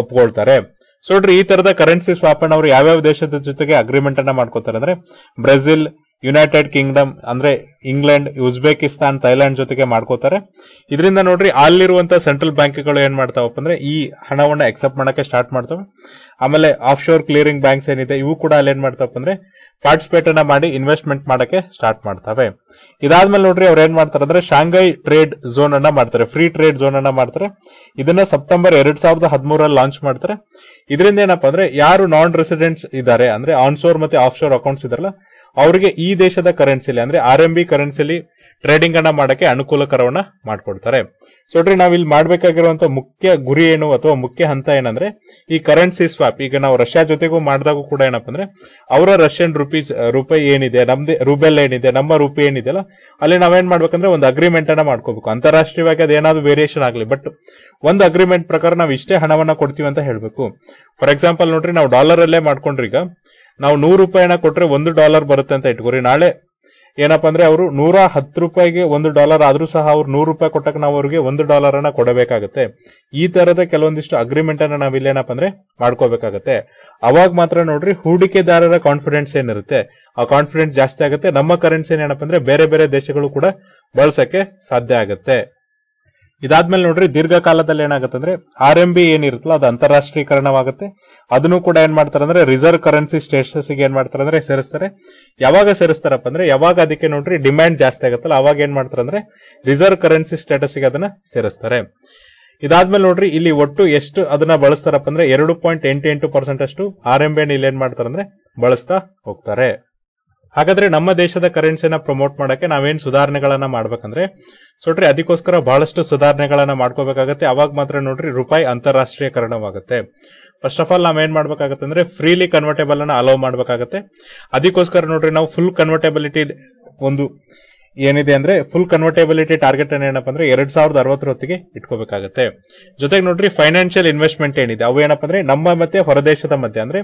ಒಪ್ಕೊಳ್ತಾರೆ ಸೊ ನೋಡ್ರಿ ಈ ತರದ ಕರೆನ್ಸಿ ಸ್ವಾಪ್ ಅನ್ನ ಅವ್ರು ಯಾವ್ಯಾವ ದೇಶದ ಜೊತೆಗೆ ಅಗ್ರಿಮೆಂಟ್ ಅನ್ನ ಮಾಡ್ಕೋತಾರೆ ಅಂದ್ರೆ ಬ್ರೆಜಿಲ್ ಯುನೈಟೆಡ್ ಕಿಂಗ್ಡಮ್ ಅಂದ್ರೆ ಇಂಗ್ಲೆಂಡ್ ಉಜ್ಬೇಕಿಸ್ತಾನ್ ಥೈಲ್ಯಾಂಡ್ ಜೊತೆಗೆ ಮಾಡ್ಕೋತಾರೆ ಇದರಿಂದ ನೋಡ್ರಿ ಅಲ್ಲಿರುವಂತ ಸೆಂಟ್ರಲ್ ಬ್ಯಾಂಕ್ಗಳು ಏನ್ ಮಾಡ್ತಾವಪ್ಪ ಅಂದ್ರೆ ಈ ಹಣವನ್ನ ಎಕ್ಸೆಪ್ಟ್ ಮಾಡಕ್ಕೆ ಸ್ಟಾರ್ಟ್ ಮಾಡ್ತವೆ ಆಮೇಲೆ ಆಫ್ ಶೋರ್ ಕ್ಲಿಯರಿಂಗ್ ಬ್ಯಾಂಕ್ಸ್ ಏನಿದೆ ಇವು ಕೂಡ ಅಲ್ಲಿ ಏನ್ ಮಾಡ್ತಾವಪ್ಪ ಅಂದ್ರೆ ಪಾರ್ಟಿಸಿಪೇಟ್ ಅನ್ನ ಮಾಡಿ ಇನ್ವೆಸ್ಟ್ಮೆಂಟ್ ಮಾಡಕ್ಕೆ ಸ್ಟಾರ್ಟ್ ಮಾಡ್ತವೆ ಇದಾದ್ಮೇಲೆ ನೋಡ್ರಿ ಅವ್ರು ಏನ್ ಮಾಡ್ತಾರೆ ಅಂದ್ರೆ ಶಾಂಘೈ ಟ್ರೇಡ್ ಝೋನ್ ಅನ್ನ ಮಾಡ್ತಾರೆ ಫ್ರೀ ಟ್ರೇಡ್ ಝೋನ್ ಅನ್ನ ಮಾಡ್ತಾರೆ ಇದನ್ನ ಸೆಪ್ಟೆಂಬರ್ ಎರಡ್ ಸಾವಿರದ ಹದಿಮೂರಲ್ಲಿ ಲಾಂಚ್ ಮಾಡ್ತಾರೆ ಇದರಿಂದ ಏನಪ್ಪಾ ಅಂದ್ರೆ ಯಾರು ನಾನ್ ರೆಸಿಡೆಂಟ್ಸ್ ಇದ್ದಾರೆ ಅಂದ್ರೆ ಆನ್ಶೋರ್ ಮತ್ತೆ ಶೋರ್ ಅಕೌಂಟ್ಸ್ ಇದಾರಲ್ಲ ಅವರಿಗೆ ಈ ದೇಶದ ಕರೆನ್ಸಿಲಿ ಅಂದ್ರೆ ಆರ್ ಎಂ ಬಿ ಕರೆನ್ಸಿಲಿ ಟ್ರೇಡಿಂಗ್ ಅನ್ನ ಮಾಡಕ್ಕೆ ಅನುಕೂಲಕರವನ್ನ ಮಾಡ್ಕೊಡ್ತಾರೆ ಸೊ ನೋಡ್ರಿ ನಾವ್ ಇಲ್ಲಿ ಮಾಡ್ಬೇಕಾಗಿರುವಂತ ಮುಖ್ಯ ಗುರಿ ಏನು ಅಥವಾ ಮುಖ್ಯ ಹಂತ ಏನಂದ್ರೆ ಈ ಕರೆನ್ಸಿ ಸ್ವಾಪ್ ಈಗ ನಾವು ರಷ್ಯಾ ಜೊತೆಗೂ ಮಾಡಿದಾಗ ಕೂಡ ಏನಪ್ಪ ಅಂದ್ರೆ ಅವರ ರಷ್ಯನ್ ರುಪೀಸ್ ರೂಪಾಯಿ ಏನಿದೆ ನಮ್ದೇ ರೂಬೆಲ್ ಏನಿದೆ ನಮ್ಮ ರೂಪಿ ಅಲ್ಲ ಅಲ್ಲಿ ನಾವೇನ್ ಮಾಡ್ಬೇಕಂದ್ರೆ ಒಂದು ಅಗ್ರಿಮೆಂಟ್ ಅನ್ನ ಮಾಡ್ಕೋಬೇಕು ಅಂತಾರಾಷ್ಟ್ರೀಯವಾಗಿ ಅದೇನಾದ್ರು ವೇರಿಯೇಷನ್ ಆಗಲಿ ಬಟ್ ಒಂದು ಅಗ್ರಿಮೆಂಟ್ ಪ್ರಕಾರ ನಾವು ಇಷ್ಟೇ ಹಣವನ್ನ ಕೊಡ್ತೀವಿ ಅಂತ ಹೇಳ್ಬೇಕು ಫಾರ್ ಎಕ್ಸಾಂಪಲ್ ನೋಡ್ರಿ ನಾವು ಡಾಲರ್ ಅಲ್ಲೇ ಮಾಡ್ಕೊಂಡ್ರಿ ಈಗ ನಾವು ನೂರು ರೂಪಾಯಿನ ಕೊಟ್ರೆ ಒಂದು ಡಾಲರ್ ಬರುತ್ತೆ ಅಂತ ಇಟ್ಕೋರಿ ನಾಳೆ ಏನಪ್ಪ ಅಂದ್ರೆ ಅವರು ನೂರ ಹತ್ತು ರೂಪಾಯಿಗೆ ಒಂದು ಡಾಲರ್ ಆದ್ರೂ ಸಹ ಅವ್ರು ನೂರು ರೂಪಾಯಿ ಕೊಟ್ಟಕ್ಕೆ ನಾವು ಅವ್ರಿಗೆ ಒಂದು ಡಾಲರ್ ಅನ್ನ ಕೊಡಬೇಕಾಗತ್ತೆ ಈ ತರದ ಕೆಲವೊಂದಿಷ್ಟು ಅಗ್ರಿಮೆಂಟ್ ಅನ್ನ ನಾವಿಲ್ಲಿ ಏನಪ್ಪ ಅಂದ್ರೆ ಮಾಡ್ಕೋಬೇಕಾಗತ್ತೆ ಅವಾಗ ಮಾತ್ರ ನೋಡ್ರಿ ಹೂಡಿಕೆದಾರರ ಕಾನ್ಫಿಡೆನ್ಸ್ ಏನಿರುತ್ತೆ ಆ ಕಾನ್ಫಿಡೆನ್ಸ್ ಜಾಸ್ತಿ ಆಗುತ್ತೆ ನಮ್ಮ ಕರೆನ್ಸಿ ಏನಪ್ಪ ಅಂದ್ರೆ ಬೇರೆ ಬೇರೆ ದೇಶಗಳು ಕೂಡ ಬಳಸಕ್ಕೆ ಸಾಧ್ಯ ಆಗುತ್ತೆ ಇದಾದ್ಮೇಲೆ ನೋಡ್ರಿ ದೀರ್ಘಕಾಲದಲ್ಲಿ ಏನಾಗುತ್ತೆ ಅಂದ್ರೆ ಆರ್ ಎಂ ಬಿ ಏನಿರುತ್ತಲ್ಲ ಅದು ಅಂತಾರಾಷ್ಟ್ರೀಕರಣವಾಗುತ್ತೆ ಅದನ್ನು ಕೂಡ ಏನ್ ಮಾಡ್ತಾರೆ ಅಂದ್ರೆ ರಿಸರ್ವ್ ಕರೆನ್ಸಿ ಸ್ಟೇಟಸ್ ಏನ್ ಮಾಡ್ತಾರೆ ಅಂದ್ರೆ ಸೇರಿಸ್ತಾರೆ ಯಾವಾಗ ಸೇರಿಸ್ತಾರಪ್ಪ ಅಂದ್ರೆ ಯಾವಾಗ ಅದಕ್ಕೆ ನೋಡ್ರಿ ಡಿಮ್ಯಾಂಡ್ ಜಾಸ್ತಿ ಆಗುತ್ತಲ್ಲ ಅವಾಗ ಏನ್ ಮಾಡ್ತಾರೆ ಅಂದ್ರೆ ರಿಸರ್ವ್ ಕರೆನ್ಸಿ ಸ್ಟೇಟಸ್ ಗೆ ಅದನ್ನ ಸೇರಿಸ್ತಾರೆ ಇದಾದ್ಮೇಲೆ ನೋಡ್ರಿ ಇಲ್ಲಿ ಒಟ್ಟು ಎಷ್ಟು ಅದನ್ನ ಬಳಸ್ತಾರಪ್ಪ ಅಂದ್ರೆ ಎರಡು ಪಾಯಿಂಟ್ ಎಂಟು ಎಂಟು ಪರ್ಸೆಂಟ್ ಅಷ್ಟು ಆರ್ ಎಂ ಬಿ ಇಲ್ಲಿ ಏನ್ ಮಾಡ್ತಾರೆ ಅಂದ್ರೆ ಬಳಸ್ತಾ ಹೋಗ್ತಾರೆ ಹಾಗಾದ್ರೆ ನಮ್ಮ ದೇಶದ ಕರೆನ್ಸಿನ ಪ್ರಮೋಟ್ ಮಾಡಕ್ಕೆ ನಾವೇನ್ ಸುಧಾರಣೆಗಳನ್ನ ಮಾಡ್ಬೇಕಂದ್ರೆ ಸೊಟ್ರಿ ಅದಕ್ಕೋಸ್ಕರ ಬಹಳಷ್ಟು ಸುಧಾರಣೆಗಳನ್ನ ಮಾಡ್ಕೋಬೇಕಾಗತ್ತೆ ಅವಾಗ ಮಾತ್ರ ನೋಡ್ರಿ ರೂಪಾಯಿ ಅಂತಾರಾಷ್ಟ್ರೀಯಕರಣವಾಗುತ್ತೆ ಫಸ್ಟ್ ಆಫ್ ಆಲ್ ನಾವ್ ಏನ್ ಅಂದ್ರೆ ಫ್ರೀಲಿ ಕನ್ವರ್ಟೇಬಲ್ ಅನ್ನ ಅಲೋ ಮಾಡ್ಬೇಕಾಗತ್ತೆ ಅದಕ್ಕೋಸ್ಕರ ನೋಡ್ರಿ ನಾವು ಫುಲ್ ಕನ್ವರ್ಟೇಬಿಲಿಟಿ ಒಂದು ಏನಿದೆ ಅಂದ್ರೆ ಫುಲ್ ಕನ್ವರ್ಟೇಬಿಲಿಟಿ ಟಾರ್ಗೆಟ್ ಅನ್ನ ಏನಪ್ಪ ಅಂದ್ರೆ ಎರಡ್ ಸಾವಿರದ ಅರವತ್ತರ ಹೊತ್ತಿಗೆ ಇಟ್ಕೋಬೇಕಾಗತ್ತೆ ಜೊತೆಗೆ ನೋಡ್ರಿ ಫೈನಾನ್ಷಿಯಲ್ ಇನ್ವೆಸ್ಟ್ಮೆಂಟ್ ಏನಿದೆ ಅವು ಏನಪ್ಪ ಅಂದ್ರೆ ನಮ್ಮ ಮತ್ತೆ ಹೊರದೇಶದ ಮಧ್ಯೆ ಅಂದ್ರೆ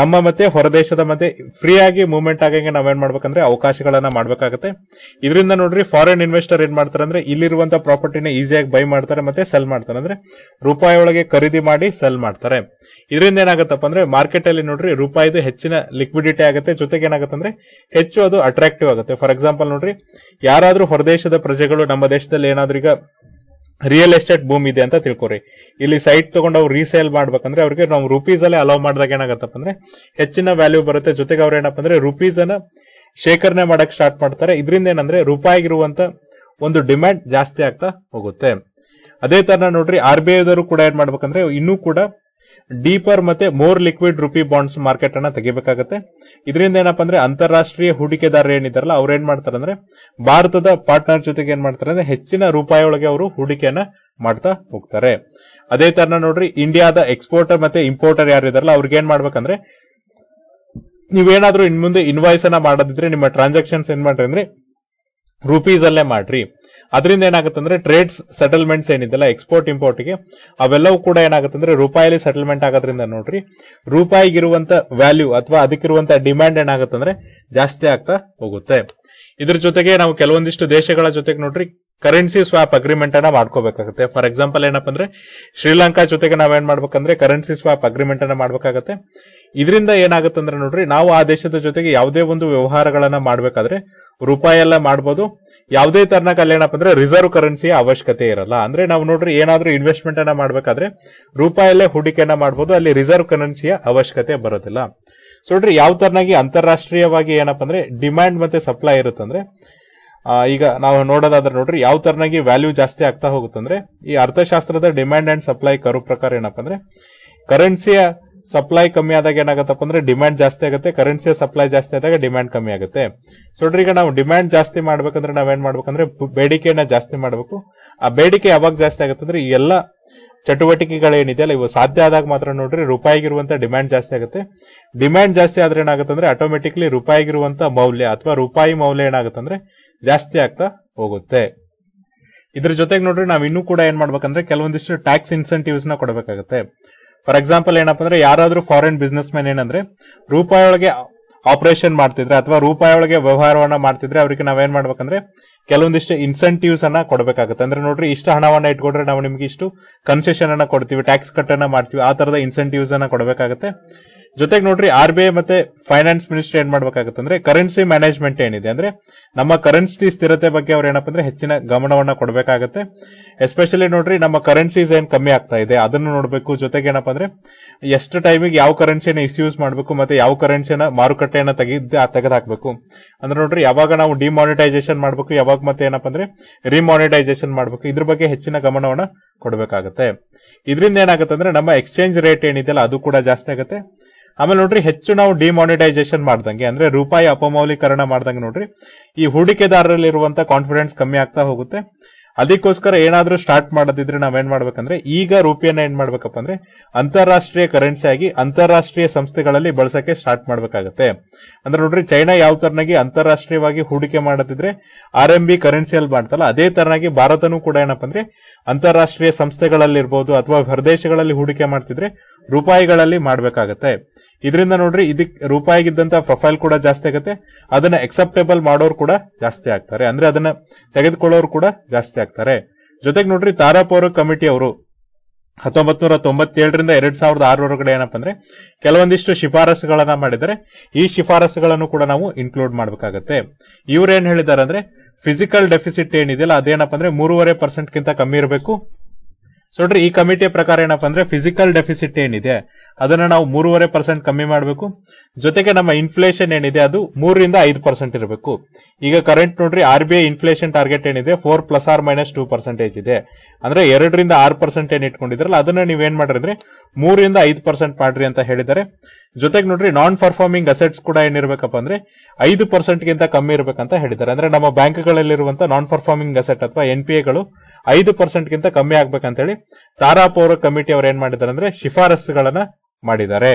ನಮ್ಮ ಮತ್ತೆ ಹೊರದೇಶದ ಮತ್ತೆ ಫ್ರೀ ಆಗಿ ಮೂವ್ಮೆಂಟ್ ಆಗಂಗೆ ನಾವೇನ್ ಮಾಡ್ಬೇಕಂದ್ರೆ ಅವಕಾಶಗಳನ್ನ ಮಾಡ್ಬೇಕಾಗತ್ತೆ ಇದರಿಂದ ನೋಡ್ರಿ ಫಾರಿನ್ ಇನ್ವೆಸ್ಟರ್ ಏನ್ ಮಾಡ್ತಾರೆ ಅಂದ್ರೆ ಇಲ್ಲಿರುವಂತಹ ಪ್ರಾಪರ್ಟಿನ ಈಸಿಯಾಗಿ ಬೈ ಮಾಡ್ತಾರೆ ಮತ್ತೆ ಸೆಲ್ ಮಾಡ್ತಾರೆ ಅಂದ್ರೆ ರೂಪಾಯಿ ಒಳಗೆ ಖರೀದಿ ಮಾಡಿ ಸೆಲ್ ಮಾಡ್ತಾರೆ ಇದರಿಂದ ಏನಾಗುತ್ತಪ್ಪ ಅಂದ್ರೆ ಮಾರ್ಕೆಟ್ ಅಲ್ಲಿ ನೋಡ್ರಿ ರೂಪಾಯಿದು ಹೆಚ್ಚಿನ ಲಿಕ್ವಿಡಿಟಿ ಆಗುತ್ತೆ ಜೊತೆಗೆ ಏನಾಗುತ್ತೆ ಅಂದ್ರೆ ಹೆಚ್ಚು ಅದು ಅಟ್ರಾಕ್ಟಿವ್ ಆಗುತ್ತೆ ಫಾರ್ ಎಕ್ಸಾಂಪಲ್ ನೋಡ್ರಿ ಯಾರಾದ್ರೂ ಹೊರದೇಶದ ಪ್ರಜೆಗಳು ನಮ್ಮ ದೇಶದಲ್ಲಿ ಏನಾದ್ರೂ ಈಗ ರಿಯಲ್ ಎಸ್ಟೇಟ್ ಭೂಮಿ ಇದೆ ಅಂತ ತಿಳ್ಕೊರಿ ಇಲ್ಲಿ ಸೈಟ್ ತಗೊಂಡು ಅವ್ರು ರೀಸೇಲ್ ಮಾಡ್ಬೇಕಂದ್ರೆ ಅವ್ರಿಗೆ ನಾವು ರುಪೀಸ್ ಅಲ್ಲೇ ಅಲೋ ಮಾಡಿದಾಗ ಏನಾಗತ್ತಪ್ಪ ಅಂದ್ರೆ ಹೆಚ್ಚಿನ ವ್ಯಾಲ್ಯೂ ಬರುತ್ತೆ ಜೊತೆಗೆ ಅವ್ರು ಏನಪ್ಪ ಅಂದ್ರೆ ರುಪೀಸ್ ಅನ್ನ ಶೇಖರಣೆ ಮಾಡಕ್ ಸ್ಟಾರ್ಟ್ ಮಾಡ್ತಾರೆ ಇದರಿಂದ ಏನಂದ್ರೆ ರೂಪಾಯಿ ಇರುವಂತ ಒಂದು ಡಿಮ್ಯಾಂಡ್ ಜಾಸ್ತಿ ಆಗ್ತಾ ಹೋಗುತ್ತೆ ಅದೇ ತರ ನೋಡ್ರಿ ಆರ್ ಬಿ ಐದವರು ಕೂಡ ಏನ್ ಮಾಡ್ಬೇಕಂದ್ರೆ ಇನ್ನೂ ಕೂಡ ಡೀಪರ್ ಮತ್ತೆ more liquid rupee bonds market ಅನ್ನ ತೆಗಿಬೇಕಾಗತ್ತೆ ಇದರಿಂದ ಏನಪ್ಪಾ ಅಂದ್ರೆ ಅಂತಾರಾಷ್ಟ್ರೀಯ ಹೂಡಿಕೆದಾರರು ಏನಿದಾರಲ್ಲ ಅವ್ರು ಏನ್ ಮಾಡ್ತಾರೆ ಅಂದ್ರೆ ಭಾರತದ ಪಾರ್ಟ್ನರ್ ಜೊತೆಗೆ ಏನ್ ಮಾಡ್ತಾರೆ ಅಂದ್ರೆ ಹೆಚ್ಚಿನ ರೂಪಾಯಿ ಒಳಗೆ ಅವರು ಹೂಡಿಕೆಯನ್ನ ಮಾಡ್ತಾ ಹೋಗ್ತಾರೆ ಅದೇ ತರನ ನೋಡ್ರಿ ಇಂಡಿಯಾದ ಎಕ್ಸ್ಪೋರ್ಟರ್ ಮತ್ತೆ ಇಂಪೋರ್ಟರ್ ಯಾರು ಇದಾರಲ್ಲ ಅವ್ರಿಗೆ ಏನ್ ಮಾಡ್ಬೇಕಂದ್ರೆ ನೀವೇನಾದ್ರೂ ಇನ್ ಮುಂದೆ ಇನ್ವಾಯ್ಸ್ ಅನ್ನ ಮಾಡೋದಿದ್ರೆ ನಿಮ್ಮ ಟ್ರಾನ್ಸಾಕ್ಷನ್ಸ್ ಏನ್ ಮಾಡ್ರಿ ಅಂದ್ರೆ ರೂಪೀಸ್ ಅಲ್ಲೇ ಮಾಡ್ರಿ ಅದರಿಂದ ಏನಾಗುತ್ತೆ ಅಂದ್ರೆ ಟ್ರೇಡ್ಸ್ ಸೆಟಲ್ಮೆಂಟ್ಸ್ ಏನಿದೆಲ್ಲ ಎಕ್ಸ್ಪೋರ್ಟ್ ಇಂಪೋರ್ಟ್ ಗೆ ಅವೆಲ್ಲವೂ ಕೂಡ ಏನಾಗುತ್ತೆ ಅಂದ್ರೆ ರೂಪಾಯಲ್ಲಿ ಸೆಟಲ್ಮೆಂಟ್ ಆಗೋದ್ರಿಂದ ನೋಡ್ರಿ ರೂಪಾಯಿಗಿರುವಂತ ವ್ಯಾಲ್ಯೂ ಅಥವಾ ಅದಕ್ಕಿರುವಂತ ಡಿಮ್ಯಾಂಡ್ ಏನಾಗುತ್ತೆ ಅಂದ್ರೆ ಜಾಸ್ತಿ ಆಗ್ತಾ ಹೋಗುತ್ತೆ ಇದ್ರ ಜೊತೆಗೆ ನಾವು ಕೆಲವೊಂದಿಷ್ಟು ದೇಶಗಳ ಜೊತೆಗೆ ನೋಡ್ರಿ ಕರೆನ್ಸಿ ಸ್ವಾಪ್ ಅಗ್ರಿಮೆಂಟ್ ಅನ್ನ ಮಾಡ್ಕೋಬೇಕಾಗುತ್ತೆ ಫಾರ್ ಎಕ್ಸಾಂಪಲ್ ಏನಪ್ಪ ಅಂದ್ರೆ ಶ್ರೀಲಂಕಾ ಜೊತೆಗೆ ನಾವೇನ್ ಮಾಡ್ಬೇಕಂದ್ರೆ ಕರೆನ್ಸಿ ಸ್ವಾಪ್ ಅಗ್ರಿಮೆಂಟ್ ಅನ್ನ ಮಾಡ್ಬೇಕಾಗತ್ತೆ ಇದರಿಂದ ಅಂದ್ರೆ ನೋಡ್ರಿ ನಾವು ಆ ದೇಶದ ಜೊತೆಗೆ ಯಾವುದೇ ಒಂದು ವ್ಯವಹಾರಗಳನ್ನ ಮಾಡ್ಬೇಕಾದ್ರೆ ರೂಪಾಯಿ ಎಲ್ಲ ಮಾಡ್ಬೋದು ಯಾವುದೇ ಅಲ್ಲಿ ಏನಪ್ಪ ಅಂದ್ರೆ ರಿಸರ್ವ್ ಕರೆನ್ಸಿಯ ಅವಶ್ಯಕತೆ ಇರಲ್ಲ ಅಂದ್ರೆ ನಾವು ನೋಡ್ರಿ ಏನಾದ್ರೂ ಇನ್ವೆಸ್ಟ್ಮೆಂಟ್ ಅನ್ನ ಮಾಡ್ಬೇಕಾದ್ರೆ ರೂಪಾಯಲ್ಲೇ ಹೂಡಿಕೆಯನ್ನ ಮಾಡಬಹುದು ಅಲ್ಲಿ ರಿಸರ್ವ್ ಕರೆನ್ಸಿಯ ಅವಶ್ಯಕತೆ ಬರೋದಿಲ್ಲ ಸೊ ನೋಡ್ರಿ ಯಾವ ತರನಾಗಿ ಅಂತಾರಾಷ್ಟ್ರೀಯವಾಗಿ ಏನಪ್ಪ ಅಂದ್ರೆ ಡಿಮ್ಯಾಂಡ್ ಮತ್ತೆ ಸಪ್ಲೈ ಇರುತ್ತಂದ್ರೆ ಈಗ ನಾವು ನೋಡೋದಾದ್ರೆ ನೋಡ್ರಿ ಯಾವ ತರನಾಗಿ ವ್ಯಾಲ್ಯೂ ಜಾಸ್ತಿ ಆಗ್ತಾ ಹೋಗುತ್ತಂದ್ರೆ ಈ ಅರ್ಥಶಾಸ್ತ್ರದ ಡಿಮ್ಯಾಂಡ್ ಅಂಡ್ ಸಪ್ಲೈ ಕರು ಪ್ರಕಾರ ಏನಪ್ಪ ಅಂದ್ರೆ ಕರೆನ್ಸಿಯ ಸಪ್ಲೈ ಕಮ್ಮಿ ಆದಾಗ ಏನಾಗತ್ತಪ್ಪ ಅಂದ್ರೆ ಡಿಮ್ಯಾಂಡ್ ಜಾಸ್ತಿ ಆಗುತ್ತೆ ಕರೆನ್ಸಿಯ ಸಪ್ಲೈ ಜಾಸ್ತಿ ಆದಾಗ ಡಿಮ್ಯಾಂಡ್ ಕಮ್ಮಿ ಆಗುತ್ತೆ ಸೊ ನೋಡ್ರಿ ಈಗ ನಾವು ಡಿಮ್ಯಾಂಡ್ ಜಾಸ್ತಿ ಮಾಡ್ಬೇಕಂದ್ರೆ ನಾವೇನ್ ಮಾಡ್ಬೇಕಂದ್ರೆ ಬೇಡಿಕೆನ ಜಾಸ್ತಿ ಮಾಡ್ಬೇಕು ಆ ಬೇಡಿಕೆ ಯಾವಾಗ ಜಾಸ್ತಿ ಆಗುತ್ತೆ ಅಂದ್ರೆ ಈ ಎಲ್ಲ ಚಟುವಟಿಕೆಗಳೇನಿದೆಯಲ್ಲ ಇವು ಸಾಧ್ಯ ಆದಾಗ ಮಾತ್ರ ನೋಡ್ರಿ ರೂಪಾಯಿಗಿರುವಂತ ಡಿಮ್ಯಾಂಡ್ ಜಾಸ್ತಿ ಆಗುತ್ತೆ ಡಿಮ್ಯಾಂಡ್ ಜಾಸ್ತಿ ಆದ್ರೆ ಏನಾಗುತ್ತೆ ಅಂದ್ರೆ ಆಟೋಮೆಟಿಕ್ಲಿ ರೂಪಾಯಿಗಿರುವಂತ ಮೌಲ್ಯ ಅಥವಾ ರೂಪಾಯಿ ಮೌಲ್ಯ ಏನಾಗುತ್ತೆ ಅಂದ್ರೆ ಜಾಸ್ತಿ ಆಗ್ತಾ ಹೋಗುತ್ತೆ ಇದ್ರ ಜೊತೆಗೆ ನೋಡ್ರಿ ನಾವ್ ಇನ್ನೂ ಕೂಡ ಏನ್ ಮಾಡ್ಬೇಕಂದ್ರೆ ಕೆಲವೊಂದಿಷ್ಟು ಟ್ಯಾಕ್ಸ್ ಇನ್ಸೆಂಟಿವ್ಸ್ ನ ಕೊಡಬೇಕಾಗುತ್ತೆ ಫಾರ್ ಎಕ್ಸಾಂಪಲ್ ಏನಪ್ಪ ಅಂದ್ರೆ ಯಾರಾದ್ರೂ ಫಾರಿನ್ ಬಿಸ್ನೆಸ್ ಮ್ಯಾನ್ ಏನಂದ್ರೆ ರೂಪಾಯಿ ಒಳಗೆ ಆಪರೇಷನ್ ಮಾಡ್ತಿದ್ರೆ ಅಥವಾ ರೂಪಾಯಿ ಒಳಗೆ ವ್ಯವಹಾರವನ್ನ ಮಾಡ್ತಿದ್ರೆ ಅವ್ರಿಗೆ ನಾವೇನ್ ಮಾಡ್ಬೇಕಂದ್ರೆ ಕೆಲವೊಂದಿಷ್ಟು ಇನ್ಸೆಂಟಿವ್ಸ್ ಅನ್ನ ಕೊಡಬೇಕಾಗುತ್ತೆ ಅಂದ್ರೆ ನೋಡ್ರಿ ಇಷ್ಟು ಹಣವನ್ನ ಇಟ್ಕೊಂಡ್ರೆ ನಾವು ನಿಮ್ಗೆ ಇಷ್ಟು ಕನ್ಸೆಷನ್ ಅನ್ನ ಕೊಡ್ತೀವಿ ಟ್ಯಾಕ್ಸ್ ಕಟ್ ಅನ್ನ ಮಾಡ್ತೀವಿ ಆ ತರದ ಇನ್ಸೆಂಟಿವ್ಸ್ ಅನ್ನ ಕೊಡಬೇಕಾಗುತ್ತೆ ಜೊತೆಗೆ ನೋಡ್ರಿ ಆರ್ ಬಿ ಐ ಮತ್ತೆ ಫೈನಾನ್ಸ್ ಮಿನಿಸ್ಟ್ರಿ ಏನ್ ಮಾಡ್ಬೇಕಾಗತ್ತಂದ್ರೆ ಕರೆನ್ಸಿ ಮ್ಯಾನೇಜ್ಮೆಂಟ್ ಏನಿದೆ ಅಂದ್ರೆ ನಮ್ಮ ಕರೆನ್ಸಿ ಸ್ಥಿರತೆ ಬಗ್ಗೆ ಅವ್ರು ಏನಪ್ಪ ಅಂದ್ರೆ ಹೆಚ್ಚಿನ ಗಮನವನ್ನ ಕೊಡಬೇಕಾಗತ್ತೆ ಎಸ್ಪೆಷಲಿ ನೋಡ್ರಿ ನಮ್ಮ ಕರೆನ್ಸೀಸ್ ಏನ್ ಕಮ್ಮಿ ಆಗ್ತಾ ಇದೆ ಅದನ್ನು ನೋಡಬೇಕು ಜೊತೆಗೆ ಏನಪ್ಪ ಅಂದ್ರೆ ಎಷ್ಟು ಟೈಮಿಗೆ ಯಾವ ಕರೆನ್ಸಿನ ಇಸ್ಯೂಸ್ ಮಾಡಬೇಕು ಮತ್ತೆ ಯಾವ ಕರೆನ್ಸಿನ ಮಾರುಕಟ್ಟೆಯನ್ನ ತೆಗೆದ ತೆಗೆದಾಕಬೇಕು ಅಂದ್ರೆ ನೋಡ್ರಿ ಯಾವಾಗ ನಾವು ಡಿಮಾನಿಟೈಸೇಷನ್ ಮಾಡಬೇಕು ಯಾವಾಗ ಮತ್ತೆ ಏನಪ್ಪ ಅಂದ್ರೆ ರಿಮಾನಿಟೈಸೇಷನ್ ಮಾಡಬೇಕು ಇದ್ರ ಬಗ್ಗೆ ಹೆಚ್ಚಿನ ಗಮನವನ್ನ ಕೊಡಬೇಕಾಗತ್ತೆ ಇದರಿಂದ ಏನಾಗುತ್ತೆ ಅಂದ್ರೆ ನಮ್ಮ ಎಕ್ಸ್ಚೇಂಜ್ ರೇಟ್ ಏನಿದೆಯಲ್ಲ ಅದು ಕೂಡ ಜಾಸ್ತಿ ಆಗುತ್ತೆ ಆಮೇಲೆ ನೋಡ್ರಿ ಹೆಚ್ಚು ನಾವು ಡಿಮಾನಿಟೈಸೇಷನ್ ಮಾಡ್ದಂಗೆ ಅಂದ್ರೆ ರೂಪಾಯಿ ಅಪಮೌಲೀಕರಣ ಮಾಡ್ದಂಗೆ ನೋಡ್ರಿ ಈ ಹೂಡಿಕೆದಾರರಲ್ಲಿ ಇರುವಂತಹ ಕಾನ್ಫಿಡೆನ್ಸ್ ಕಮ್ಮಿ ಆಗ್ತಾ ಹೋಗುತ್ತೆ ಅದಕ್ಕೋಸ್ಕರ ಏನಾದರೂ ಸ್ಟಾರ್ಟ್ ಮಾಡೋದಿದ್ರೆ ನಾವೇನ್ ಮಾಡ್ಬೇಕಂದ್ರೆ ಈಗ ರೂಪಿಯನ್ನ ಏನ್ ಮಾಡ್ಬೇಕಪ್ಪ ಅಂದ್ರೆ ಅಂತಾರಾಷ್ಟ್ರೀಯ ಕರೆನ್ಸಿ ಆಗಿ ಅಂತಾರಾಷ್ಟ್ರೀಯ ಸಂಸ್ಥೆಗಳಲ್ಲಿ ಬಳಸಕ್ಕೆ ಸ್ಟಾರ್ಟ್ ಮಾಡ್ಬೇಕಾಗತ್ತೆ ಅಂದ್ರೆ ನೋಡ್ರಿ ಚೈನಾ ಯಾವ ತರನಾಗಿ ಅಂತಾರಾಷ್ಟ್ರೀಯವಾಗಿ ಹೂಡಿಕೆ ಮಾಡದಿದ್ರೆ ಆರ್ ಎಂ ಬಿ ಕರೆನ್ಸಿಯಲ್ಲಿ ಮಾಡ್ತಲ್ಲ ಅದೇ ತರನಾಗಿ ಭಾರತನೂ ಕೂಡ ಏನಪ್ಪ ಅಂದ್ರೆ ಅಂತಾರಾಷ್ಟ್ರೀಯ ಸಂಸ್ಥೆಗಳಲ್ಲಿ ಅಥವಾ ಹೊರದೇಶಗಳಲ್ಲಿ ಹೂಡಿಕೆ ಮಾಡ್ತಿದ್ರೆ ರೂಪಾಯಿಗಳಲ್ಲಿ ಮಾಡಬೇಕಾಗತ್ತೆ ಇದರಿಂದ ನೋಡ್ರಿ ಇದಕ್ಕೆ ರೂಪಾಯಿಗಿದ್ದಂತ ಪ್ರೊಫೈಲ್ ಕೂಡ ಜಾಸ್ತಿ ಆಗುತ್ತೆ ಅದನ್ನ ಎಕ್ಸೆಪ್ಟೇಬಲ್ ಮಾಡೋರು ಕೂಡ ಜಾಸ್ತಿ ಆಗ್ತಾರೆ ಅಂದ್ರೆ ಅದನ್ನ ತೆಗೆದುಕೊಳ್ಳೋರು ಕೂಡ ಜಾಸ್ತಿ ಆಗ್ತಾರೆ ಜೊತೆಗೆ ನೋಡ್ರಿ ತಾರಾಪೌರ ಕಮಿಟಿ ಅವರು ಹತ್ತೊಂಬತ್ ನೂರ ತೊಂಬತ್ತೇಳರಿಂದ ಎರಡ್ ಸಾವಿರದ ಆರುವರೆಗಡೆ ಏನಪ್ಪ ಅಂದ್ರೆ ಕೆಲವೊಂದಿಷ್ಟು ಶಿಫಾರಸುಗಳನ್ನ ಮಾಡಿದರೆ ಈ ಶಿಫಾರಸುಗಳನ್ನು ಕೂಡ ನಾವು ಇನ್ಕ್ಲೂಡ್ ಮಾಡಬೇಕಾಗತ್ತೆ ಇವ್ರು ಹೇಳಿದಾರೆ ಹೇಳಿದ್ದಾರೆ ಅಂದ್ರೆ ಫಿಸಿಕಲ್ ಡೆಫಿಸಿಟ್ ಏನಿದೆಯಲ್ಲ ಅದೇನಪ್ಪ ಅಂದ್ರೆ ಮೂರುವರೆ ಪರ್ಸೆಂಟ್ ಗಿಂತ ಕಮ್ಮಿ ಇರಬೇಕು ಸೊ ನೋಡ್ರಿ ಈ ಕಮಿಟಿಯ ಪ್ರಕಾರ ಏನಪ್ಪ ಅಂದ್ರೆ ಫಿಸಿಕಲ್ ಡೆಫಿಸಿಟ್ ಏನಿದೆ ಅದನ್ನ ನಾವು ಮೂರುವರೆ ಪರ್ಸೆಂಟ್ ಕಮ್ಮಿ ಮಾಡಬೇಕು ಜೊತೆಗೆ ನಮ್ಮ ಇನ್ಫ್ಲೇಷನ್ ಏನಿದೆ ಅದು ಮೂರರಿಂದ ಐದು ಪರ್ಸೆಂಟ್ ಇರಬೇಕು ಈಗ ಕರೆಂಟ್ ನೋಡ್ರಿ R B I inflation target ಏನಿದೆ four plus or minus two percentage ಇದೆ ಅಂದ್ರೆ ಎರಡರಿಂದ ಆರು ಪರ್ಸೆಂಟ್ ಏನ್ ಇಟ್ಕೊಂಡಿದ್ರಲ್ಲ ಅದನ್ನ ನೀವೇನ್ ಮಾಡ್ರಿ ಅಂದ್ರೆ ಮೂರರಿಂದ ಐದು ಪರ್ಸೆಂಟ್ ಮಾಡ್ರಿ ಅಂತ ಹೇಳಿದ್ದಾರೆ ಜೊತೆಗೆ ನೋಡ್ರಿ ನಾನ್ ಪರ್ಫಾರ್ಮಿಂಗ್ ಅಸೆಟ್ಸ್ ಕೂಡ ಏನಿರಬೇಕಪ್ಪ ಅಂದ್ರೆ ಐದು ಪರ್ಸೆಂಟ್ ಗಿಂತ ಕಮ್ಮಿ ಇರಬೇಕಂತ ಹೇಳಿದ್ದಾರೆ ಅಂದ್ರೆ ನಮ್ಮ ಬ್ಯಾಂಕ್ಗಳಲ್ಲಿರುವಂತಹ ನಾನ್ ಪರ್ಫಾರ್ಮಿಂಗ್ ಅಸೆಟ್ ಅಥವಾ ಎನ್ ಪಿ ಐದು ಪರ್ಸೆಂಟ್ ಗಿಂತ ಕಮ್ಮಿ ಆಗ್ಬೇಕಂತ ಹೇಳಿ ತಾರಾಪೌರ ಕಮಿಟಿ ಅವರು ಏನ್ ಮಾಡಿದ್ದಾರೆ ಅಂದ್ರೆ ಶಿಫಾರಸುಗಳನ್ನ ಮಾಡಿದ್ದಾರೆ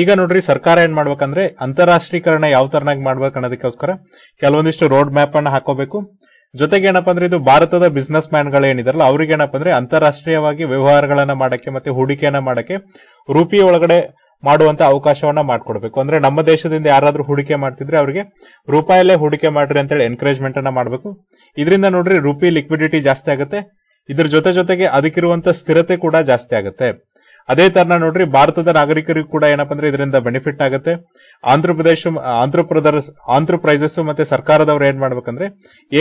ಈಗ ನೋಡ್ರಿ ಸರ್ಕಾರ ಏನ್ ಮಾಡ್ಬೇಕಂದ್ರೆ ಅಂತಾರಾಷ್ಟ್ರೀಕರಣ ಯಾವ ತರನಾಗಿ ಮಾಡ್ಬೇಕು ಅನ್ನೋದಕ್ಕೋಸ್ಕರ ಕೆಲವೊಂದಿಷ್ಟು ರೋಡ್ ಮ್ಯಾಪ್ ಅನ್ನ ಹಾಕೋಬೇಕು ಜೊತೆಗೆ ಏನಪ್ಪ ಅಂದ್ರೆ ಇದು ಭಾರತದ ಬಿಸ್ನೆಸ್ ಮ್ಯಾನ್ ಗಳು ಏನಿದಾರಲ್ಲ ಅವ್ರಿಗೆ ಏನಪ್ಪ ಅಂದ್ರೆ ಅಂತಾರಾಷ್ಟ್ರೀಯವಾಗಿ ವ್ಯವಹಾರಗಳನ್ನ ಮಾಡಕ್ಕೆ ಮತ್ತೆ ಹೂಡಿಕೆಯನ್ನ ಮಾಡಕ್ಕೆ ರೂಪಿ ಒಳಗಡೆ ಮಾಡುವಂತ ಅವಕಾಶವನ್ನ ಮಾಡ್ಕೊಡ್ಬೇಕು ಅಂದ್ರೆ ನಮ್ಮ ದೇಶದಿಂದ ಯಾರಾದ್ರೂ ಹೂಡಿಕೆ ಮಾಡ್ತಿದ್ರೆ ಅವರಿಗೆ ರೂಪಾಯಲ್ಲೇ ಹೂಡಿಕೆ ಮಾಡ್ರಿ ಅಂತೇಳಿ ಎನ್ಕರೇಜ್ಮೆಂಟ್ ಅನ್ನ ಮಾಡಬೇಕು ಇದರಿಂದ ನೋಡ್ರಿ ರೂಪಿ ಲಿಕ್ವಿಡಿಟಿ ಜಾಸ್ತಿ ಆಗುತ್ತೆ ಇದ್ರ ಜೊತೆ ಜೊತೆಗೆ ಅದಕ್ಕಿರುವಂತ ಸ್ಥಿರತೆ ಕೂಡ ಜಾಸ್ತಿ ಆಗುತ್ತೆ ಅದೇ ತರನ ನೋಡ್ರಿ ಭಾರತದ ನಾಗರಿಕರಿಗೂ ಕೂಡ ಏನಪ್ಪ ಅಂದ್ರೆ ಇದರಿಂದ ಬೆನಿಫಿಟ್ ಆಗುತ್ತೆ ಆಂಧ್ರಪ್ರದೇಶ ಆಂಧ್ರಪ್ರದೇಶ ಆಂಧ್ರಪ್ರೈಸಸ್ ಮತ್ತೆ ಸರ್ಕಾರದವ್ರು ಏನ್ ಮಾಡ್ಬೇಕಂದ್ರೆ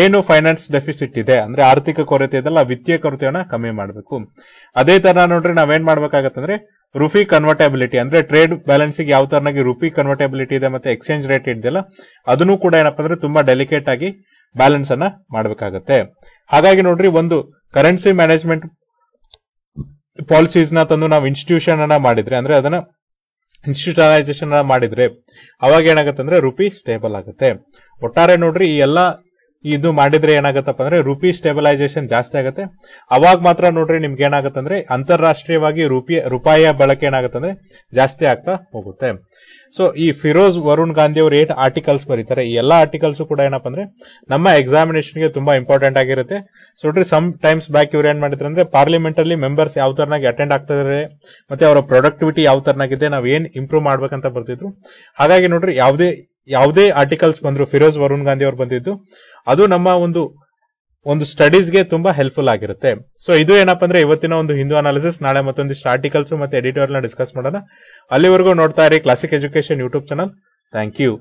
ಏನು ಫೈನಾನ್ಸ್ ಡೆಫಿಸಿಟ್ ಇದೆ ಅಂದ್ರೆ ಆರ್ಥಿಕ ಕೊರತೆ ಇದೆಲ್ಲ ವಿತ್ತೀಯ ಕೊರತೆಯನ್ನ ಕಮ್ಮಿ ಮಾಡಬೇಕು ಅದೇ ತರ ನೋಡ್ರಿ ನಾವೇನ್ ಮಾಡ್ಬೇಕಾಗತ್ತಂದ್ರೆ ರೂಪಿ ಕನ್ವರ್ಟೆಬಿಲಿಟಿ ಅಂದ್ರೆ ಟ್ರೇಡ್ ಬ್ಯಾಲೆನ್ಸಿಗೆ ಯಾವ ತರನಾಗಿ ರೂಪಿ ಕನ್ವರ್ಟೆಬಿಲಿಟಿ ಇದೆ ಮತ್ತೆ ಎಕ್ಸ್ಚೇಂಜ್ ರೇಟ್ ಇದೆಯಲ್ಲ ಅದನ್ನು ಕೂಡ ಏನಪ್ಪಾ ಅಂದ್ರೆ ತುಂಬಾ ಡೆಲಿಕೇಟ್ ಆಗಿ ಬ್ಯಾಲೆನ್ಸ್ ಅನ್ನ ಮಾಡಬೇಕಾಗತ್ತೆ ಹಾಗಾಗಿ ನೋಡ್ರಿ ಒಂದು ಕರೆನ್ಸಿ ಮ್ಯಾನೇಜ್ಮೆಂಟ್ ಪಾಲಿಸೀಸ್ ನ ತಂದು ನಾವು ಇನ್ಸ್ಟಿಟ್ಯೂಷನ್ ಅನ್ನ ಮಾಡಿದ್ರೆ ಅಂದ್ರೆ ಅದನ್ನ ಇನ್ಸ್ಟಿಟ್ಯೂಷನೈಸೇಷನ್ ಮಾಡಿದ್ರೆ ಅವಾಗ ಏನಾಗುತ್ತೆ ಅಂದ್ರೆ ರೂಪಿ ಸ್ಟೇಬಲ್ ಆಗುತ್ತೆ ಒಟ್ಟಾರೆ ನೋಡ್ರಿ ಈ ಎಲ್ಲಾ ಇದು ಮಾಡಿದ್ರೆ ಏನಾಗತ್ತಪ್ಪ ಅಂದ್ರೆ ರೂಪಿ ಸ್ಟೆಬಿಲೈಸೇಷನ್ ಜಾಸ್ತಿ ಆಗುತ್ತೆ ಅವಾಗ ಮಾತ್ರ ನೋಡ್ರಿ ನಿಮ್ಗೆ ಏನಾಗತ್ತಂದ್ರೆ ಅಂತಾರಾಷ್ಟ್ರೀಯವಾಗಿ ರೂಪಿ ರೂಪಾಯಿಯ ಬಳಕೆ ಏನಾಗತ್ತಂದ್ರೆ ಜಾಸ್ತಿ ಆಗ್ತಾ ಹೋಗುತ್ತೆ ಸೊ ಈ ಫಿರೋಜ್ ವರುಣ್ ಗಾಂಧಿ ಅವರು ಏಟ್ ಆರ್ಟಿಕಲ್ಸ್ ಬರೀತಾರೆ ಈ ಎಲ್ಲಾ ಆರ್ಟಿಕಲ್ಸ್ ಕೂಡ ಏನಪ್ಪ ಅಂದ್ರೆ ನಮ್ಮ ಎಕ್ಸಾಮಿನೇಷನ್ ಗೆ ತುಂಬಾ ಇಂಪಾರ್ಟೆಂಟ್ ಆಗಿರುತ್ತೆ ಸೊ ನೋಡ್ರಿ ಸಮ್ ಟೈಮ್ಸ್ ಬ್ಯಾಕ್ ಇವ್ರು ಏನ್ ಮಾಡಿದ್ರೆ ಅಂದ್ರೆ ಪಾರ್ಲಿಮೆಂಟ್ ಅಲ್ಲಿ ಮೆಂಬರ್ಸ್ ಯಾವ ತರನಾಗಿ ಅಟೆಂಡ್ ಆಗ್ತಿದ್ದಾರೆ ಮತ್ತೆ ಅವರ ಪ್ರೊಡಕ್ಟಿವಿಟಿ ಯಾವ ತರನಾಗಿದೆ ನಾವ್ ಏನ್ ಇಂಪ್ರೂವ್ ಮಾಡ್ಬೇಕಂತ ಬರ್ತಿದ್ರು ಹಾಗಾಗಿ ನೋಡ್ರಿ ಯಾವ್ದೇ ಯಾವುದೇ ಆರ್ಟಿಕಲ್ಸ್ ಬಂದ್ರು ಫಿರೋಜ್ ವರುಣ್ ಗಾಂಧಿ ಅವರು ಬಂದಿದ್ದು ಅದು ನಮ್ಮ ಒಂದು ಒಂದು ಸ್ಟಡೀಸ್ಗೆ ತುಂಬಾ ಹೆಲ್ಪ್ಫುಲ್ ಆಗಿರುತ್ತೆ ಸೊ ಇದು ಏನಪ್ಪ ಅಂದ್ರೆ ಇವತ್ತಿನ ಒಂದು ಹಿಂದೂ ಅನಾಲಿಸಿಸ್ ನಾಳೆ ಮತ್ತೊಂದಿಷ್ಟು ಆರ್ಟಿಕಲ್ಸ್ ಮತ್ತೆ ಎಡಿಟೋರಿಯಲ್ ಡಿಸ್ಕಸ್ ಮಾಡೋಣ ಅಲ್ಲಿವರೆಗೂ ನೋಡ್ತಾ ಇರಿ classic education YouTube channel thank you